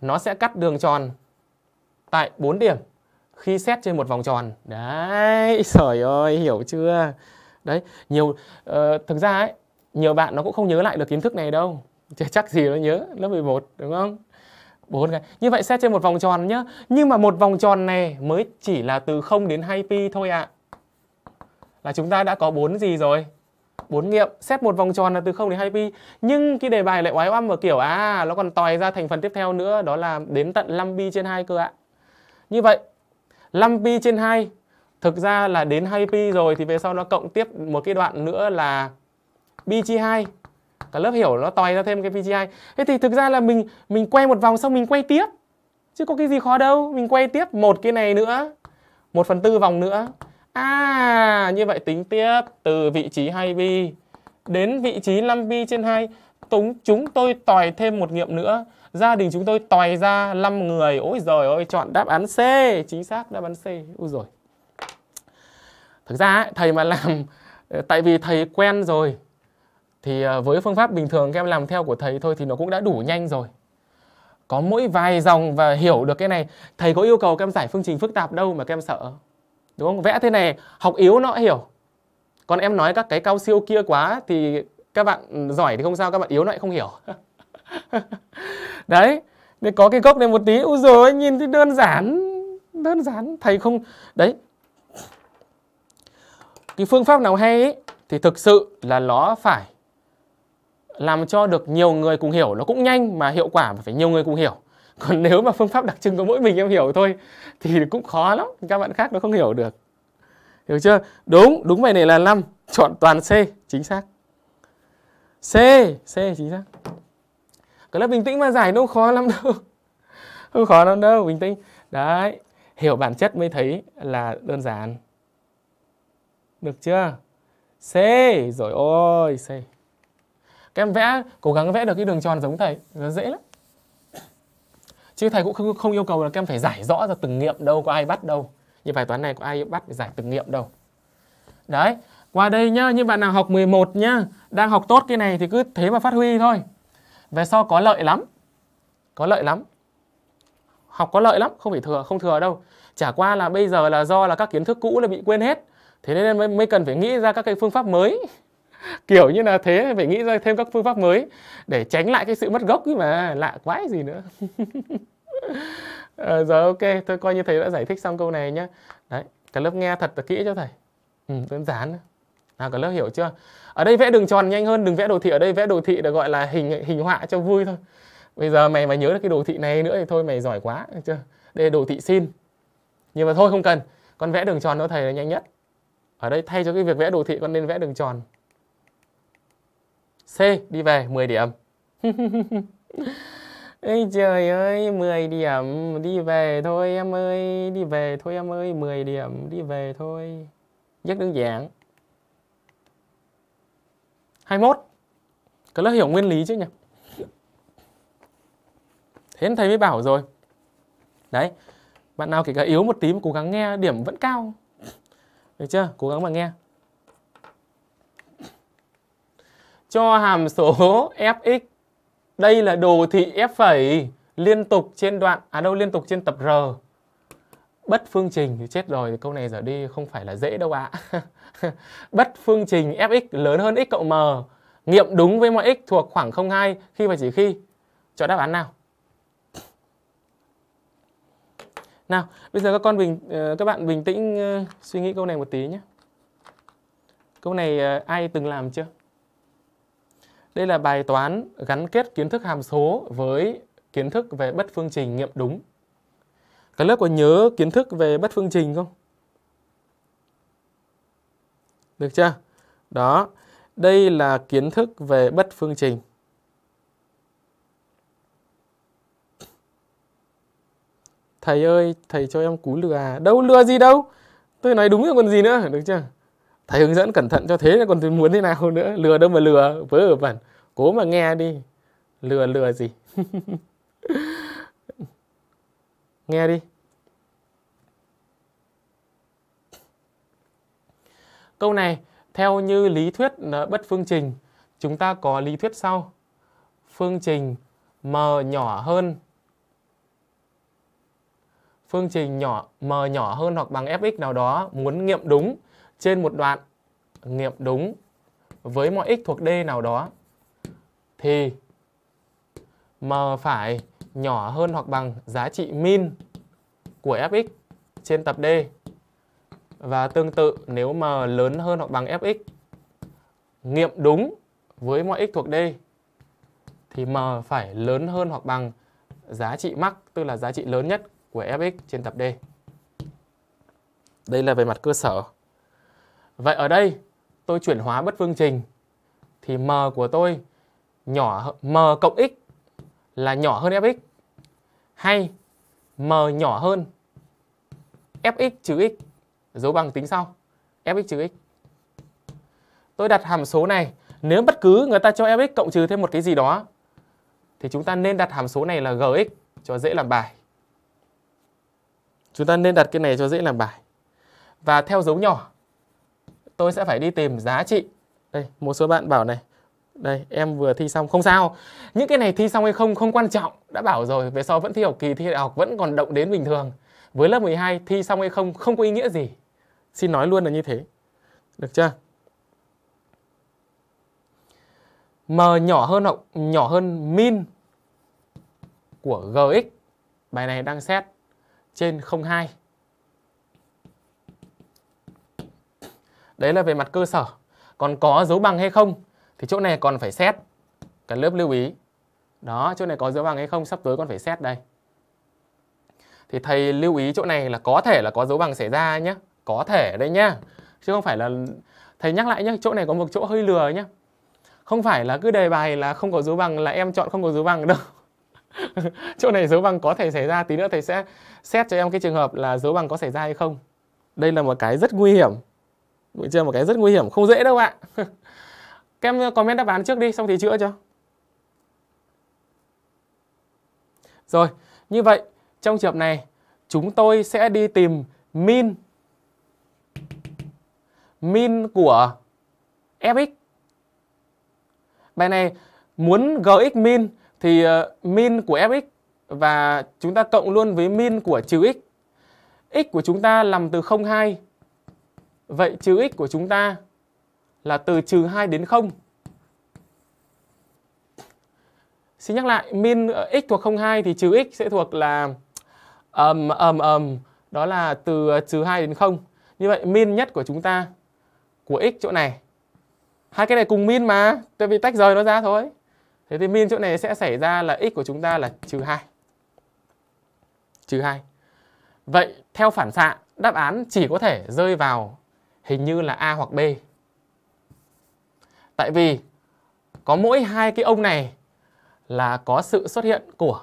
S1: nó sẽ cắt đường tròn tại 4 điểm khi xét trên một vòng tròn đấy trời ơi hiểu chưa đấy nhiều uh, thực ra ấy nhiều bạn nó cũng không nhớ lại được kiến thức này đâu chắc gì nó nhớ lớp 11 đúng không bốn cái như vậy xét trên một vòng tròn nhá nhưng mà một vòng tròn này mới chỉ là từ 0 đến 2 pi thôi ạ à. là chúng ta đã có bốn gì rồi bốn nghiệm xét một vòng tròn là từ 0 đến 2 pi nhưng cái đề bài lại oái oăm ở kiểu à nó còn tòi ra thành phần tiếp theo nữa đó là đến tận 5 pi trên 2 cơ ạ à. như vậy 5 pi trên 2 thực ra là đến 2 pi rồi thì về sau nó cộng tiếp một cái đoạn nữa là PG2 cả lớp hiểu nó tòi ra thêm cái PG2 thế thì thực ra là mình mình quay một vòng xong mình quay tiếp chứ có cái gì khó đâu mình quay tiếp một cái này nữa một phần tư vòng nữa à như vậy tính tiếp từ vị trí 2pi đến vị trí 5pi trên 2 túng chúng tôi tòi thêm một nghiệm nữa gia đình chúng tôi tòi ra 5 người ôi giời ơi chọn đáp án C chính xác đáp án C ôi rồi thực ra thầy mà làm tại vì thầy quen rồi thì à, với phương pháp bình thường các em làm theo của thầy thôi thì nó cũng đã đủ nhanh rồi có mỗi vài dòng và hiểu được cái này thầy có yêu cầu các em giải phương trình phức tạp đâu mà các em sợ đúng không vẽ thế này học yếu nó hiểu còn em nói các cái cao siêu kia quá thì các bạn ừ, giỏi thì không sao các bạn yếu lại không hiểu đấy để có cái gốc này một tí ui rồi nhìn thì đơn giản đơn giản thầy không đấy cái phương pháp nào hay ấy, thì thực sự là nó phải làm cho được nhiều người cùng hiểu nó cũng nhanh mà hiệu quả mà phải nhiều người cùng hiểu còn nếu mà phương pháp đặc trưng có mỗi mình em hiểu thôi thì cũng khó lắm các bạn khác nó không hiểu được hiểu chưa đúng đúng bài này là 5 chọn toàn C chính xác C C chính xác cái lớp bình tĩnh mà giải đâu khó lắm đâu không khó lắm đâu bình tĩnh đấy hiểu bản chất mới thấy là đơn giản được chưa C rồi ôi C các em vẽ cố gắng vẽ được cái đường tròn giống thầy nó dễ lắm chứ thầy cũng không, không yêu cầu là các em phải giải rõ ra từng nghiệm đâu có ai bắt đâu như bài toán này có ai bắt giải từng nghiệm đâu đấy qua đây nhá như bạn nào học 11 nhá đang học tốt cái này thì cứ thế mà phát huy thôi về sau có lợi lắm có lợi lắm học có lợi lắm không phải thừa không thừa đâu chả qua là bây giờ là do là các kiến thức cũ là bị quên hết thế nên mới, mới cần phải nghĩ ra các cái phương pháp mới kiểu như là thế phải nghĩ ra thêm các phương pháp mới để tránh lại cái sự mất gốc ấy mà lạ quái gì nữa à, rồi ok tôi coi như thầy đã giải thích xong câu này nhá đấy cả lớp nghe thật là kỹ cho thầy ừ, đơn giản nào cả lớp hiểu chưa ở đây vẽ đường tròn nhanh hơn đừng vẽ đồ thị ở đây vẽ đồ thị được gọi là hình hình họa cho vui thôi bây giờ mày mà nhớ được cái đồ thị này nữa thì thôi mày giỏi quá chưa đây là đồ thị xin. nhưng mà thôi không cần con vẽ đường tròn nó thầy là nhanh nhất ở đây thay cho cái việc vẽ đồ thị con nên vẽ đường tròn C đi về 10 điểm Ây trời ơi 10 điểm đi về thôi em ơi đi về thôi em ơi 10 điểm đi về thôi rất đơn giản 21 cái lớp hiểu nguyên lý chứ nhỉ thế thầy mới bảo rồi đấy bạn nào kể cả yếu một tí mà cố gắng nghe điểm vẫn cao được chưa cố gắng mà nghe cho hàm số fx đây là đồ thị f phẩy liên tục trên đoạn à đâu liên tục trên tập r bất phương trình thì chết rồi câu này giờ đi không phải là dễ đâu ạ bất phương trình fx lớn hơn x cộng m nghiệm đúng với mọi x thuộc khoảng 02 khi và chỉ khi chọn đáp án nào nào bây giờ các con bình ờ, các bạn bình tĩnh ờ, suy nghĩ câu này một tí nhé câu này ờ, ai từng làm chưa đây là bài toán gắn kết kiến thức hàm số với kiến thức về bất phương trình nghiệm đúng. Các lớp có nhớ kiến thức về bất phương trình không? Được chưa? Đó, đây là kiến thức về bất phương trình. Thầy ơi, thầy cho em cú lừa à? Đâu lừa gì đâu? Tôi nói đúng rồi còn gì nữa, được chưa? thầy hướng dẫn cẩn thận cho thế còn muốn thế nào nữa lừa đâu mà lừa vớ ở vẩn cố mà nghe đi lừa lừa gì nghe đi câu này theo như lý thuyết bất phương trình chúng ta có lý thuyết sau phương trình m nhỏ hơn phương trình nhỏ m nhỏ hơn hoặc bằng fx nào đó muốn nghiệm đúng trên một đoạn nghiệm đúng với mọi x thuộc D nào đó thì m phải nhỏ hơn hoặc bằng giá trị min của fx trên tập D và tương tự nếu m lớn hơn hoặc bằng fx nghiệm đúng với mọi x thuộc D thì m phải lớn hơn hoặc bằng giá trị max tức là giá trị lớn nhất của fx trên tập D. Đây là về mặt cơ sở. Vậy ở đây tôi chuyển hóa bất phương trình thì m của tôi nhỏ m cộng x là nhỏ hơn fx hay m nhỏ hơn fx trừ x dấu bằng tính sau fx trừ x. Tôi đặt hàm số này, nếu bất cứ người ta cho fx cộng trừ thêm một cái gì đó thì chúng ta nên đặt hàm số này là gx cho dễ làm bài. Chúng ta nên đặt cái này cho dễ làm bài. Và theo dấu nhỏ tôi sẽ phải đi tìm giá trị đây một số bạn bảo này đây em vừa thi xong không sao những cái này thi xong hay không không quan trọng đã bảo rồi về sau vẫn thi học kỳ thi đại học vẫn còn động đến bình thường với lớp 12 thi xong hay không không có ý nghĩa gì xin nói luôn là như thế được chưa m nhỏ hơn học nhỏ hơn min của gx bài này đang xét trên 02 Đấy là về mặt cơ sở. Còn có dấu bằng hay không thì chỗ này còn phải xét. Cả lớp lưu ý. Đó, chỗ này có dấu bằng hay không sắp tới con phải xét đây. Thì thầy lưu ý chỗ này là có thể là có dấu bằng xảy ra nhé. Có thể đây nhá. Chứ không phải là thầy nhắc lại nhé, chỗ này có một chỗ hơi lừa nhé. Không phải là cứ đề bài là không có dấu bằng là em chọn không có dấu bằng đâu. chỗ này dấu bằng có thể xảy ra tí nữa thầy sẽ xét cho em cái trường hợp là dấu bằng có xảy ra hay không đây là một cái rất nguy hiểm bị chơi một cái rất nguy hiểm không dễ đâu ạ các em comment đáp án trước đi xong thì chữa cho rồi như vậy trong trường hợp này chúng tôi sẽ đi tìm min min của fx bài này muốn gx min thì uh, min của fx và chúng ta cộng luôn với min của trừ x x của chúng ta làm từ 02 Vậy trừ x của chúng ta là từ trừ 2 đến 0. Xin nhắc lại, min ờ, x thuộc 02 thì trừ x sẽ thuộc là ầm um, ầm um, um, đó là từ ờ, trừ 2 đến 0. Như vậy min nhất của chúng ta của x chỗ này. Hai cái này cùng min mà, tại vì tách rời nó ra thôi. Thế thì min chỗ này sẽ xảy ra là x của chúng ta là trừ 2. Trừ 2. Vậy theo phản xạ, đáp án chỉ có thể rơi vào hình như là A hoặc B. Tại vì có mỗi hai cái ông này là có sự xuất hiện của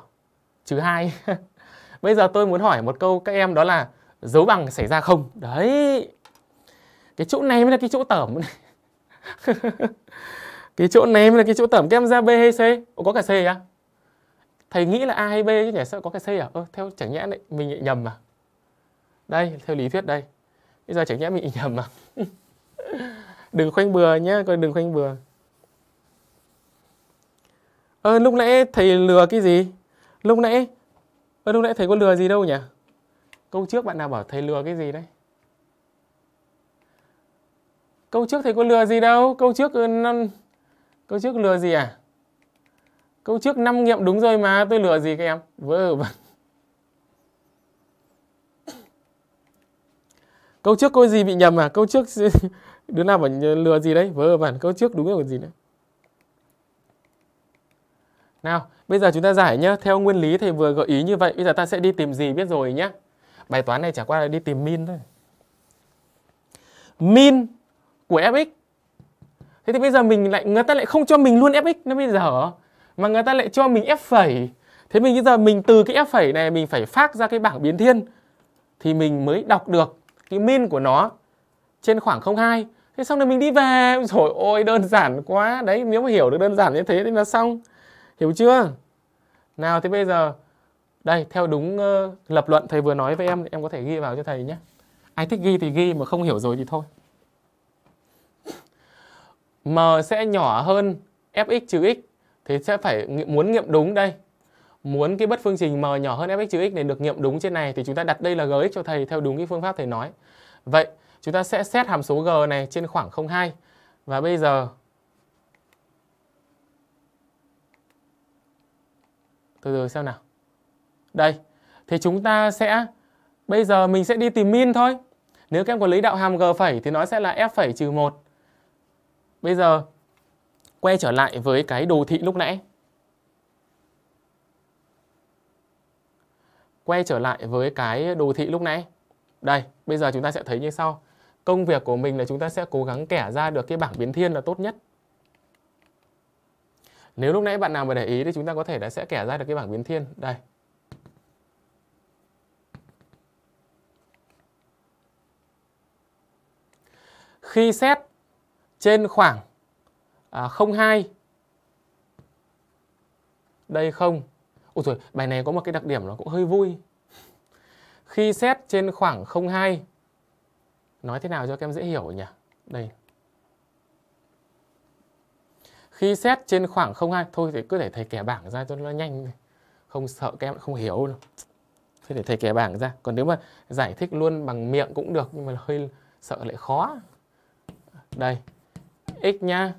S1: chữ hai. Bây giờ tôi muốn hỏi một câu các em đó là dấu bằng xảy ra không? Đấy. Cái chỗ này mới là cái chỗ tởm. cái chỗ này mới là cái chỗ tởm các em ra B hay C? Ủa, có cả C à? Thầy nghĩ là A hay B chứ nhỉ? Sao có cái C à? Ơ, theo chẳng nhẽ này, mình nhầm à? Đây, theo lý thuyết đây bây giờ chẳng nhẽ mình nhầm mà đừng khoanh bừa nhá, coi đừng khoanh bừa ơ ờ, lúc nãy thầy lừa cái gì lúc nãy ơ ờ, lúc nãy thầy có lừa gì đâu nhỉ câu trước bạn nào bảo thầy lừa cái gì đấy câu trước thầy có lừa gì đâu câu trước ừ, năm câu trước lừa gì à câu trước năm nghiệm đúng rồi mà tôi lừa gì các em vớ vẩn câu trước câu gì bị nhầm à câu trước đứa nào bảo lừa gì đấy vớ vẩn câu trước đúng là gì đấy nào bây giờ chúng ta giải nhé theo nguyên lý thầy vừa gợi ý như vậy bây giờ ta sẽ đi tìm gì biết rồi nhá bài toán này chả qua là đi tìm min thôi min của fx thế thì bây giờ mình lại người ta lại không cho mình luôn fx nó bây giờ mà người ta lại cho mình f phẩy thế mình bây giờ mình từ cái f phẩy này mình phải phát ra cái bảng biến thiên thì mình mới đọc được cái min của nó trên khoảng 02 thế xong rồi mình đi về rồi ôi đơn giản quá đấy nếu mà hiểu được đơn giản như thế thì là xong hiểu chưa nào thế bây giờ đây theo đúng uh, lập luận thầy vừa nói với em em có thể ghi vào cho thầy nhé ai thích ghi thì ghi mà không hiểu rồi thì thôi m sẽ nhỏ hơn fx trừ x thì sẽ phải muốn nghiệm đúng đây muốn cái bất phương trình m nhỏ hơn fx trừ x này được nghiệm đúng trên này thì chúng ta đặt đây là gx cho thầy theo đúng cái phương pháp thầy nói. Vậy chúng ta sẽ xét hàm số g này trên khoảng 02 và bây giờ từ từ xem nào. Đây, thì chúng ta sẽ bây giờ mình sẽ đi tìm min thôi. Nếu các em có lấy đạo hàm g phẩy thì nó sẽ là f phẩy trừ 1. Bây giờ quay trở lại với cái đồ thị lúc nãy quay trở lại với cái đồ thị lúc nãy đây bây giờ chúng ta sẽ thấy như sau công việc của mình là chúng ta sẽ cố gắng kẻ ra được cái bảng biến thiên là tốt nhất nếu lúc nãy bạn nào mà để ý thì chúng ta có thể đã sẽ kẻ ra được cái bảng biến thiên đây khi xét trên khoảng à, 02 đây không Ôi rồi bài này có một cái đặc điểm nó cũng hơi vui. Khi xét trên khoảng 02 nói thế nào cho các em dễ hiểu nhỉ? Đây. Khi xét trên khoảng 02 thôi thì cứ để thầy kẻ bảng ra cho nó nhanh không sợ các em không hiểu đâu. Thế để thầy kẻ bảng ra. Còn nếu mà giải thích luôn bằng miệng cũng được nhưng mà hơi sợ lại khó. Đây. X nhá.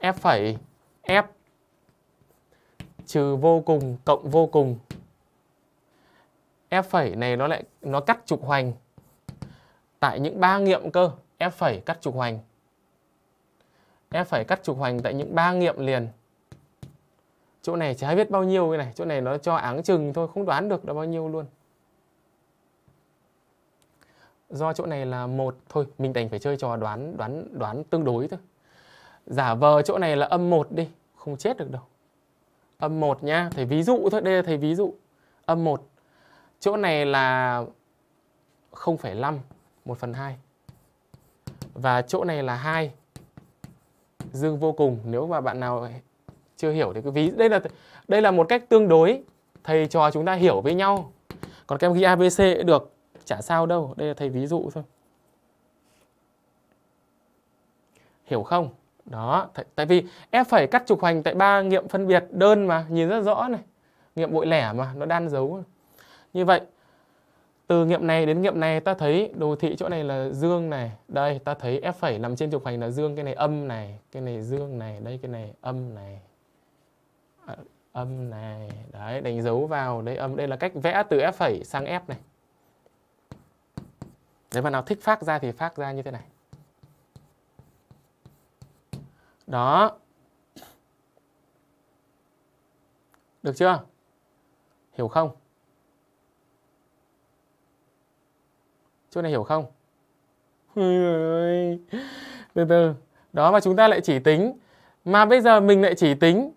S1: F phẩy F trừ vô cùng cộng vô cùng f phẩy này nó lại nó cắt trục hoành tại những ba nghiệm cơ f phẩy cắt trục hoành f phẩy cắt trục hoành tại những ba nghiệm liền chỗ này chả biết bao nhiêu cái này chỗ này nó cho áng chừng thôi không đoán được là bao nhiêu luôn do chỗ này là một thôi mình đành phải chơi trò đoán đoán đoán tương đối thôi giả vờ chỗ này là âm một đi không chết được đâu âm 1 nhá. Thầy ví dụ thôi, đây là thầy ví dụ. Âm 1. Chỗ này là 0,5, 1 phần 2. Và chỗ này là 2. Dương vô cùng. Nếu mà bạn nào chưa hiểu thì cứ ví. Đây là đây là một cách tương đối. Thầy cho chúng ta hiểu với nhau. Còn các em ghi ABC cũng được. Chả sao đâu. Đây là thầy ví dụ thôi. Hiểu không? Đó, tại vì f phẩy cắt trục hoành tại ba nghiệm phân biệt đơn mà, nhìn rất rõ này. Nghiệm bội lẻ mà, nó đan dấu. Như vậy, từ nghiệm này đến nghiệm này ta thấy đồ thị chỗ này là dương này. Đây, ta thấy f phẩy nằm trên trục hoành là dương, cái này âm này, cái này dương này, đây cái này âm này. À, âm này, đấy, đánh dấu vào, đây âm, đây là cách vẽ từ f phẩy sang f này. Nếu mà nào thích phát ra thì phát ra như thế này. đó được chưa hiểu không chỗ này hiểu không từ từ đó mà chúng ta lại chỉ tính mà bây giờ mình lại chỉ tính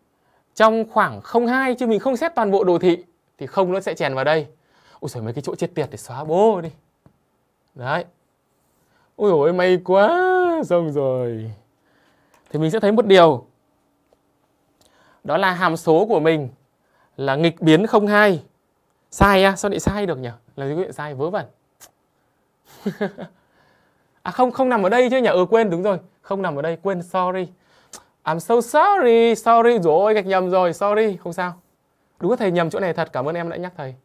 S1: trong khoảng 02 chứ mình không xét toàn bộ đồ thị thì không nó sẽ chèn vào đây ôi trời mấy cái chỗ chết tiệt để xóa bố đi đấy ôi ôi may quá xong rồi thì mình sẽ thấy một điều đó là hàm số của mình là nghịch biến 02 sai á à? sao lại sai được nhỉ là quý vị sai vớ vẩn à không không nằm ở đây chứ nhỉ ừ quên đúng rồi không nằm ở đây quên sorry I'm so sorry sorry rồi ôi gạch nhầm rồi sorry không sao đúng thầy nhầm chỗ này thật cảm ơn em đã nhắc thầy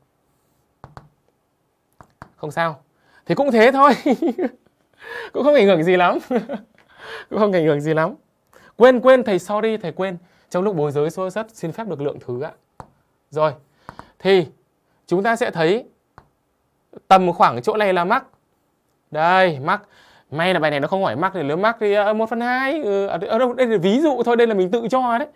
S1: không sao thì cũng thế thôi cũng không ảnh hưởng gì lắm cũng không ảnh hưởng gì lắm quên quên thầy sorry thầy quên trong lúc bối rối xô rất xin phép được lượng thứ ạ rồi thì chúng ta sẽ thấy tầm khoảng chỗ này là mắc đây mắc may là bài này nó không hỏi mắc thì nếu mắc thì một phần hai ừ, ở đâu đây là ví dụ thôi đây là mình tự cho đấy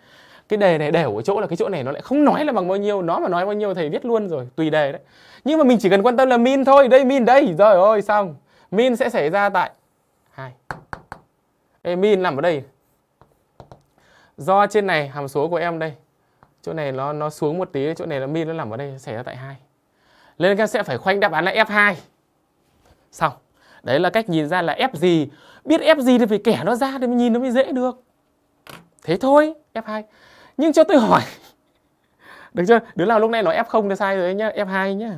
S1: cái đề này đều ở chỗ là cái chỗ này nó lại không nói là bằng bao nhiêu nó mà nói bao nhiêu thầy viết luôn rồi tùy đề đấy nhưng mà mình chỉ cần quan tâm là min thôi đây min đây rồi ôi xong min sẽ xảy ra tại hai min nằm ở đây do trên này hàm số của em đây chỗ này nó nó xuống một tí chỗ này là min nó nằm ở đây xảy ra tại hai nên các em sẽ phải khoanh đáp án là f2 xong đấy là cách nhìn ra là f gì biết f gì thì phải kẻ nó ra để mình nhìn nó mới dễ được thế thôi f2 nhưng cho tôi hỏi được chưa đứa nào lúc này nói f0 thì sai rồi nhá f2 nhá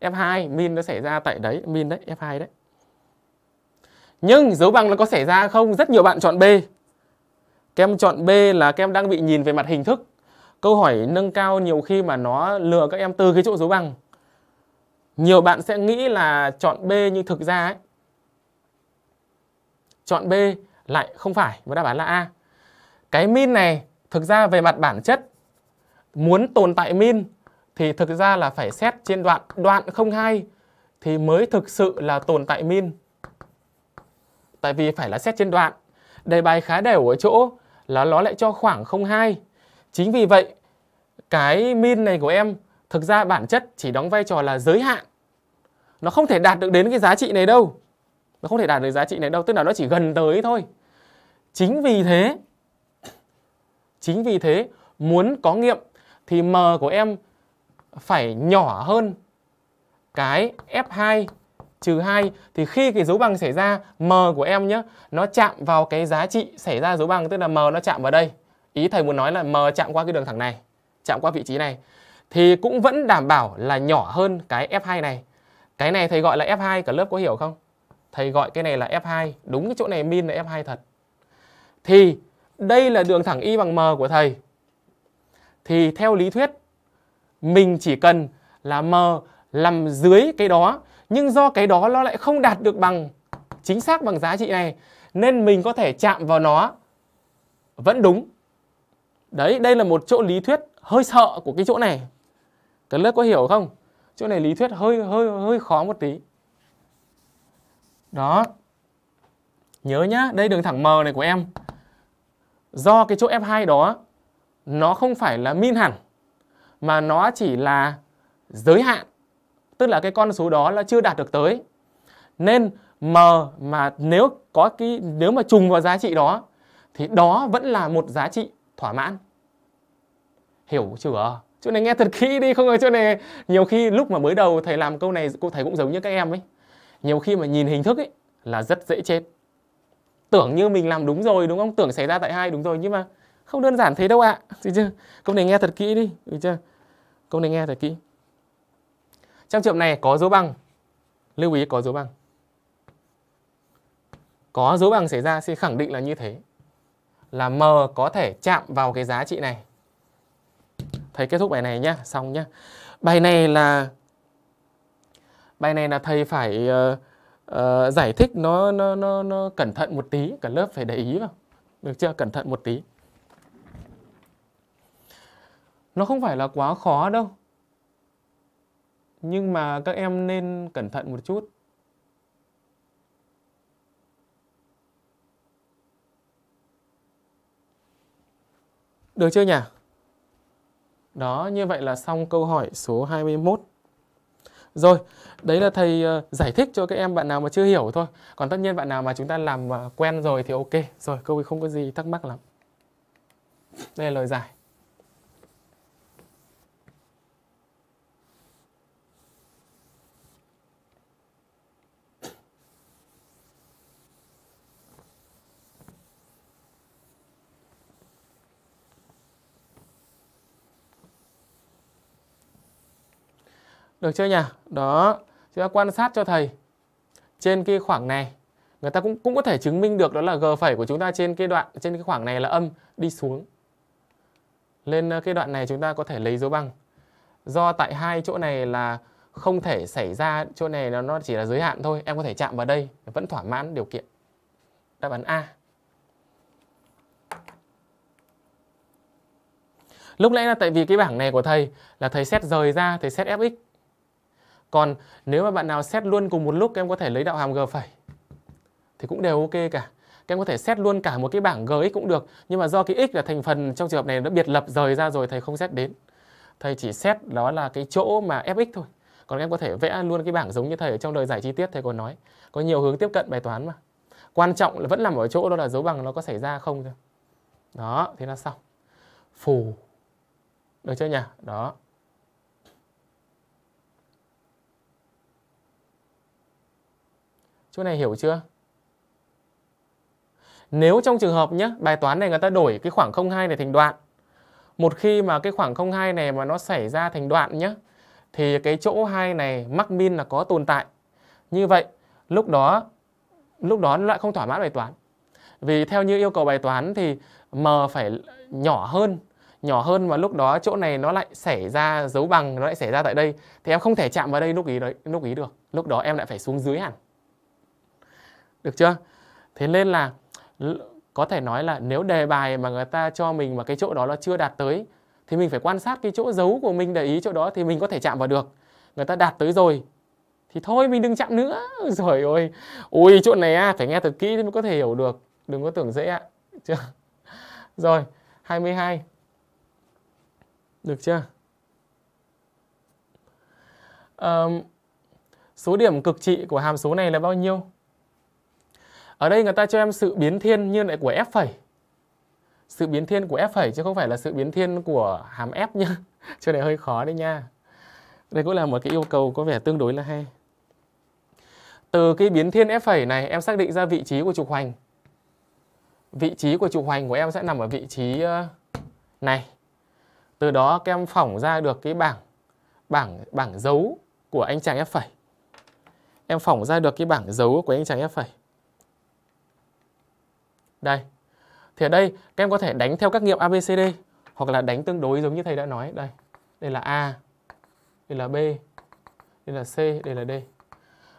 S1: f2 min nó xảy ra tại đấy min đấy f2 đấy nhưng dấu bằng nó có xảy ra không rất nhiều bạn chọn b các em chọn B là các em đang bị nhìn về mặt hình thức. Câu hỏi nâng cao nhiều khi mà nó lừa các em từ cái chỗ dấu bằng. Nhiều bạn sẽ nghĩ là chọn B nhưng thực ra ấy, chọn B lại không phải và đáp án là A. Cái min này thực ra về mặt bản chất muốn tồn tại min thì thực ra là phải xét trên đoạn đoạn không hai thì mới thực sự là tồn tại min. Tại vì phải là xét trên đoạn. Đề bài khá đều ở chỗ là nó lại cho khoảng 0,2. Chính vì vậy, cái min này của em thực ra bản chất chỉ đóng vai trò là giới hạn. Nó không thể đạt được đến cái giá trị này đâu. Nó không thể đạt được giá trị này đâu, tức là nó chỉ gần tới thôi. Chính vì thế, chính vì thế muốn có nghiệm thì m của em phải nhỏ hơn cái F2 trừ 2 thì khi cái dấu bằng xảy ra m của em nhé nó chạm vào cái giá trị xảy ra dấu bằng tức là m nó chạm vào đây ý thầy muốn nói là m chạm qua cái đường thẳng này chạm qua vị trí này thì cũng vẫn đảm bảo là nhỏ hơn cái f2 này cái này thầy gọi là f2 cả lớp có hiểu không thầy gọi cái này là f2 đúng cái chỗ này min là f2 thật thì đây là đường thẳng y bằng m của thầy thì theo lý thuyết mình chỉ cần là m nằm dưới cái đó nhưng do cái đó nó lại không đạt được bằng chính xác bằng giá trị này nên mình có thể chạm vào nó vẫn đúng đấy đây là một chỗ lý thuyết hơi sợ của cái chỗ này các lớp có hiểu không chỗ này lý thuyết hơi hơi hơi khó một tí đó nhớ nhá đây đường thẳng m này của em do cái chỗ f2 đó nó không phải là min hẳn mà nó chỉ là giới hạn tức là cái con số đó là chưa đạt được tới nên m mà nếu có cái nếu mà trùng vào giá trị đó thì đó vẫn là một giá trị thỏa mãn hiểu chưa chỗ này nghe thật kỹ đi không ơi chỗ này nhiều khi lúc mà mới đầu thầy làm câu này cô thầy cũng giống như các em ấy nhiều khi mà nhìn hình thức ấy là rất dễ chết tưởng như mình làm đúng rồi đúng không tưởng xảy ra tại hai đúng rồi nhưng mà không đơn giản thế đâu ạ à. được chưa câu này nghe thật kỹ đi được chưa câu này nghe thật kỹ trong trường này có dấu bằng. Lưu ý có dấu bằng. Có dấu bằng xảy ra sẽ khẳng định là như thế. Là M có thể chạm vào cái giá trị này. Thầy kết thúc bài này nhá, xong nhá. Bài này là bài này là thầy phải uh, uh, giải thích nó, nó nó nó cẩn thận một tí, cả lớp phải để ý vào. Được chưa? Cẩn thận một tí. Nó không phải là quá khó đâu nhưng mà các em nên cẩn thận một chút Được chưa nhỉ? Đó, như vậy là xong câu hỏi số 21. Rồi, đấy là thầy ờ, giải thích cho các em bạn nào mà chưa hiểu thôi. Còn tất nhiên bạn nào mà chúng ta làm ờ, quen rồi thì ok. Rồi, câu ấy không có gì thắc mắc lắm. Đây là lời giải. Được chưa nhỉ? Đó, chúng ta quan sát cho thầy trên cái khoảng này người ta cũng cũng có thể chứng minh được đó là g phẩy của chúng ta trên cái đoạn trên cái khoảng này là âm đi xuống lên ờ, cái đoạn này chúng ta có thể lấy dấu bằng do tại hai chỗ này là không thể xảy ra chỗ này nó nó chỉ là giới hạn thôi em có thể chạm vào đây vẫn thỏa mãn điều kiện đáp án a lúc nãy là tại vì cái bảng này của thầy là thầy xét rời ra thầy xét fx còn nếu mà bạn nào xét luôn cùng một lúc các em có thể lấy đạo hàm g phẩy thì cũng đều ok cả. Các em có thể xét luôn cả một cái bảng gx cũng được, nhưng mà do cái x là thành phần trong trường hợp này nó biệt lập rời ra rồi thầy không xét đến. Thầy chỉ xét đó là cái chỗ mà fx thôi. Còn các em có thể vẽ luôn cái bảng giống như thầy ở trong đời giải chi tiết thầy còn nói. Có nhiều hướng tiếp cận bài toán mà. Quan trọng là vẫn nằm ở chỗ đó là dấu bằng nó có xảy ra không thôi. Đó, thế là xong. Phù. Được chưa nhỉ? Đó. chỗ này hiểu chưa nếu trong trường hợp nhé bài toán này người ta đổi cái khoảng 02 này thành đoạn một khi mà cái khoảng 02 này mà nó xảy ra thành đoạn nhé thì cái chỗ hai này mắc min là có tồn tại như vậy lúc đó lúc đó nó lại không thỏa mãn bài toán vì theo như yêu cầu bài toán thì m phải nhỏ hơn nhỏ hơn và lúc đó chỗ này nó lại xảy ra dấu bằng nó lại xảy ra tại đây thì em không thể chạm vào đây lúc ý đấy lúc ý được lúc đó em lại phải xuống dưới hẳn được chưa thế nên là có thể nói là nếu đề bài mà người ta cho mình mà cái chỗ đó nó chưa đạt tới thì mình phải quan sát cái chỗ dấu của mình để ý chỗ đó thì mình có thể chạm vào được người ta đạt tới rồi thì thôi mình đừng chạm nữa rồi ôi ui chỗ này à, phải nghe thật kỹ thì mới có thể hiểu được đừng có tưởng dễ ạ à. chưa rồi 22 được chưa um, số điểm cực trị của hàm số này là bao nhiêu ở đây người ta cho em sự biến thiên như lại của f phẩy. Sự biến thiên của f phẩy chứ không phải là sự biến thiên của hàm f nhá. Cho này hơi khó đấy nha. Đây cũng là một cái yêu cầu có vẻ tương đối là hay. Từ cái biến thiên f phẩy này em xác định ra vị trí của trục hoành. Vị trí của trục hoành của em sẽ nằm ở vị trí ờ, này. Từ đó các em phỏng ra được cái bảng bảng bảng dấu của anh chàng f phẩy. Em phỏng ra được cái bảng dấu của anh chàng f phẩy. Đây. Thì ở đây các em có thể đánh theo các nghiệm ABCD hoặc là đánh tương đối giống như thầy đã nói. Đây. Đây là A. Đây là B. Đây là C, đây là D.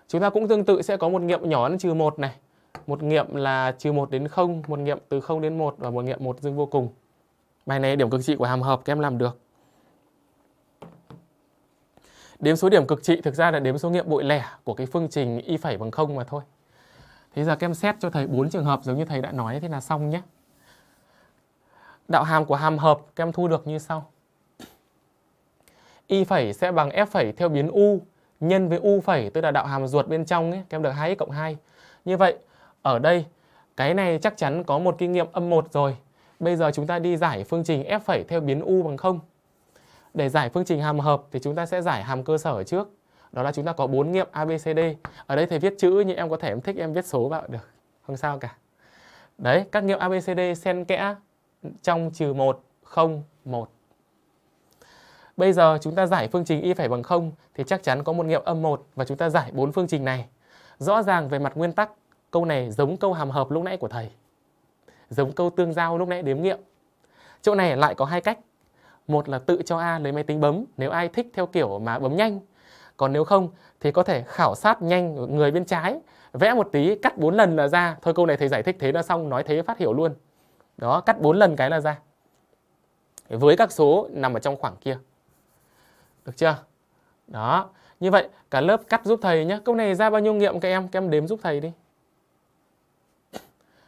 S1: Chúng ta cũng tương tự sẽ có một nghiệm nhỏ đến trừ 1 này. Một nghiệm là trừ 1 đến 0, một nghiệm từ 0 đến 1 và một nghiệm 1 dương vô cùng. Bài này điểm cực trị của hàm hợp các em làm được. Đếm số điểm cực trị thực ra là đếm số nghiệm bội lẻ của cái phương trình y phẩy bằng 0 mà thôi. Thế giờ các em xét cho thầy bốn trường hợp giống như thầy đã nói thế là xong nhé. Đạo hàm của hàm hợp các em thu được như sau. Y phẩy sẽ bằng F phẩy theo biến U nhân với U phẩy tức là đạo hàm ruột bên trong ấy, các em được 2x cộng 2. Như vậy ở đây cái này chắc chắn có một kinh nghiệm âm 1 rồi. Bây giờ chúng ta đi giải phương trình F phẩy theo biến U bằng 0. Để giải phương trình hàm hợp thì chúng ta sẽ giải hàm cơ sở trước đó là chúng ta có bốn nghiệm ABCD ở đây thầy viết chữ nhưng em có thể em thích em viết số vào được không sao cả đấy các nghiệm ABCD xen kẽ trong trừ 1 0 1 Bây giờ chúng ta giải phương trình y phải bằng 0 thì chắc chắn có một nghiệm âm 1 và chúng ta giải bốn phương trình này. Rõ ràng về mặt nguyên tắc, câu này giống câu hàm hợp lúc nãy của thầy. Giống câu tương giao lúc nãy đếm nghiệm. Chỗ này lại có hai cách. Một là tự cho A lấy máy tính bấm, nếu ai thích theo kiểu mà bấm nhanh còn nếu không thì có thể khảo sát nhanh người bên trái vẽ một tí cắt bốn lần là ra thôi câu này thầy giải thích thế là xong nói thế phát hiểu luôn đó cắt bốn lần cái là ra với các số nằm ở trong khoảng kia được chưa đó như vậy cả lớp cắt giúp thầy nhé câu này ra bao nhiêu nghiệm các em các em đếm giúp thầy đi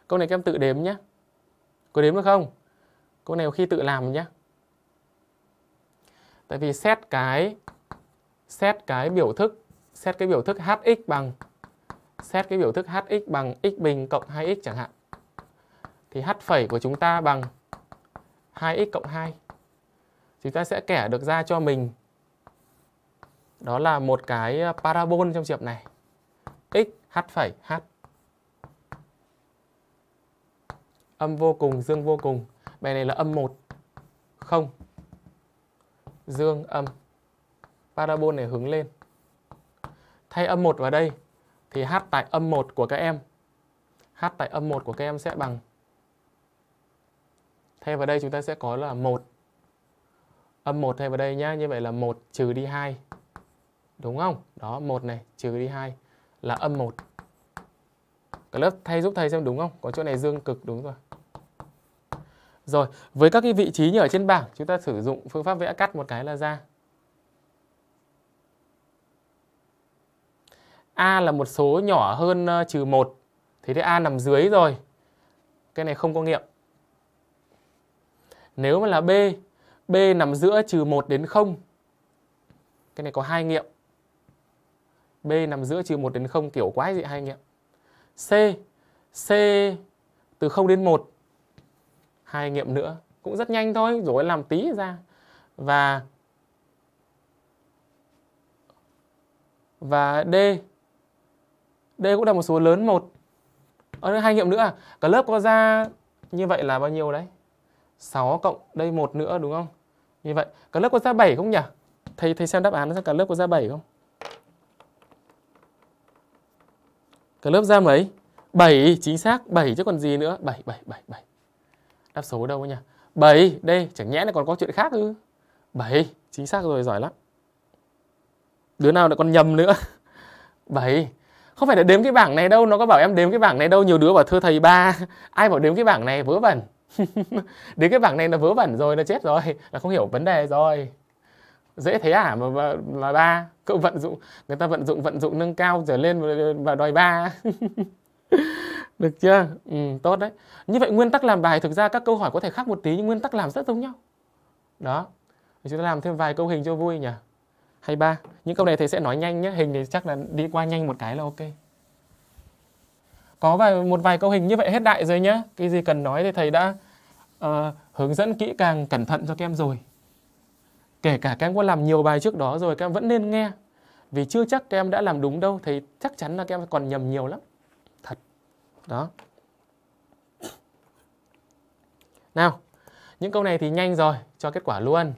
S1: câu này các em tự đếm nhé có đếm được không câu này khi tự làm nhé tại vì xét cái xét cái biểu thức xét cái biểu thức hx bằng xét cái biểu thức hx bằng x bình cộng 2x chẳng hạn thì h phẩy của chúng ta bằng 2x cộng 2 chúng ta sẽ kẻ được ra cho mình đó là một cái à, parabol trong trường này x h phẩy h âm vô cùng dương vô cùng bài này là âm 1 không dương âm parabol này hướng lên. Thay âm 1 vào đây thì h tại âm 1 của các em. h tại âm 1 của các em sẽ bằng Thay vào đây chúng ta sẽ có là 1. Âm 1 thay vào đây nhá, như vậy là 1 trừ đi 2. Đúng không? Đó, 1 này trừ đi 2 là âm 1. Cả lớp thay giúp thầy xem đúng không? Có chỗ này dương cực đúng rồi. Rồi, với các cái vị trí như ở trên bảng, chúng ta sử dụng phương pháp vẽ cắt một cái là ra. A là một số nhỏ hơn ờ, trừ 1 Thế thì A nằm dưới rồi Cái này không có nghiệm Nếu mà là B B nằm giữa trừ 1 đến 0 Cái này có hai nghiệm B nằm giữa trừ 1 đến 0 kiểu quái gì hai nghiệm C C từ 0 đến 1 hai nghiệm nữa cũng rất nhanh thôi rồi làm tí ra và và D đây cũng là một số lớn một Ở đây hai nghiệm nữa à? Cả lớp có ra như vậy là bao nhiêu đấy? 6 cộng đây một nữa đúng không? Như vậy, cả lớp có ra 7 không nhỉ? Thầy thầy xem đáp án xem cả lớp có ra 7 không? Cả lớp ra mấy? 7, chính xác 7 chứ còn gì nữa. 7 7 7 7. Đáp số đâu nhỉ? 7, đây chẳng nhẽ là còn có chuyện khác ư? 7, chính xác rồi, giỏi lắm. Đứa nào lại còn nhầm nữa? 7 không phải là đếm cái bảng này đâu nó có bảo em đếm cái bảng này đâu nhiều đứa bảo thưa thầy ba ai bảo đếm cái bảng này vớ vẩn Đến cái bảng này là vớ vẩn rồi nó chết rồi là không hiểu vấn đề rồi dễ thế à mà, mà, mà ba cậu vận dụng người ta vận dụng vận dụng nâng cao trở lên và đòi ba được chưa ừ, tốt đấy như vậy nguyên tắc làm bài thực ra các câu hỏi có thể khác một tí nhưng nguyên tắc làm rất giống nhau đó chúng ta làm thêm vài câu hình cho vui nhỉ hay ba Những câu này thầy sẽ nói nhanh nhé, hình thì chắc là đi qua nhanh một cái là ok. Có vài một vài câu hình như vậy hết đại rồi nhé. Cái gì cần nói thì thầy đã uh, hướng dẫn kỹ càng cẩn thận cho các em rồi. Kể cả các em có làm nhiều bài trước đó rồi các em vẫn nên nghe. Vì chưa chắc các em đã làm đúng đâu, thầy chắc chắn là các em còn nhầm nhiều lắm. Thật. Đó. Nào, những câu này thì nhanh rồi, cho kết quả luôn.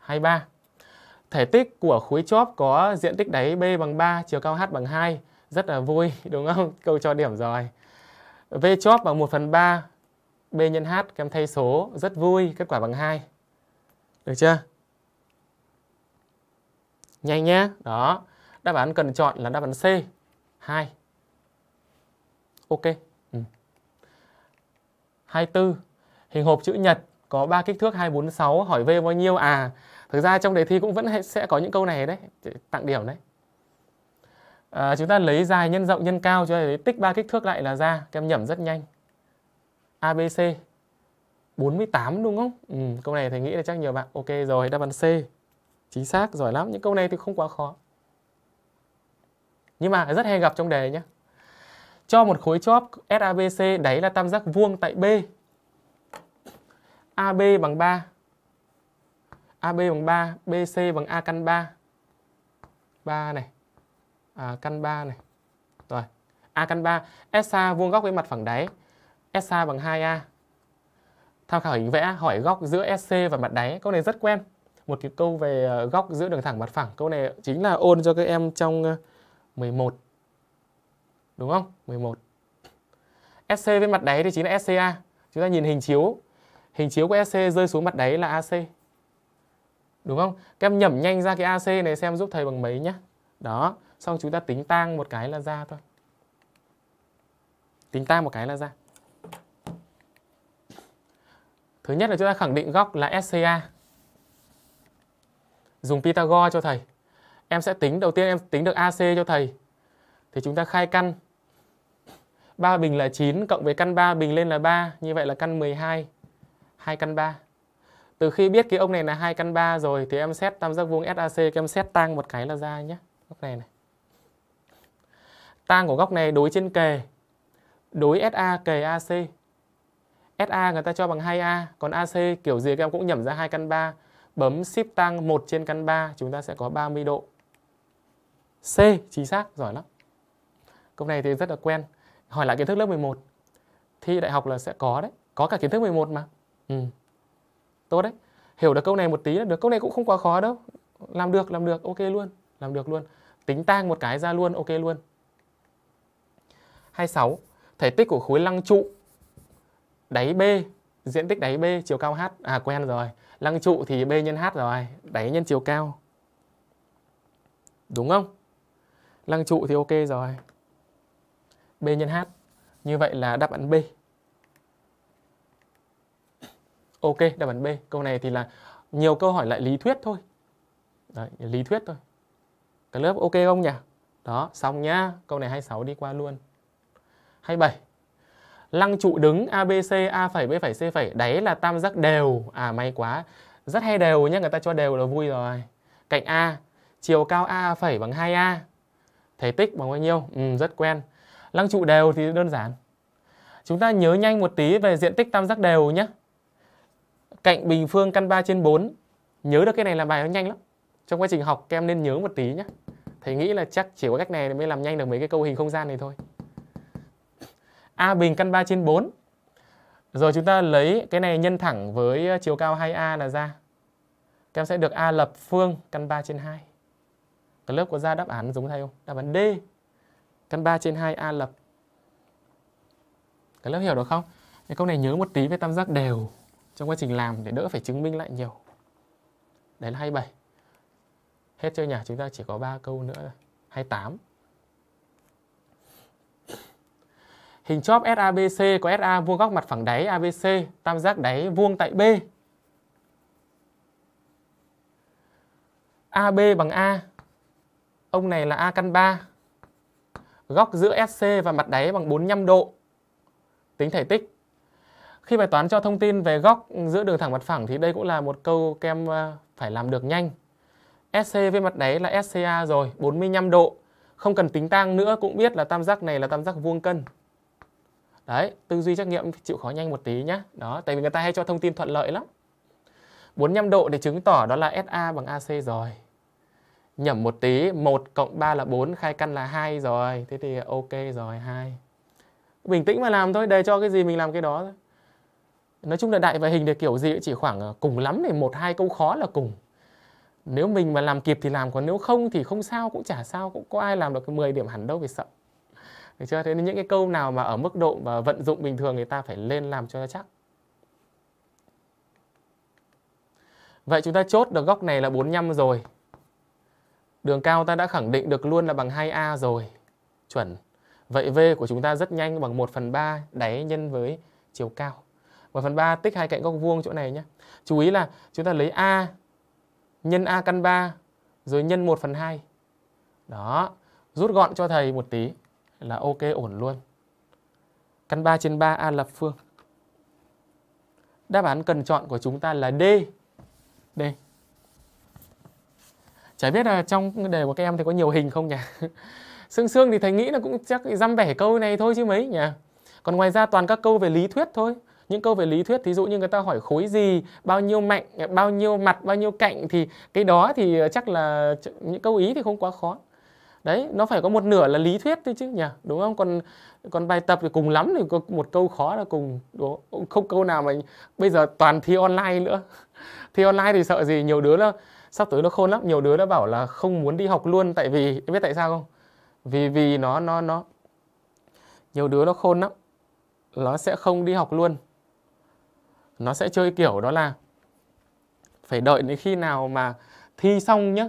S1: hai ba Thể tích của khối chóp có diện tích đáy B bằng 3, chiều cao H bằng 2. Rất là vui, đúng không? Câu cho điểm rồi. V chóp bằng 1 phần 3, B nhân H, các thay số, rất vui, kết quả bằng 2. Được chưa? Nhanh nhé, đó. Đáp án cần chọn là đáp án C, 2. Ok. Ừ. 24. Hình hộp chữ nhật có 3 kích thước 246, hỏi V bao nhiêu? À, thực ra trong đề thi cũng vẫn sẽ có những câu này đấy tặng điểm đấy à, chúng ta lấy dài nhân rộng nhân cao cho thấy tích ba kích thước lại là ra em nhẩm rất nhanh ABC 48 đúng không ừ, câu này thầy nghĩ là chắc nhiều bạn ok rồi đáp án C chính xác giỏi lắm những câu này thì không quá khó nhưng mà rất hay gặp trong đề nhé cho một khối chóp SABC đáy là tam giác vuông tại B AB bằng 3 AB bằng 3, BC bằng A căn 3. 3 này. À, căn 3 này. Rồi. A căn 3, SA vuông góc với mặt phẳng đáy. SA bằng 2A. Tham khảo hình vẽ hỏi góc giữa SC và mặt đáy. Câu này rất quen. Một cái câu về ờ, góc giữa đường thẳng mặt phẳng. Câu này chính là ôn cho các em trong 11. Ờ, Đúng không? 11. SC với mặt đáy thì chính là SCA. Chúng ta nhìn hình chiếu. Hình chiếu của SC rơi xuống mặt đáy là AC đúng không các em nhẩm nhanh ra cái ac này xem giúp thầy bằng mấy nhá đó xong chúng ta tính tang một cái là ra thôi tính tang một cái là ra thứ nhất là chúng ta khẳng định góc là sca dùng pythagore cho thầy em sẽ tính đầu tiên em tính được ac cho thầy thì chúng ta khai căn 3 bình là 9 cộng với căn 3 bình lên là 3 Như vậy là căn 12 2 căn 3 từ khi biết cái ông này là hai căn ba rồi thì em xét tam giác vuông SAC em xét tang một cái là ra nhé góc này này tang của góc này đối trên kề đối SA kề AC SA người ta cho bằng 2A còn AC kiểu gì các em cũng nhẩm ra hai căn ba bấm shift tăng 1 trên căn 3 chúng ta sẽ có 30 độ C chính xác giỏi lắm câu này thì rất là quen hỏi lại kiến thức lớp 11 thi đại học là sẽ có đấy có cả kiến thức 11 mà ừ tốt đấy hiểu được câu này một tí là được câu này cũng không quá khó đâu làm được làm được ok luôn làm được luôn tính tang một cái ra luôn ok luôn 26 thể tích của khối lăng trụ đáy B diện tích đáy B chiều cao h à quen rồi lăng trụ thì B nhân h rồi đáy nhân chiều cao đúng không lăng trụ thì ok rồi B nhân h như vậy là đáp án B Ok, đáp án B. Câu này thì là nhiều câu hỏi lại lý thuyết thôi. Đấy, lý thuyết thôi. Cả lớp ok không nhỉ? Đó, xong nhá. Câu này 26 đi qua luôn. 27. Lăng trụ đứng ABC A phẩy B C phẩy là tam giác đều. À may quá. Rất hay đều nhá, người ta cho đều là vui rồi. Cạnh A, chiều cao A bằng 2A. Thể tích bằng bao nhiêu? Ừ, rất quen. Lăng trụ đều thì đơn giản. Chúng ta nhớ nhanh một tí về diện tích tam giác đều nhé cạnh bình phương căn 3 trên 4 nhớ được cái này là bài nó nhanh lắm trong quá trình học các em nên nhớ một tí nhé thầy nghĩ là chắc chỉ có cách này mới làm nhanh được mấy cái câu hình không gian này thôi a bình căn 3 trên 4 rồi chúng ta lấy cái này nhân thẳng với chiều cao 2a là ra các em sẽ được a lập phương căn 3 trên 2 cái lớp có ra đáp án giống thầy không đáp án d căn 3 trên 2 a lập cái lớp hiểu được không cái câu này nhớ một tí về tam giác đều trong quá trình làm để đỡ phải chứng minh lại nhiều đấy là 27 hết chơi nhà chúng ta chỉ có 3 câu nữa 28 hình chóp SABC có SA vuông góc mặt phẳng đáy ABC tam giác đáy vuông tại B AB bằng A ông này là A căn 3 góc giữa SC và mặt đáy bằng 45 độ tính thể tích khi bài toán cho thông tin về góc giữa đường thẳng mặt phẳng thì đây cũng là một câu kem ờ, phải làm được nhanh. SC với mặt đáy là SCA rồi, 45 độ. Không cần tính tang nữa cũng biết là tam giác này là tam giác vuông cân. Đấy, tư duy trắc nghiệm chịu khó nhanh một tí nhá. Đó, tại vì người ta hay cho thông tin thuận lợi lắm. 45 độ để chứng tỏ đó là SA bằng AC rồi. Nhẩm một tí, 1 cộng 3 là 4, khai căn là 2 rồi. Thế thì ok rồi, 2. Bình tĩnh mà làm thôi, đề cho cái gì mình làm cái đó thôi nói chung là đại và hình thì kiểu gì chỉ khoảng ờ, cùng lắm thì một hai câu khó là cùng nếu mình mà làm kịp thì làm còn nếu không thì không sao cũng chả sao cũng có ai làm được 10 điểm hẳn đâu vì sợ được chưa thế nên những cái câu nào mà ở mức độ và vận dụng bình thường người ta phải lên làm cho nó chắc vậy chúng ta chốt được góc này là 45 rồi đường cao ta đã khẳng định được luôn là bằng 2a rồi chuẩn vậy v của chúng ta rất nhanh bằng 1 phần ba đáy nhân với chiều cao 1 phần 3 tích hai cạnh góc vuông chỗ này nhé. Chú ý là chúng ta lấy A nhân A căn 3 rồi nhân 1 phần 2. Đó, rút gọn cho thầy một tí là ok ổn luôn. Căn 3 trên 3 A lập phương. Đáp án cần chọn của chúng ta là D. D. Chả biết là trong đề của các em thì có nhiều hình không nhỉ? Sương Sương thì thầy nghĩ là cũng chắc dăm bẻ câu này thôi chứ mấy nhỉ? Còn ngoài ra toàn các câu về lý thuyết thôi những câu về lý thuyết thí dụ như người ta hỏi khối gì bao nhiêu mạnh bao nhiêu mặt bao nhiêu cạnh thì cái đó thì chắc là những câu ý thì không quá khó đấy nó phải có một nửa là lý thuyết thôi chứ nhỉ đúng không còn còn bài tập thì cùng lắm thì có một câu khó là cùng đúng không? không câu nào mà bây giờ toàn thi online nữa thi online thì sợ gì nhiều đứa nó sắp tới nó khôn lắm nhiều đứa nó bảo là không muốn đi học luôn tại vì biết tại sao không vì vì nó nó nó nhiều đứa nó khôn lắm nó sẽ không đi học luôn nó sẽ chơi kiểu đó là phải đợi đến khi nào mà thi xong nhá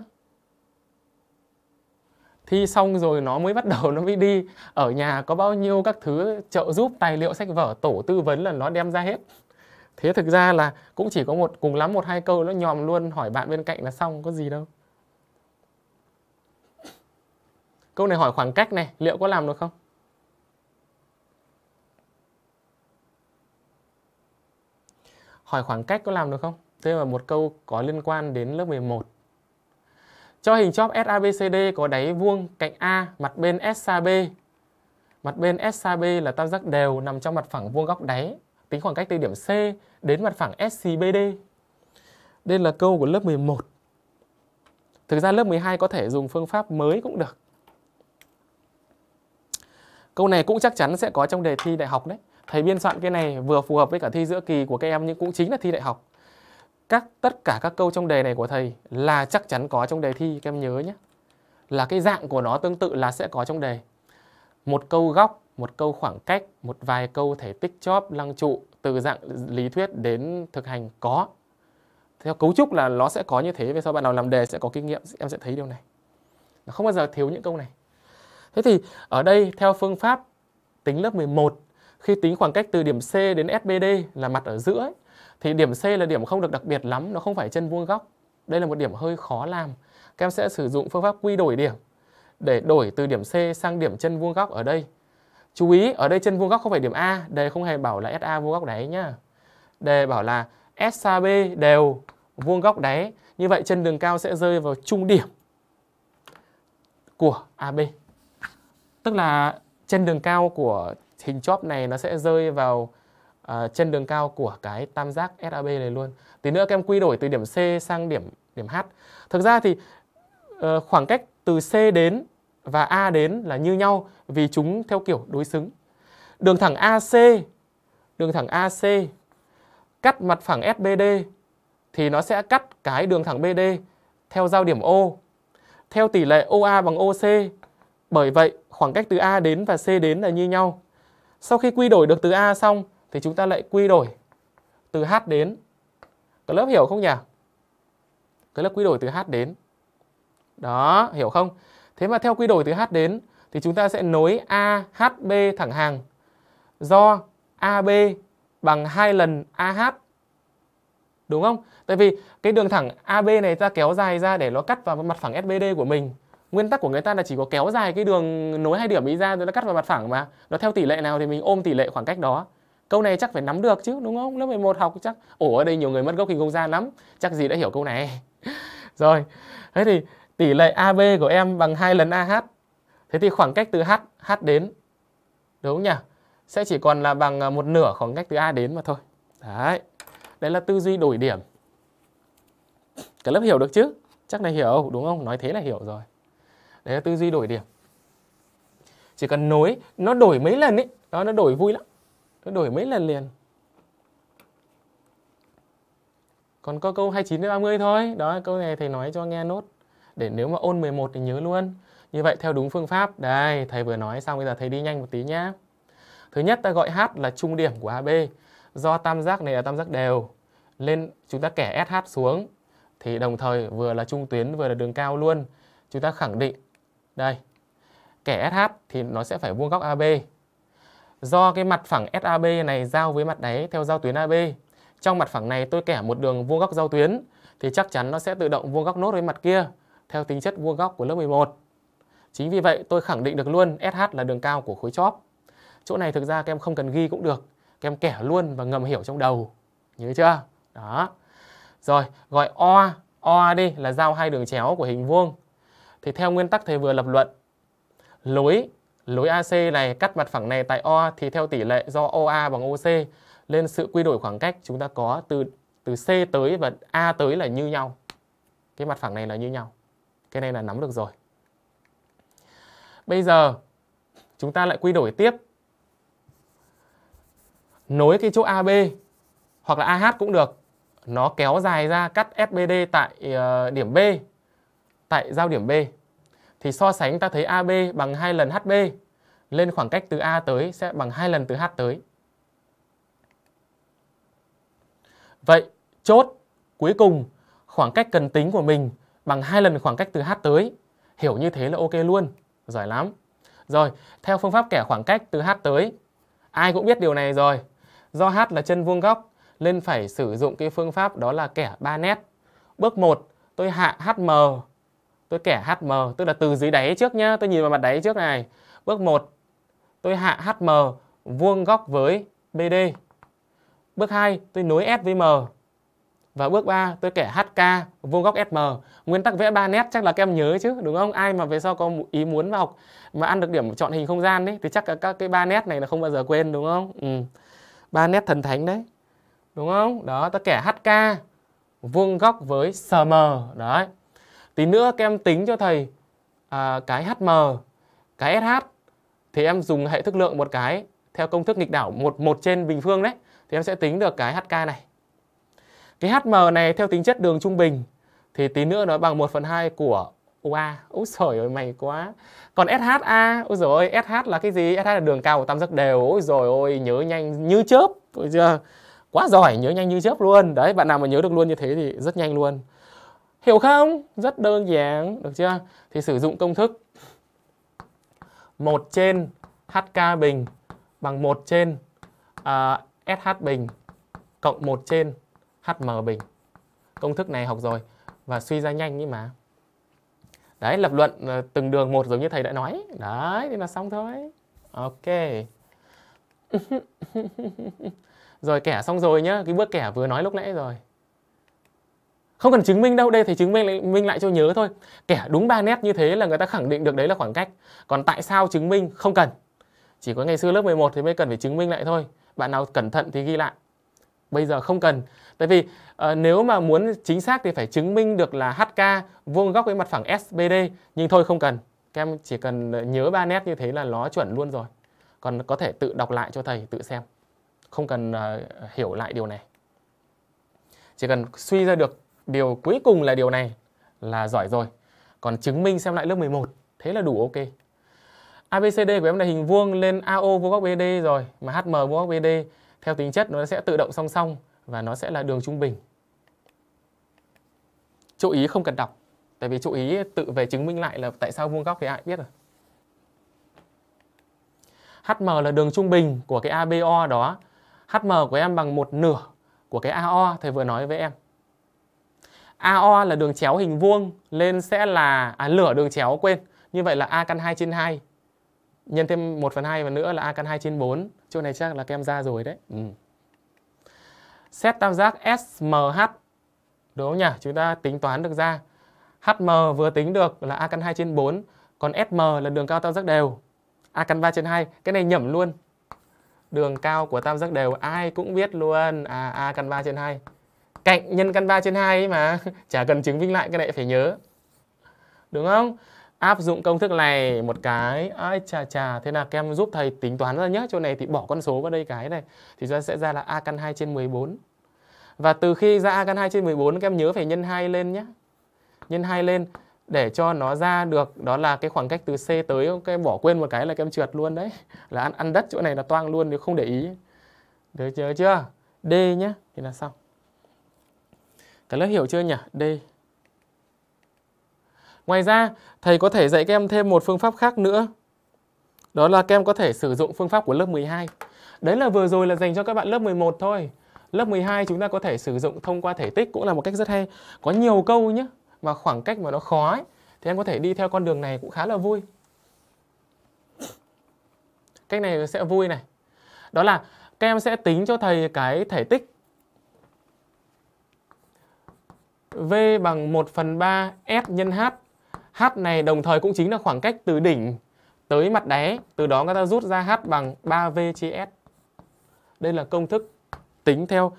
S1: thi xong rồi nó mới bắt đầu nó mới đi ở nhà có bao nhiêu các thứ trợ giúp tài liệu sách vở tổ tư vấn là nó đem ra hết thế thực ra là cũng chỉ có một cùng lắm một hai câu nó nhòm luôn hỏi bạn bên cạnh là xong có gì đâu câu này hỏi khoảng cách này liệu có làm được không hỏi khoảng cách có làm được không? Thế là một câu có liên quan đến lớp 11. Cho hình chóp SABCD có đáy vuông cạnh A, mặt bên SAB, Mặt bên SAB là tam giác đều nằm trong mặt phẳng vuông góc đáy, tính khoảng cách từ điểm C đến mặt phẳng SCBD. Đây là câu của lớp 11. Thực ra lớp 12 có thể dùng phương pháp mới cũng được. Câu này cũng chắc chắn sẽ có trong đề thi đại học đấy thầy biên soạn cái này vừa phù hợp với cả thi giữa kỳ của các em nhưng cũng chính là thi đại học các tất cả các câu trong đề này của thầy là chắc chắn có trong đề thi các em nhớ nhé là cái dạng của nó tương tự là sẽ có trong đề một câu góc một câu khoảng cách một vài câu thể tích chóp lăng trụ từ dạng lý thuyết đến thực hành có theo cấu trúc là nó sẽ có như thế về sau bạn nào làm đề sẽ có kinh nghiệm em sẽ thấy điều này không bao giờ thiếu những câu này thế thì ở đây theo phương pháp tính lớp 11 khi tính khoảng cách từ điểm C đến SBD là mặt ở giữa ấy, thì điểm C là điểm không được đặc biệt lắm, nó không phải chân vuông góc. Đây là một điểm hơi khó làm. Các em sẽ sử dụng phương pháp quy đổi điểm để đổi từ điểm C sang điểm chân vuông góc ở đây. Chú ý, ở đây chân vuông góc không phải điểm A, đề không hề bảo là SA vuông góc đáy nhá. Đề bảo là SAB đều vuông góc đáy. Như vậy chân đường cao sẽ rơi vào trung điểm của AB. Tức là chân đường cao của hình chóp này nó sẽ rơi vào uh, chân đường cao của cái tam giác SAB này luôn. Tí nữa các em quy đổi từ điểm C sang điểm điểm H. Thực ra thì uh, khoảng cách từ C đến và A đến là như nhau vì chúng theo kiểu đối xứng. Đường thẳng AC, đường thẳng AC cắt mặt phẳng SBD thì nó sẽ cắt cái đường thẳng BD theo giao điểm O theo tỷ lệ OA bằng OC. Bởi vậy, khoảng cách từ A đến và C đến là như nhau. Sau khi quy đổi được từ A xong thì chúng ta lại quy đổi từ H đến. Cả lớp hiểu không nhỉ? Cả lớp quy đổi từ H đến. Đó, hiểu không? Thế mà theo quy đổi từ H đến thì chúng ta sẽ nối AHB thẳng hàng do AB bằng hai lần AH. Đúng không? Tại vì cái đường thẳng AB này ta kéo dài ra để nó cắt vào mặt phẳng SBD của mình nguyên tắc của người ta là chỉ có kéo dài cái đường nối hai điểm ý ra rồi nó cắt vào mặt phẳng mà nó theo tỷ lệ nào thì mình ôm tỷ lệ khoảng cách đó câu này chắc phải nắm được chứ đúng không lớp 11 học chắc ổ ở đây nhiều người mất gốc hình không gian lắm chắc gì đã hiểu câu này rồi thế thì tỷ lệ AB của em bằng hai lần AH thế thì khoảng cách từ H H đến đúng không nhỉ sẽ chỉ còn là bằng à, một nửa khoảng cách từ A đến mà thôi đấy đấy là tư duy đổi điểm cả lớp hiểu được chứ chắc này hiểu đúng không nói thế là hiểu rồi đấy là tư duy đổi điểm chỉ cần nối nó đổi mấy lần ấy đó nó đổi vui lắm nó đổi mấy lần liền còn có câu 29 đến 30 thôi đó câu này thầy nói cho nghe nốt để nếu mà ôn 11 thì nhớ luôn như vậy theo đúng phương pháp đây thầy vừa nói xong bây giờ thầy đi nhanh một tí nhá thứ nhất ta gọi h là trung điểm của ab do tam giác này là tam giác đều lên chúng ta kẻ sh xuống thì đồng thời vừa là trung tuyến vừa là đường cao luôn chúng ta khẳng định đây, kẻ SH thì nó sẽ phải vuông góc AB. Do cái mặt phẳng SAB này giao với mặt đáy theo giao tuyến AB. Trong mặt phẳng này tôi kẻ một đường vuông góc giao tuyến thì chắc chắn nó sẽ tự động vuông góc nốt với mặt kia theo tính chất vuông góc của lớp 11. Chính vì vậy tôi khẳng định được luôn SH là đường cao của khối chóp. Chỗ này thực ra các em không cần ghi cũng được, các em kẻ luôn và ngầm hiểu trong đầu. Nhớ chưa? Đó. Rồi, gọi O, đi là giao hai đường chéo của hình vuông thì theo nguyên tắc thầy vừa lập luận lối lối AC này cắt mặt phẳng này tại O thì theo tỷ lệ do OA bằng OC nên sự quy đổi khoảng cách chúng ta có từ từ C tới và A tới là như nhau. Cái mặt phẳng này là như nhau. Cái này là nắm được rồi. Bây giờ chúng ta lại quy đổi tiếp. Nối cái chỗ AB hoặc là AH cũng được. Nó kéo dài ra cắt SBD tại ờ, điểm B tại giao điểm B thì so sánh ta thấy AB bằng 2 lần HB lên khoảng cách từ A tới sẽ bằng 2 lần từ H tới. Vậy chốt cuối cùng khoảng cách cần tính của mình bằng 2 lần khoảng cách từ H tới. Hiểu như thế là ok luôn. Giỏi lắm. Rồi, theo phương pháp kẻ khoảng cách từ H tới, ai cũng biết điều này rồi. Do H là chân vuông góc nên phải sử dụng cái phương pháp đó là kẻ 3 nét. Bước 1, tôi hạ HM tôi kẻ HM tức là từ dưới đáy trước nhá tôi nhìn vào mặt đáy trước này bước 1 tôi hạ HM vuông góc với BD bước 2 tôi nối S với M và bước 3 tôi kẻ HK vuông góc SM nguyên tắc vẽ 3 nét chắc là các em nhớ chứ đúng không ai mà về sau có ý muốn vào học mà ăn được điểm chọn hình không gian đấy thì chắc là các cái ba nét này là không bao giờ quên đúng không ừ. ba nét thần thánh đấy đúng không đó tôi kẻ HK vuông góc với SM đấy tí nữa các em tính cho thầy à, cái HM cái SH thì em dùng hệ thức lượng một cái theo công thức nghịch đảo một một trên bình phương đấy thì em sẽ tính được cái HK này cái HM này theo tính chất đường trung bình thì tí nữa nó bằng 1 phần 2 của UA. Úi trời ơi mày quá. Còn SHA, ôi rồi ơi, SH là cái gì? SH là đường cao của tam giác đều. Ôi rồi ôi, nhớ nhanh như chớp. Ôi chưa? Quá giỏi, nhớ nhanh như chớp luôn. Đấy, bạn nào mà nhớ được luôn như thế thì rất nhanh luôn. Hiểu không? Rất đơn giản, được chưa? Thì sử dụng công thức 1 trên HK bình bằng 1 trên uh, SH bình cộng 1 trên HM bình. Công thức này học rồi và suy ra nhanh nhưng mà. Đấy, lập luận ờ, từng đường một giống như thầy đã nói. Đấy, thì là xong thôi. Ok. rồi kẻ xong rồi nhá, cái bước kẻ vừa nói lúc nãy rồi không cần chứng minh đâu đây thì chứng minh lại, minh lại cho nhớ thôi kẻ đúng ba nét như thế là người ta khẳng định được đấy là khoảng cách còn tại sao chứng minh không cần chỉ có ngày xưa lớp 11 thì mới cần phải chứng minh lại thôi bạn nào cẩn thận thì ghi lại bây giờ không cần tại vì uh, nếu mà muốn chính xác thì phải chứng minh được là HK vuông góc với mặt phẳng SBD nhưng thôi không cần các em chỉ cần nhớ ba nét như thế là nó chuẩn luôn rồi còn có thể tự đọc lại cho thầy tự xem không cần uh, hiểu lại điều này chỉ cần suy ra được Điều cuối cùng là điều này là giỏi rồi. Còn chứng minh xem lại lớp 11, thế là đủ ok. ABCD của em là hình vuông lên AO vuông góc BD rồi mà HM vuông góc BD theo tính chất nó sẽ tự động song song và nó sẽ là đường trung bình. Chú ý không cần đọc, tại vì chú ý tự về chứng minh lại là tại sao vuông góc thì ai biết rồi. HM là đường trung bình của cái ABO đó. HM của em bằng một nửa của cái AO thầy vừa nói với em. AO là đường chéo hình vuông lên sẽ là à, lửa đường chéo quên. Như vậy là A căn 2 trên 2 nhân thêm 1 phần 2 và nữa là A căn 2 trên 4. Chỗ này chắc là kem ra rồi đấy. Ừ. Xét tam giác SMH. Đúng không nhỉ? Chúng ta tính toán được ra. HM vừa tính được là A căn 2 trên 4. Còn SM là đường cao tam giác đều. A căn 3 trên 2. Cái này nhẩm luôn. Đường cao của tam giác đều ai cũng biết luôn. À, A căn 3 trên 2 cạnh nhân căn 3 trên 2 ấy mà chả cần chứng minh lại cái này phải nhớ đúng không áp dụng công thức này một cái ai chà chà thế nào các em giúp thầy tính toán ra nhé chỗ này thì bỏ con số vào đây cái này thì ra sẽ ra là a căn 2 trên 14 và từ khi ra a căn 2 trên 14 các em nhớ phải nhân 2 lên nhé nhân 2 lên để cho nó ra được đó là cái khoảng cách từ C tới các em bỏ quên một cái là các em trượt luôn đấy là ăn ăn đất chỗ này là toang luôn nếu không để ý được chưa chưa D nhá thì là xong Cả lớp hiểu chưa nhỉ? D. Ngoài ra, thầy có thể dạy các em thêm một phương pháp khác nữa. Đó là các em có thể sử dụng phương pháp của lớp 12. Đấy là vừa rồi là dành cho các bạn lớp 11 thôi. Lớp 12 chúng ta có thể sử dụng thông qua thể tích cũng là một cách rất hay. Có nhiều câu nhé, mà khoảng cách mà nó khó ấy, thì em có thể đi theo con đường này cũng khá là vui. Cách này sẽ vui này. Đó là các em sẽ tính cho thầy cái thể tích V bằng 1 phần 3 S nhân H. H này đồng thời cũng chính là khoảng cách từ đỉnh tới mặt đáy. Từ đó người ta rút ra H bằng 3V chia S. Đây là công thức tính theo.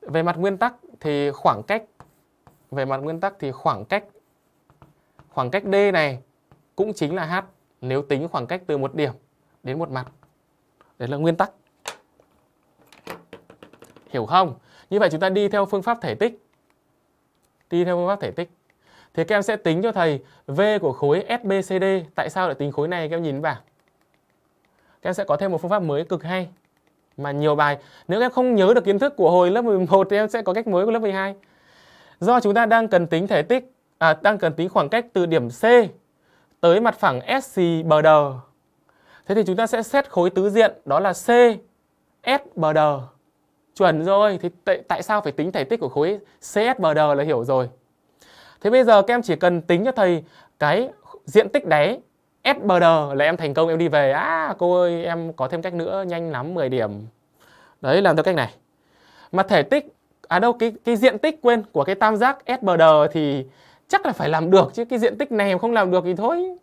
S1: Về mặt nguyên tắc thì khoảng cách về mặt nguyên tắc thì khoảng cách khoảng cách D này cũng chính là H nếu tính khoảng cách từ một điểm đến một mặt. Đấy là nguyên tắc. Hiểu không? Như vậy chúng ta đi theo phương pháp thể tích Ti theo phương pháp thể tích. Thì các em sẽ tính cho thầy V của khối SBCD. Tại sao lại tính khối này các em nhìn vào, Các em sẽ có thêm một phương pháp mới cực hay. Mà nhiều bài, nếu các em không nhớ được kiến thức của hồi lớp 11 thì em sẽ có cách mới của lớp 12. Do chúng ta đang cần tính thể tích, à, đang cần tính khoảng cách từ điểm C tới mặt phẳng SC Thế thì chúng ta sẽ xét khối tứ diện đó là C SBD chuẩn rồi thì tại, tại sao phải tính thể tích của khối CSBD là hiểu rồi thế bây giờ các em chỉ cần tính cho thầy cái diện tích đáy SBD là em thành công em đi về à cô ơi em có thêm cách nữa nhanh lắm 10 điểm đấy làm theo cách này mà thể tích à đâu cái cái diện tích quên của cái tam giác SBD thì chắc là phải làm được chứ cái diện tích này không làm được thì thôi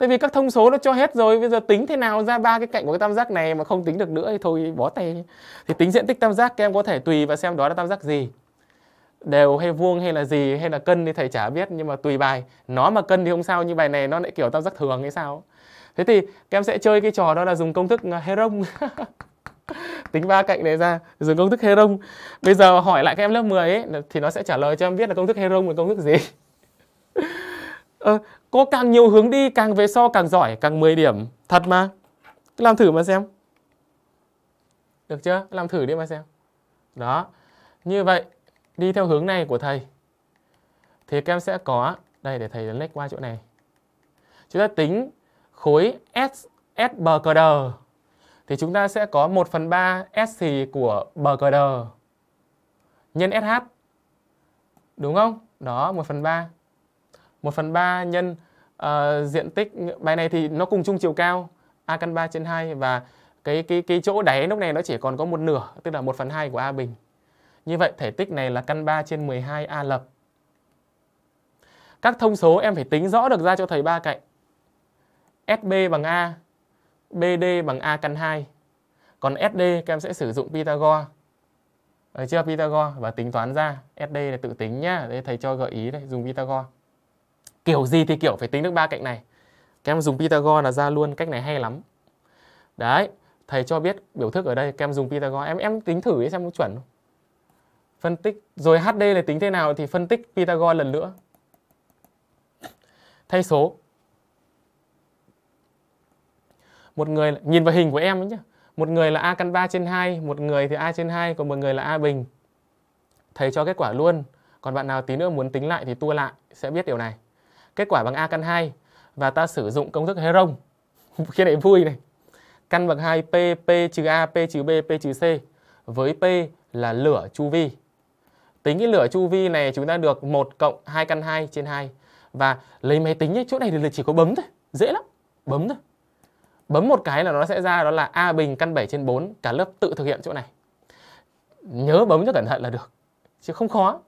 S1: tại vì các thông số nó cho hết rồi bây giờ tính thế nào ra ba cái cạnh của cái tam giác này mà không tính được nữa thì thôi bó tay thì tính diện tích tam giác các em có thể tùy và xem đó là tam giác gì đều hay vuông hay là gì hay là cân thì thầy chả biết nhưng mà tùy bài nó mà cân thì không sao như bài này nó lại kiểu tam giác thường hay sao thế thì các em sẽ chơi cái trò đó là dùng công thức à, Heron tính ba cạnh này ra dùng công thức Heron bây giờ hỏi lại các em lớp 10 ấy thì nó sẽ trả lời cho em biết là công thức Heron là công thức gì ờ, cô càng nhiều hướng đi càng về sau so, càng giỏi càng 10 điểm thật mà làm thử mà xem được chưa làm thử đi mà xem đó như vậy đi theo hướng này của thầy thì các em sẽ có đây để thầy lách qua chỗ này chúng ta tính khối S S bờ cờ đờ thì chúng ta sẽ có 1 phần 3 S thì của bờ cờ đờ nhân SH đúng không đó 1 phần 3 1 phần 3 nhân uh, diện tích bài này thì nó cùng chung chiều cao A căn 3 trên 2 và cái cái cái chỗ đáy lúc này nó chỉ còn có một nửa tức là 1 phần 2 của A bình. Như vậy thể tích này là căn 3 trên 12 A lập. Các thông số em phải tính rõ được ra cho thầy ba cạnh. SB bằng A, BD bằng A căn 2. Còn SD các em sẽ sử dụng Pythagore. Được chưa? Pythagore và tính toán ra. SD là tự tính nhá. Đây thầy cho gợi ý đây, dùng Pythagore kiểu gì thì kiểu phải tính được ba cạnh này các em dùng Pythagore là ra luôn cách này hay lắm đấy thầy cho biết biểu thức ở đây các em dùng Pythagore em em tính thử xem có chuẩn không phân tích rồi HD là tính thế nào thì phân tích Pythagore lần nữa thay số một người nhìn vào hình của em ấy nhá một người là a căn 3 trên 2 một người thì a trên 2 còn một người là a bình thầy cho kết quả luôn còn bạn nào tí nữa muốn tính lại thì tua lại sẽ biết điều này kết quả bằng a căn 2 và ta sử dụng công thức Heron khi này vui này căn bằng 2 p p trừ a p trừ b p trừ c với p là lửa chu vi tính cái lửa chu vi này chúng ta được 1 cộng 2 căn 2 trên 2 và lấy máy tính ấy, chỗ này thì chỉ có bấm thôi dễ lắm bấm thôi bấm một cái là nó sẽ ra đó là a bình căn 7 trên 4 cả lớp tự thực hiện chỗ này nhớ bấm cho cẩn thận là được chứ không khó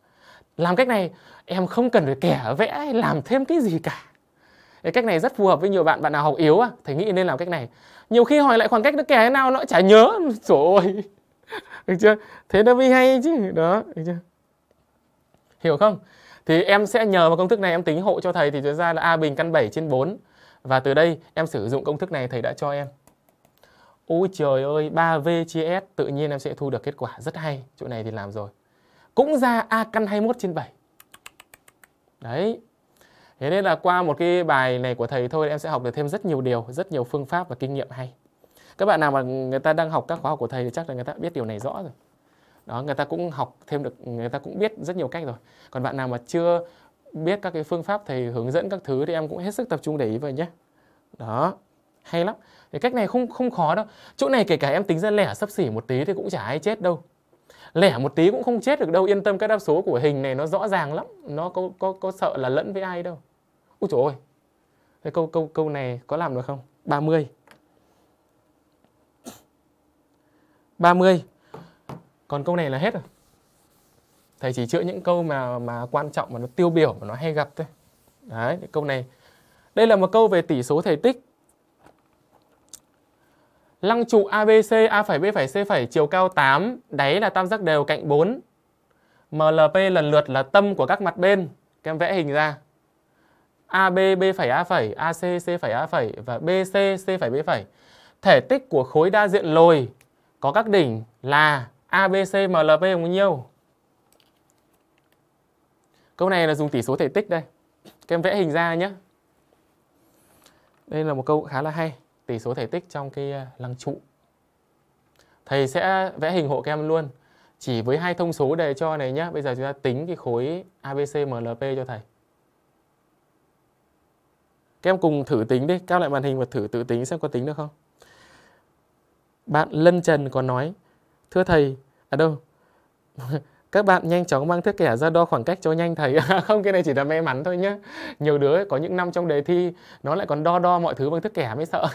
S1: làm cách này em không cần phải kẻ vẽ hay làm thêm cái gì cả cái cách này rất phù hợp với nhiều bạn bạn nào học yếu à thầy nghĩ nên làm cách này nhiều khi hỏi lại khoảng cách nó kẻ thế nào nó chả nhớ trời ơi được chưa thế nó mới hay chứ đó được chưa hiểu không thì em sẽ nhờ vào công thức này em tính hộ cho thầy thì chúng ra là a bình căn 7 trên 4 và từ đây em sử dụng công thức này thầy đã cho em ôi trời ơi 3v chia s tự nhiên em sẽ thu được kết quả rất hay chỗ này thì làm rồi cũng ra a căn 21 trên 7 đấy thế nên là qua một cái bài này của thầy thôi em sẽ học được thêm rất nhiều điều rất nhiều phương pháp và kinh nghiệm hay các bạn nào mà người ta đang học các khóa học của thầy thì chắc là người ta biết điều này rõ rồi đó người ta cũng học thêm được người ta cũng biết rất nhiều cách rồi còn bạn nào mà chưa biết các cái phương pháp thầy hướng dẫn các thứ thì em cũng hết sức tập trung để ý vậy nhé đó hay lắm cái cách này không không khó đâu chỗ này kể cả em tính ra lẻ sấp xỉ một tí thì cũng chả ai chết đâu lẻ một tí cũng không chết được đâu yên tâm các đáp số của hình này nó rõ ràng lắm nó có có có sợ là lẫn với ai đâu ui trời ơi thế câu câu câu này có làm được không 30 30 còn câu này là hết rồi thầy chỉ chữa những câu mà mà quan trọng mà nó tiêu biểu mà nó hay gặp thôi đấy câu này đây là một câu về tỷ số thể tích Lăng trụ ABC A phải B phải C phải chiều cao 8, đáy là tam giác đều cạnh 4. MLP lần lượt là tâm của các mặt bên. Các em vẽ hình ra. AB B phải A phải, AC C phải A phải và BC C phải B phải. Thể tích của khối đa diện lồi có các đỉnh là ABC MLP bao nhiêu? Câu này là dùng tỷ số thể tích đây. Các em vẽ hình ra nhé. Đây là một câu khá là hay tỷ số thể tích trong cái à, lăng trụ. Thầy sẽ vẽ hình hộ các em luôn. Chỉ với hai thông số đề cho này nhé. Bây giờ chúng ta tính cái khối ABC MLP cho thầy. Các em cùng thử tính đi. Các lại màn hình và thử tự tính xem có tính được không. Bạn Lân Trần có nói Thưa thầy, à đâu, các bạn nhanh chóng mang thước kẻ ra đo khoảng cách cho nhanh thầy không cái này chỉ là may mắn thôi nhá nhiều đứa có những năm trong đề thi nó lại còn đo đo mọi thứ bằng thước kẻ mới sợ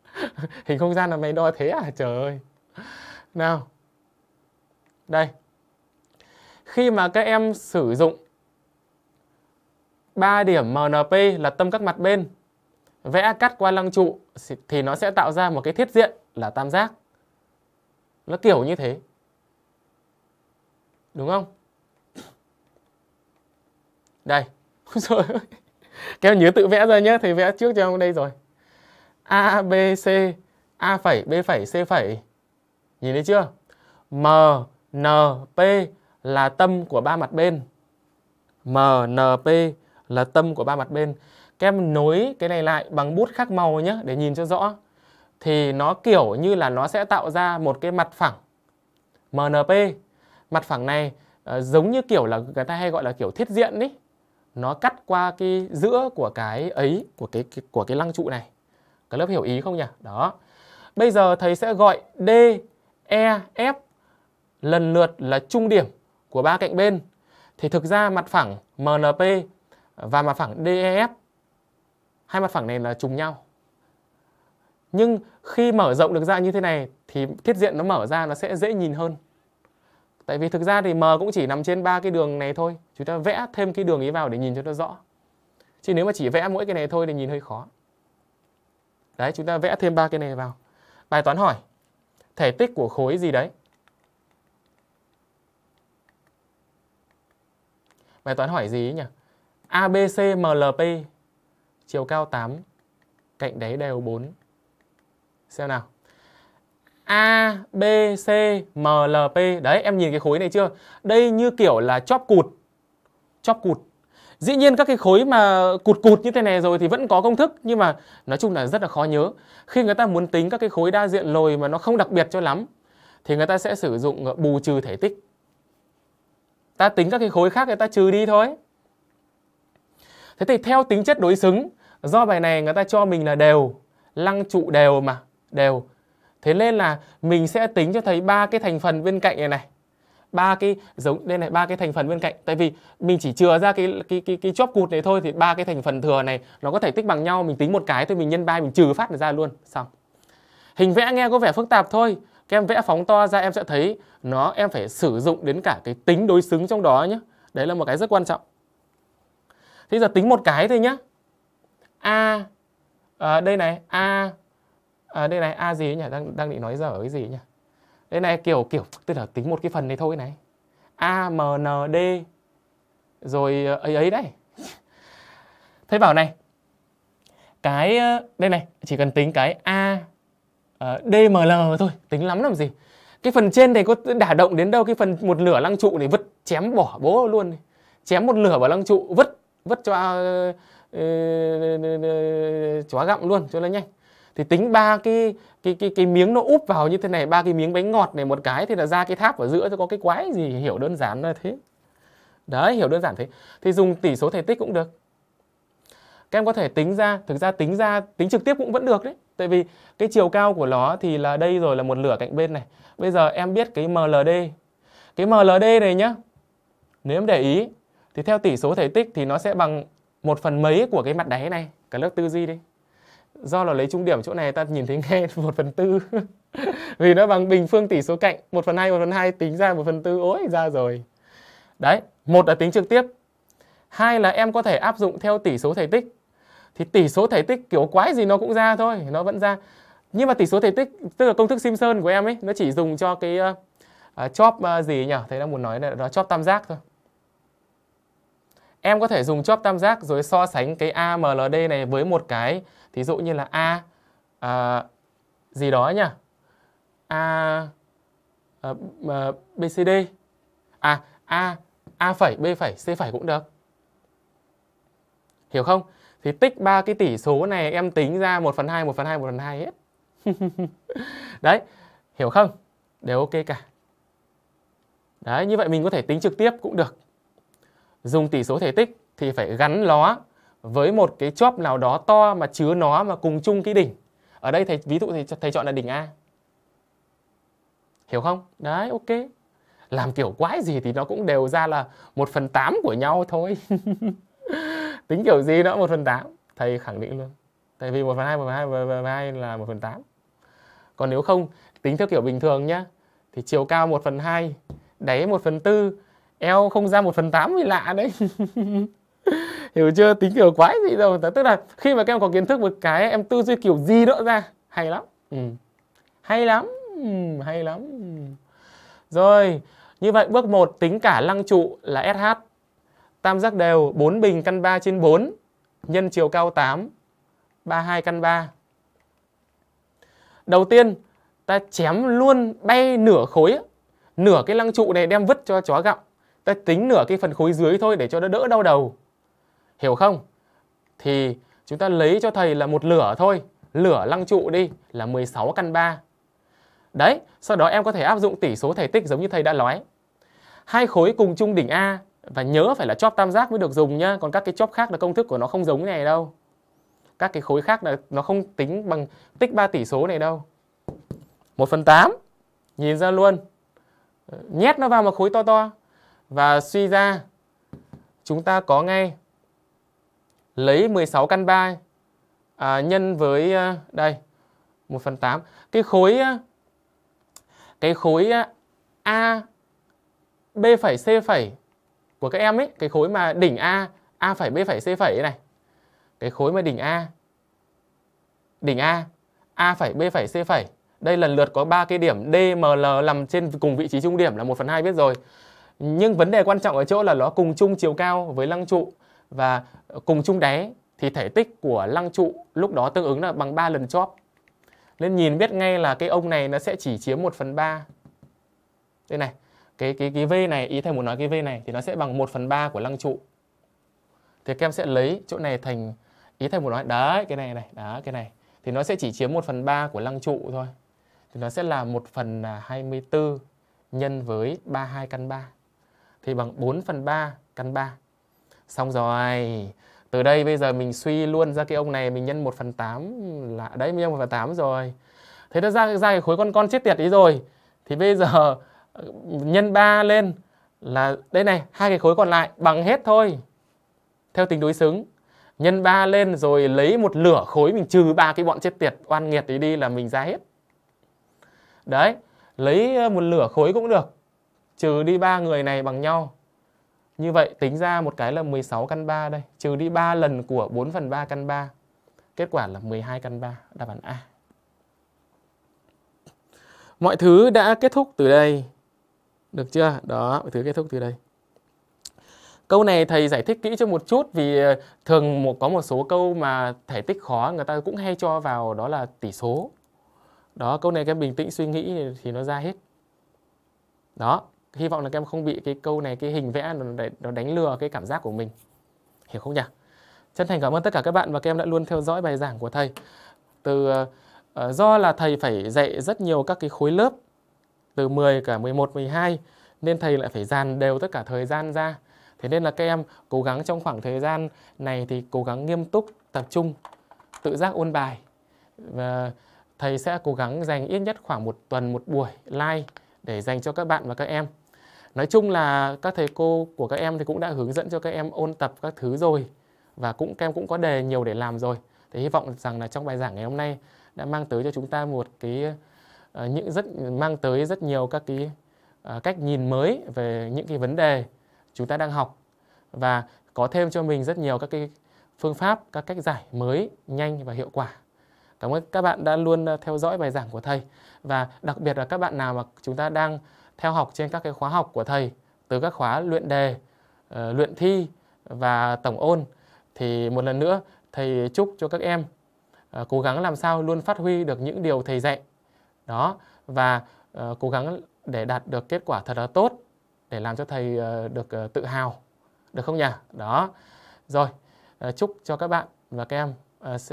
S1: hình không gian là mày đo thế à trời ơi nào đây khi mà các em sử dụng 3 điểm MNP là tâm các mặt bên vẽ cắt qua lăng trụ thì nó sẽ tạo ra một cái thiết diện là tam giác nó kiểu như thế Đúng không? Đây. Rồi. Các nhớ tự vẽ ra nhé, thầy vẽ trước cho em đây rồi. A B C A phẩy B phẩy C phẩy. Nhìn thấy chưa? M N P là tâm của ba mặt bên. M N P là tâm của ba mặt bên. Các em nối cái này lại bằng bút khác màu nhé để nhìn cho rõ. Thì nó kiểu như là nó sẽ tạo ra một cái mặt phẳng MNP mặt phẳng này uh, giống như kiểu là người ta hay gọi là kiểu thiết diện ấy nó cắt qua cái giữa của cái ấy của cái, cái của cái lăng trụ này các lớp hiểu ý không nhỉ đó bây giờ thầy sẽ gọi d e f lần lượt là trung điểm của ba cạnh bên thì thực ra mặt phẳng mnp và mặt phẳng def hai mặt phẳng này là trùng nhau nhưng khi mở rộng được ra như thế này thì thiết diện nó mở ra nó sẽ dễ nhìn hơn Tại vì thực ra thì M cũng chỉ nằm trên ba cái đường này thôi. Chúng ta vẽ thêm cái đường ấy vào để nhìn cho nó rõ. Chứ nếu mà chỉ vẽ mỗi cái này thôi thì nhìn hơi khó. Đấy, chúng ta vẽ thêm ba cái này vào. Bài toán hỏi, thể tích của khối gì đấy? Bài toán hỏi gì ấy nhỉ? ABC MLP chiều cao 8, cạnh đáy đều 4. Xem nào. A, B, C, M, L, P. Đấy, em nhìn cái khối này chưa? Đây như kiểu là chóp cụt. Chóp cụt. Dĩ nhiên các cái khối mà cụt cụt như thế này rồi thì vẫn có công thức nhưng mà nói chung là rất là khó nhớ. Khi người ta muốn tính các cái khối đa diện lồi mà nó không đặc biệt cho lắm thì người ta sẽ sử dụng ờ, bù trừ thể tích. Ta tính các cái khối khác người ta trừ đi thôi. Thế thì theo tính chất đối xứng do bài này người ta cho mình là đều, lăng trụ đều mà, đều Thế nên là mình sẽ tính cho thấy ba cái thành phần bên cạnh này này. Ba cái giống đây này, ba cái thành phần bên cạnh. Tại vì mình chỉ chừa ra cái cái cái cái chóp cụt này thôi thì ba cái thành phần thừa này nó có thể tích bằng nhau, mình tính một cái thôi mình nhân ba mình trừ phát ra luôn, xong. Hình vẽ nghe có vẻ phức tạp thôi. Các em vẽ phóng to ra em sẽ thấy nó em phải sử dụng đến cả cái tính đối xứng trong đó nhé. Đấy là một cái rất quan trọng. Thế giờ tính một cái thôi nhé A à, đây này, A à, đây này a gì nhỉ đang đang định nói giờ cái gì nhỉ đây này kiểu kiểu tức là tính một cái phần này thôi này a m n d rồi ờ, ấy ấy đấy thế bảo này cái ờ, đây này chỉ cần tính cái a uh, ờ, dml thôi tính lắm làm gì cái phần trên này có đả động đến đâu cái phần một nửa lăng trụ này vứt chém bỏ bố luôn này. chém một nửa vào lăng trụ vứt vứt cho uh, uh, chó gặm luôn cho nó nhanh thì tính ba cái cái cái cái miếng nó úp vào như thế này ba cái miếng bánh ngọt này một cái thì là ra cái tháp ở giữa thì có cái quái gì hiểu đơn giản là thế đấy hiểu đơn giản thế thì dùng tỷ số thể tích cũng được các em có thể tính ra thực ra tính ra tính trực tiếp cũng vẫn được đấy tại vì cái chiều cao của nó thì là đây rồi là một lửa cạnh bên này bây giờ em biết cái MLD cái MLD này nhá nếu em để ý thì theo tỷ số thể tích thì nó sẽ bằng một phần mấy của cái mặt đáy này cả lớp tư duy đi do là lấy trung điểm chỗ này ta nhìn thấy ngay 1 phần tư vì nó bằng bình phương tỷ số cạnh 1 phần 2 1 phần 2 tính ra 1 phần tư ôi ra rồi đấy một là tính trực tiếp hai là em có thể áp dụng theo tỷ số thể tích thì tỷ số thể tích kiểu quái gì nó cũng ra thôi nó vẫn ra nhưng mà tỷ số thể tích tức là công thức Simpson của em ấy nó chỉ dùng cho cái uh, chóp uh, gì nhỉ thầy đang muốn nói là nó chóp tam giác thôi em có thể dùng chóp tam giác rồi so sánh cái AMLD này với một cái thí dụ như là a à, gì đó nhỉ a à, à bcd à a a phẩy b phẩy c phẩy cũng được hiểu không thì tích ba cái tỷ số này em tính ra 1 phần 2, 1 phần 2, 1 phần 2 hết. Đấy, hiểu không? Đều ok cả. Đấy, như vậy mình có thể tính trực tiếp cũng được. Dùng tỷ số thể tích thì phải gắn ló với một cái chóp nào đó to mà chứa nó mà cùng chung cái đỉnh ở đây thầy ví dụ thầy thầy chọn là đỉnh A hiểu không đấy ok làm kiểu quái gì thì nó cũng đều ra là một phần tám của nhau thôi tính kiểu gì nó một phần tám thầy khẳng định luôn tại vì một phần hai một phần hai một phần hai là một phần tám còn nếu không tính theo kiểu bình thường nhá thì chiều cao 1 phần 2 đáy 1 phần 4 eo không ra 1 phần 8 thì lạ đấy hiểu ừ, chưa tính kiểu quái gì đâu tức là khi mà các em có kiến thức một cái em tư duy kiểu gì đó ra hay lắm ừ. hay lắm hay lắm rồi như vậy bước 1 tính cả lăng trụ là SH tam giác đều 4 bình căn 3 trên 4 nhân chiều cao 8 32 căn 3 đầu tiên ta chém luôn bay nửa khối nửa cái lăng trụ này đem vứt cho chó gặm ta tính nửa cái phần khối dưới thôi để cho nó đỡ đau đầu hiểu không thì chúng ta lấy cho thầy là một lửa thôi lửa lăng trụ đi là 16 căn 3 đấy sau đó em có thể áp dụng tỷ số thể tích giống như thầy đã nói hai khối cùng chung đỉnh A và nhớ phải là chóp tam giác mới được dùng nhá còn các cái chóp khác là công thức của nó không giống này đâu các cái khối khác là nó không tính bằng tích 3 tỷ số này đâu 1 phần 8 nhìn ra luôn nhét nó vào một khối to to và suy ra chúng ta có ngay lấy 16 căn 3 à, nhân với à, đây 1 phần 8 cái khối à, cái khối à, A B phẩy C phẩy của các em ấy cái khối mà đỉnh A A phẩy B phẩy C phẩy này cái khối mà đỉnh A đỉnh A A phẩy B phẩy C phẩy đây lần lượt có ba cái điểm D, m l nằm trên cùng vị trí trung điểm là 1 phần 2 biết rồi. Nhưng vấn đề quan trọng ở chỗ là nó cùng chung chiều cao với lăng trụ và cùng chung đáy thì thể tích của lăng trụ lúc đó tương ứng là bằng 3 lần chóp. Nên nhìn biết ngay là cái ông này nó sẽ chỉ chiếm 1 phần 3. Đây này, cái cái cái V này, ý thầy muốn nói cái V này thì nó sẽ bằng 1 phần 3 của lăng trụ. Thì các em sẽ lấy chỗ này thành, ý thầy muốn nói, đấy, cái này này, đó, cái này. Thì nó sẽ chỉ chiếm 1 phần 3 của lăng trụ thôi. Thì nó sẽ là 1 phần 24 à, nhân với 32 căn 3. Thì bằng 4 phần 3 căn 3 xong rồi từ đây bây giờ mình suy luôn ra cái ông này mình nhân 1 phần 8 là đấy mình nhân 1 phần 8 rồi thế nó ra ra cái khối con con chết tiệt ý rồi thì bây giờ ừ, nhân 3 lên là đây này hai cái khối còn lại bằng hết thôi theo tính đối xứng nhân 3 lên rồi lấy một lửa khối mình trừ ba cái bọn chết tiệt oan nghiệt ấy đi là mình ra hết đấy lấy ờ, một lửa khối cũng được trừ đi ba người này bằng nhau như vậy tính ra một cái là 16 căn 3 đây, trừ đi 3 lần của 4 phần 3 căn 3. Kết quả là 12 căn 3, đáp án A. Mọi thứ đã kết thúc từ đây. Được chưa? Đó, mọi thứ kết thúc từ đây. Câu này thầy giải thích kỹ cho một chút vì ờ, thường một có một số câu mà thể tích khó người ta cũng hay cho vào đó là tỷ số. Đó, câu này các bình tĩnh suy nghĩ thì nó ra hết. Đó, hy vọng là các em không bị cái câu này cái hình vẽ nó, đánh lừa cái cảm giác của mình hiểu không nhỉ chân thành cảm ơn tất cả các bạn và các em đã luôn theo dõi bài giảng của thầy từ uh, do là thầy phải dạy rất nhiều các cái khối lớp từ 10 cả 11 12 nên thầy lại phải dàn đều tất cả thời gian ra thế nên là các em cố gắng trong khoảng thời gian này thì cố gắng nghiêm túc tập trung tự giác ôn bài và thầy sẽ cố gắng dành ít nhất khoảng một tuần một buổi live để dành cho các bạn và các em nói chung là các thầy cô của các em thì cũng đã hướng dẫn cho các em ôn tập các thứ rồi và cũng các em cũng có đề nhiều để làm rồi thì hy vọng rằng là trong bài giảng ngày hôm nay đã mang tới cho chúng ta một cái uh, những rất mang tới rất nhiều các cái uh, cách nhìn mới về những cái vấn đề chúng ta đang học và có thêm cho mình rất nhiều các cái phương pháp các cách giải mới nhanh và hiệu quả cảm ơn các bạn đã luôn ờ, theo dõi bài giảng của thầy và đặc biệt là các bạn nào mà chúng ta đang theo học trên các cái khóa học của thầy từ các khóa luyện đề, ờ, luyện thi và tổng ôn thì một lần nữa thầy chúc cho các em ờ, cố gắng làm sao luôn phát huy được những điều thầy dạy đó và ờ, cố gắng để đạt được kết quả thật là tốt để làm cho thầy được tự hào được không nhỉ đó rồi chúc cho các bạn và các em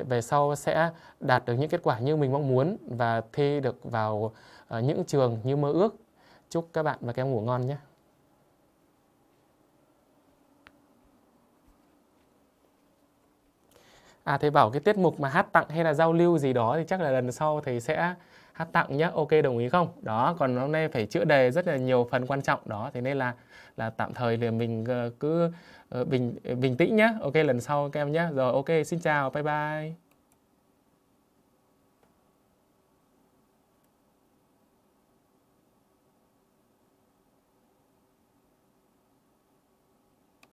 S1: về sau sẽ đạt được những kết quả như mình mong muốn và thi được vào những trường như mơ ước Chúc các bạn và các em ngủ ngon nhé. À thầy bảo cái tiết mục mà hát tặng hay là giao lưu gì đó thì chắc là lần sau thầy sẽ hát tặng nhé. Ok đồng ý không? Đó, còn hôm nay phải chữa đề rất là nhiều phần quan trọng đó. Thế nên là là tạm thời thì mình ờ, cứ ờ, bình bình tĩnh nhé. Ok lần sau các em nhé. Rồi ok xin chào. Bye bye.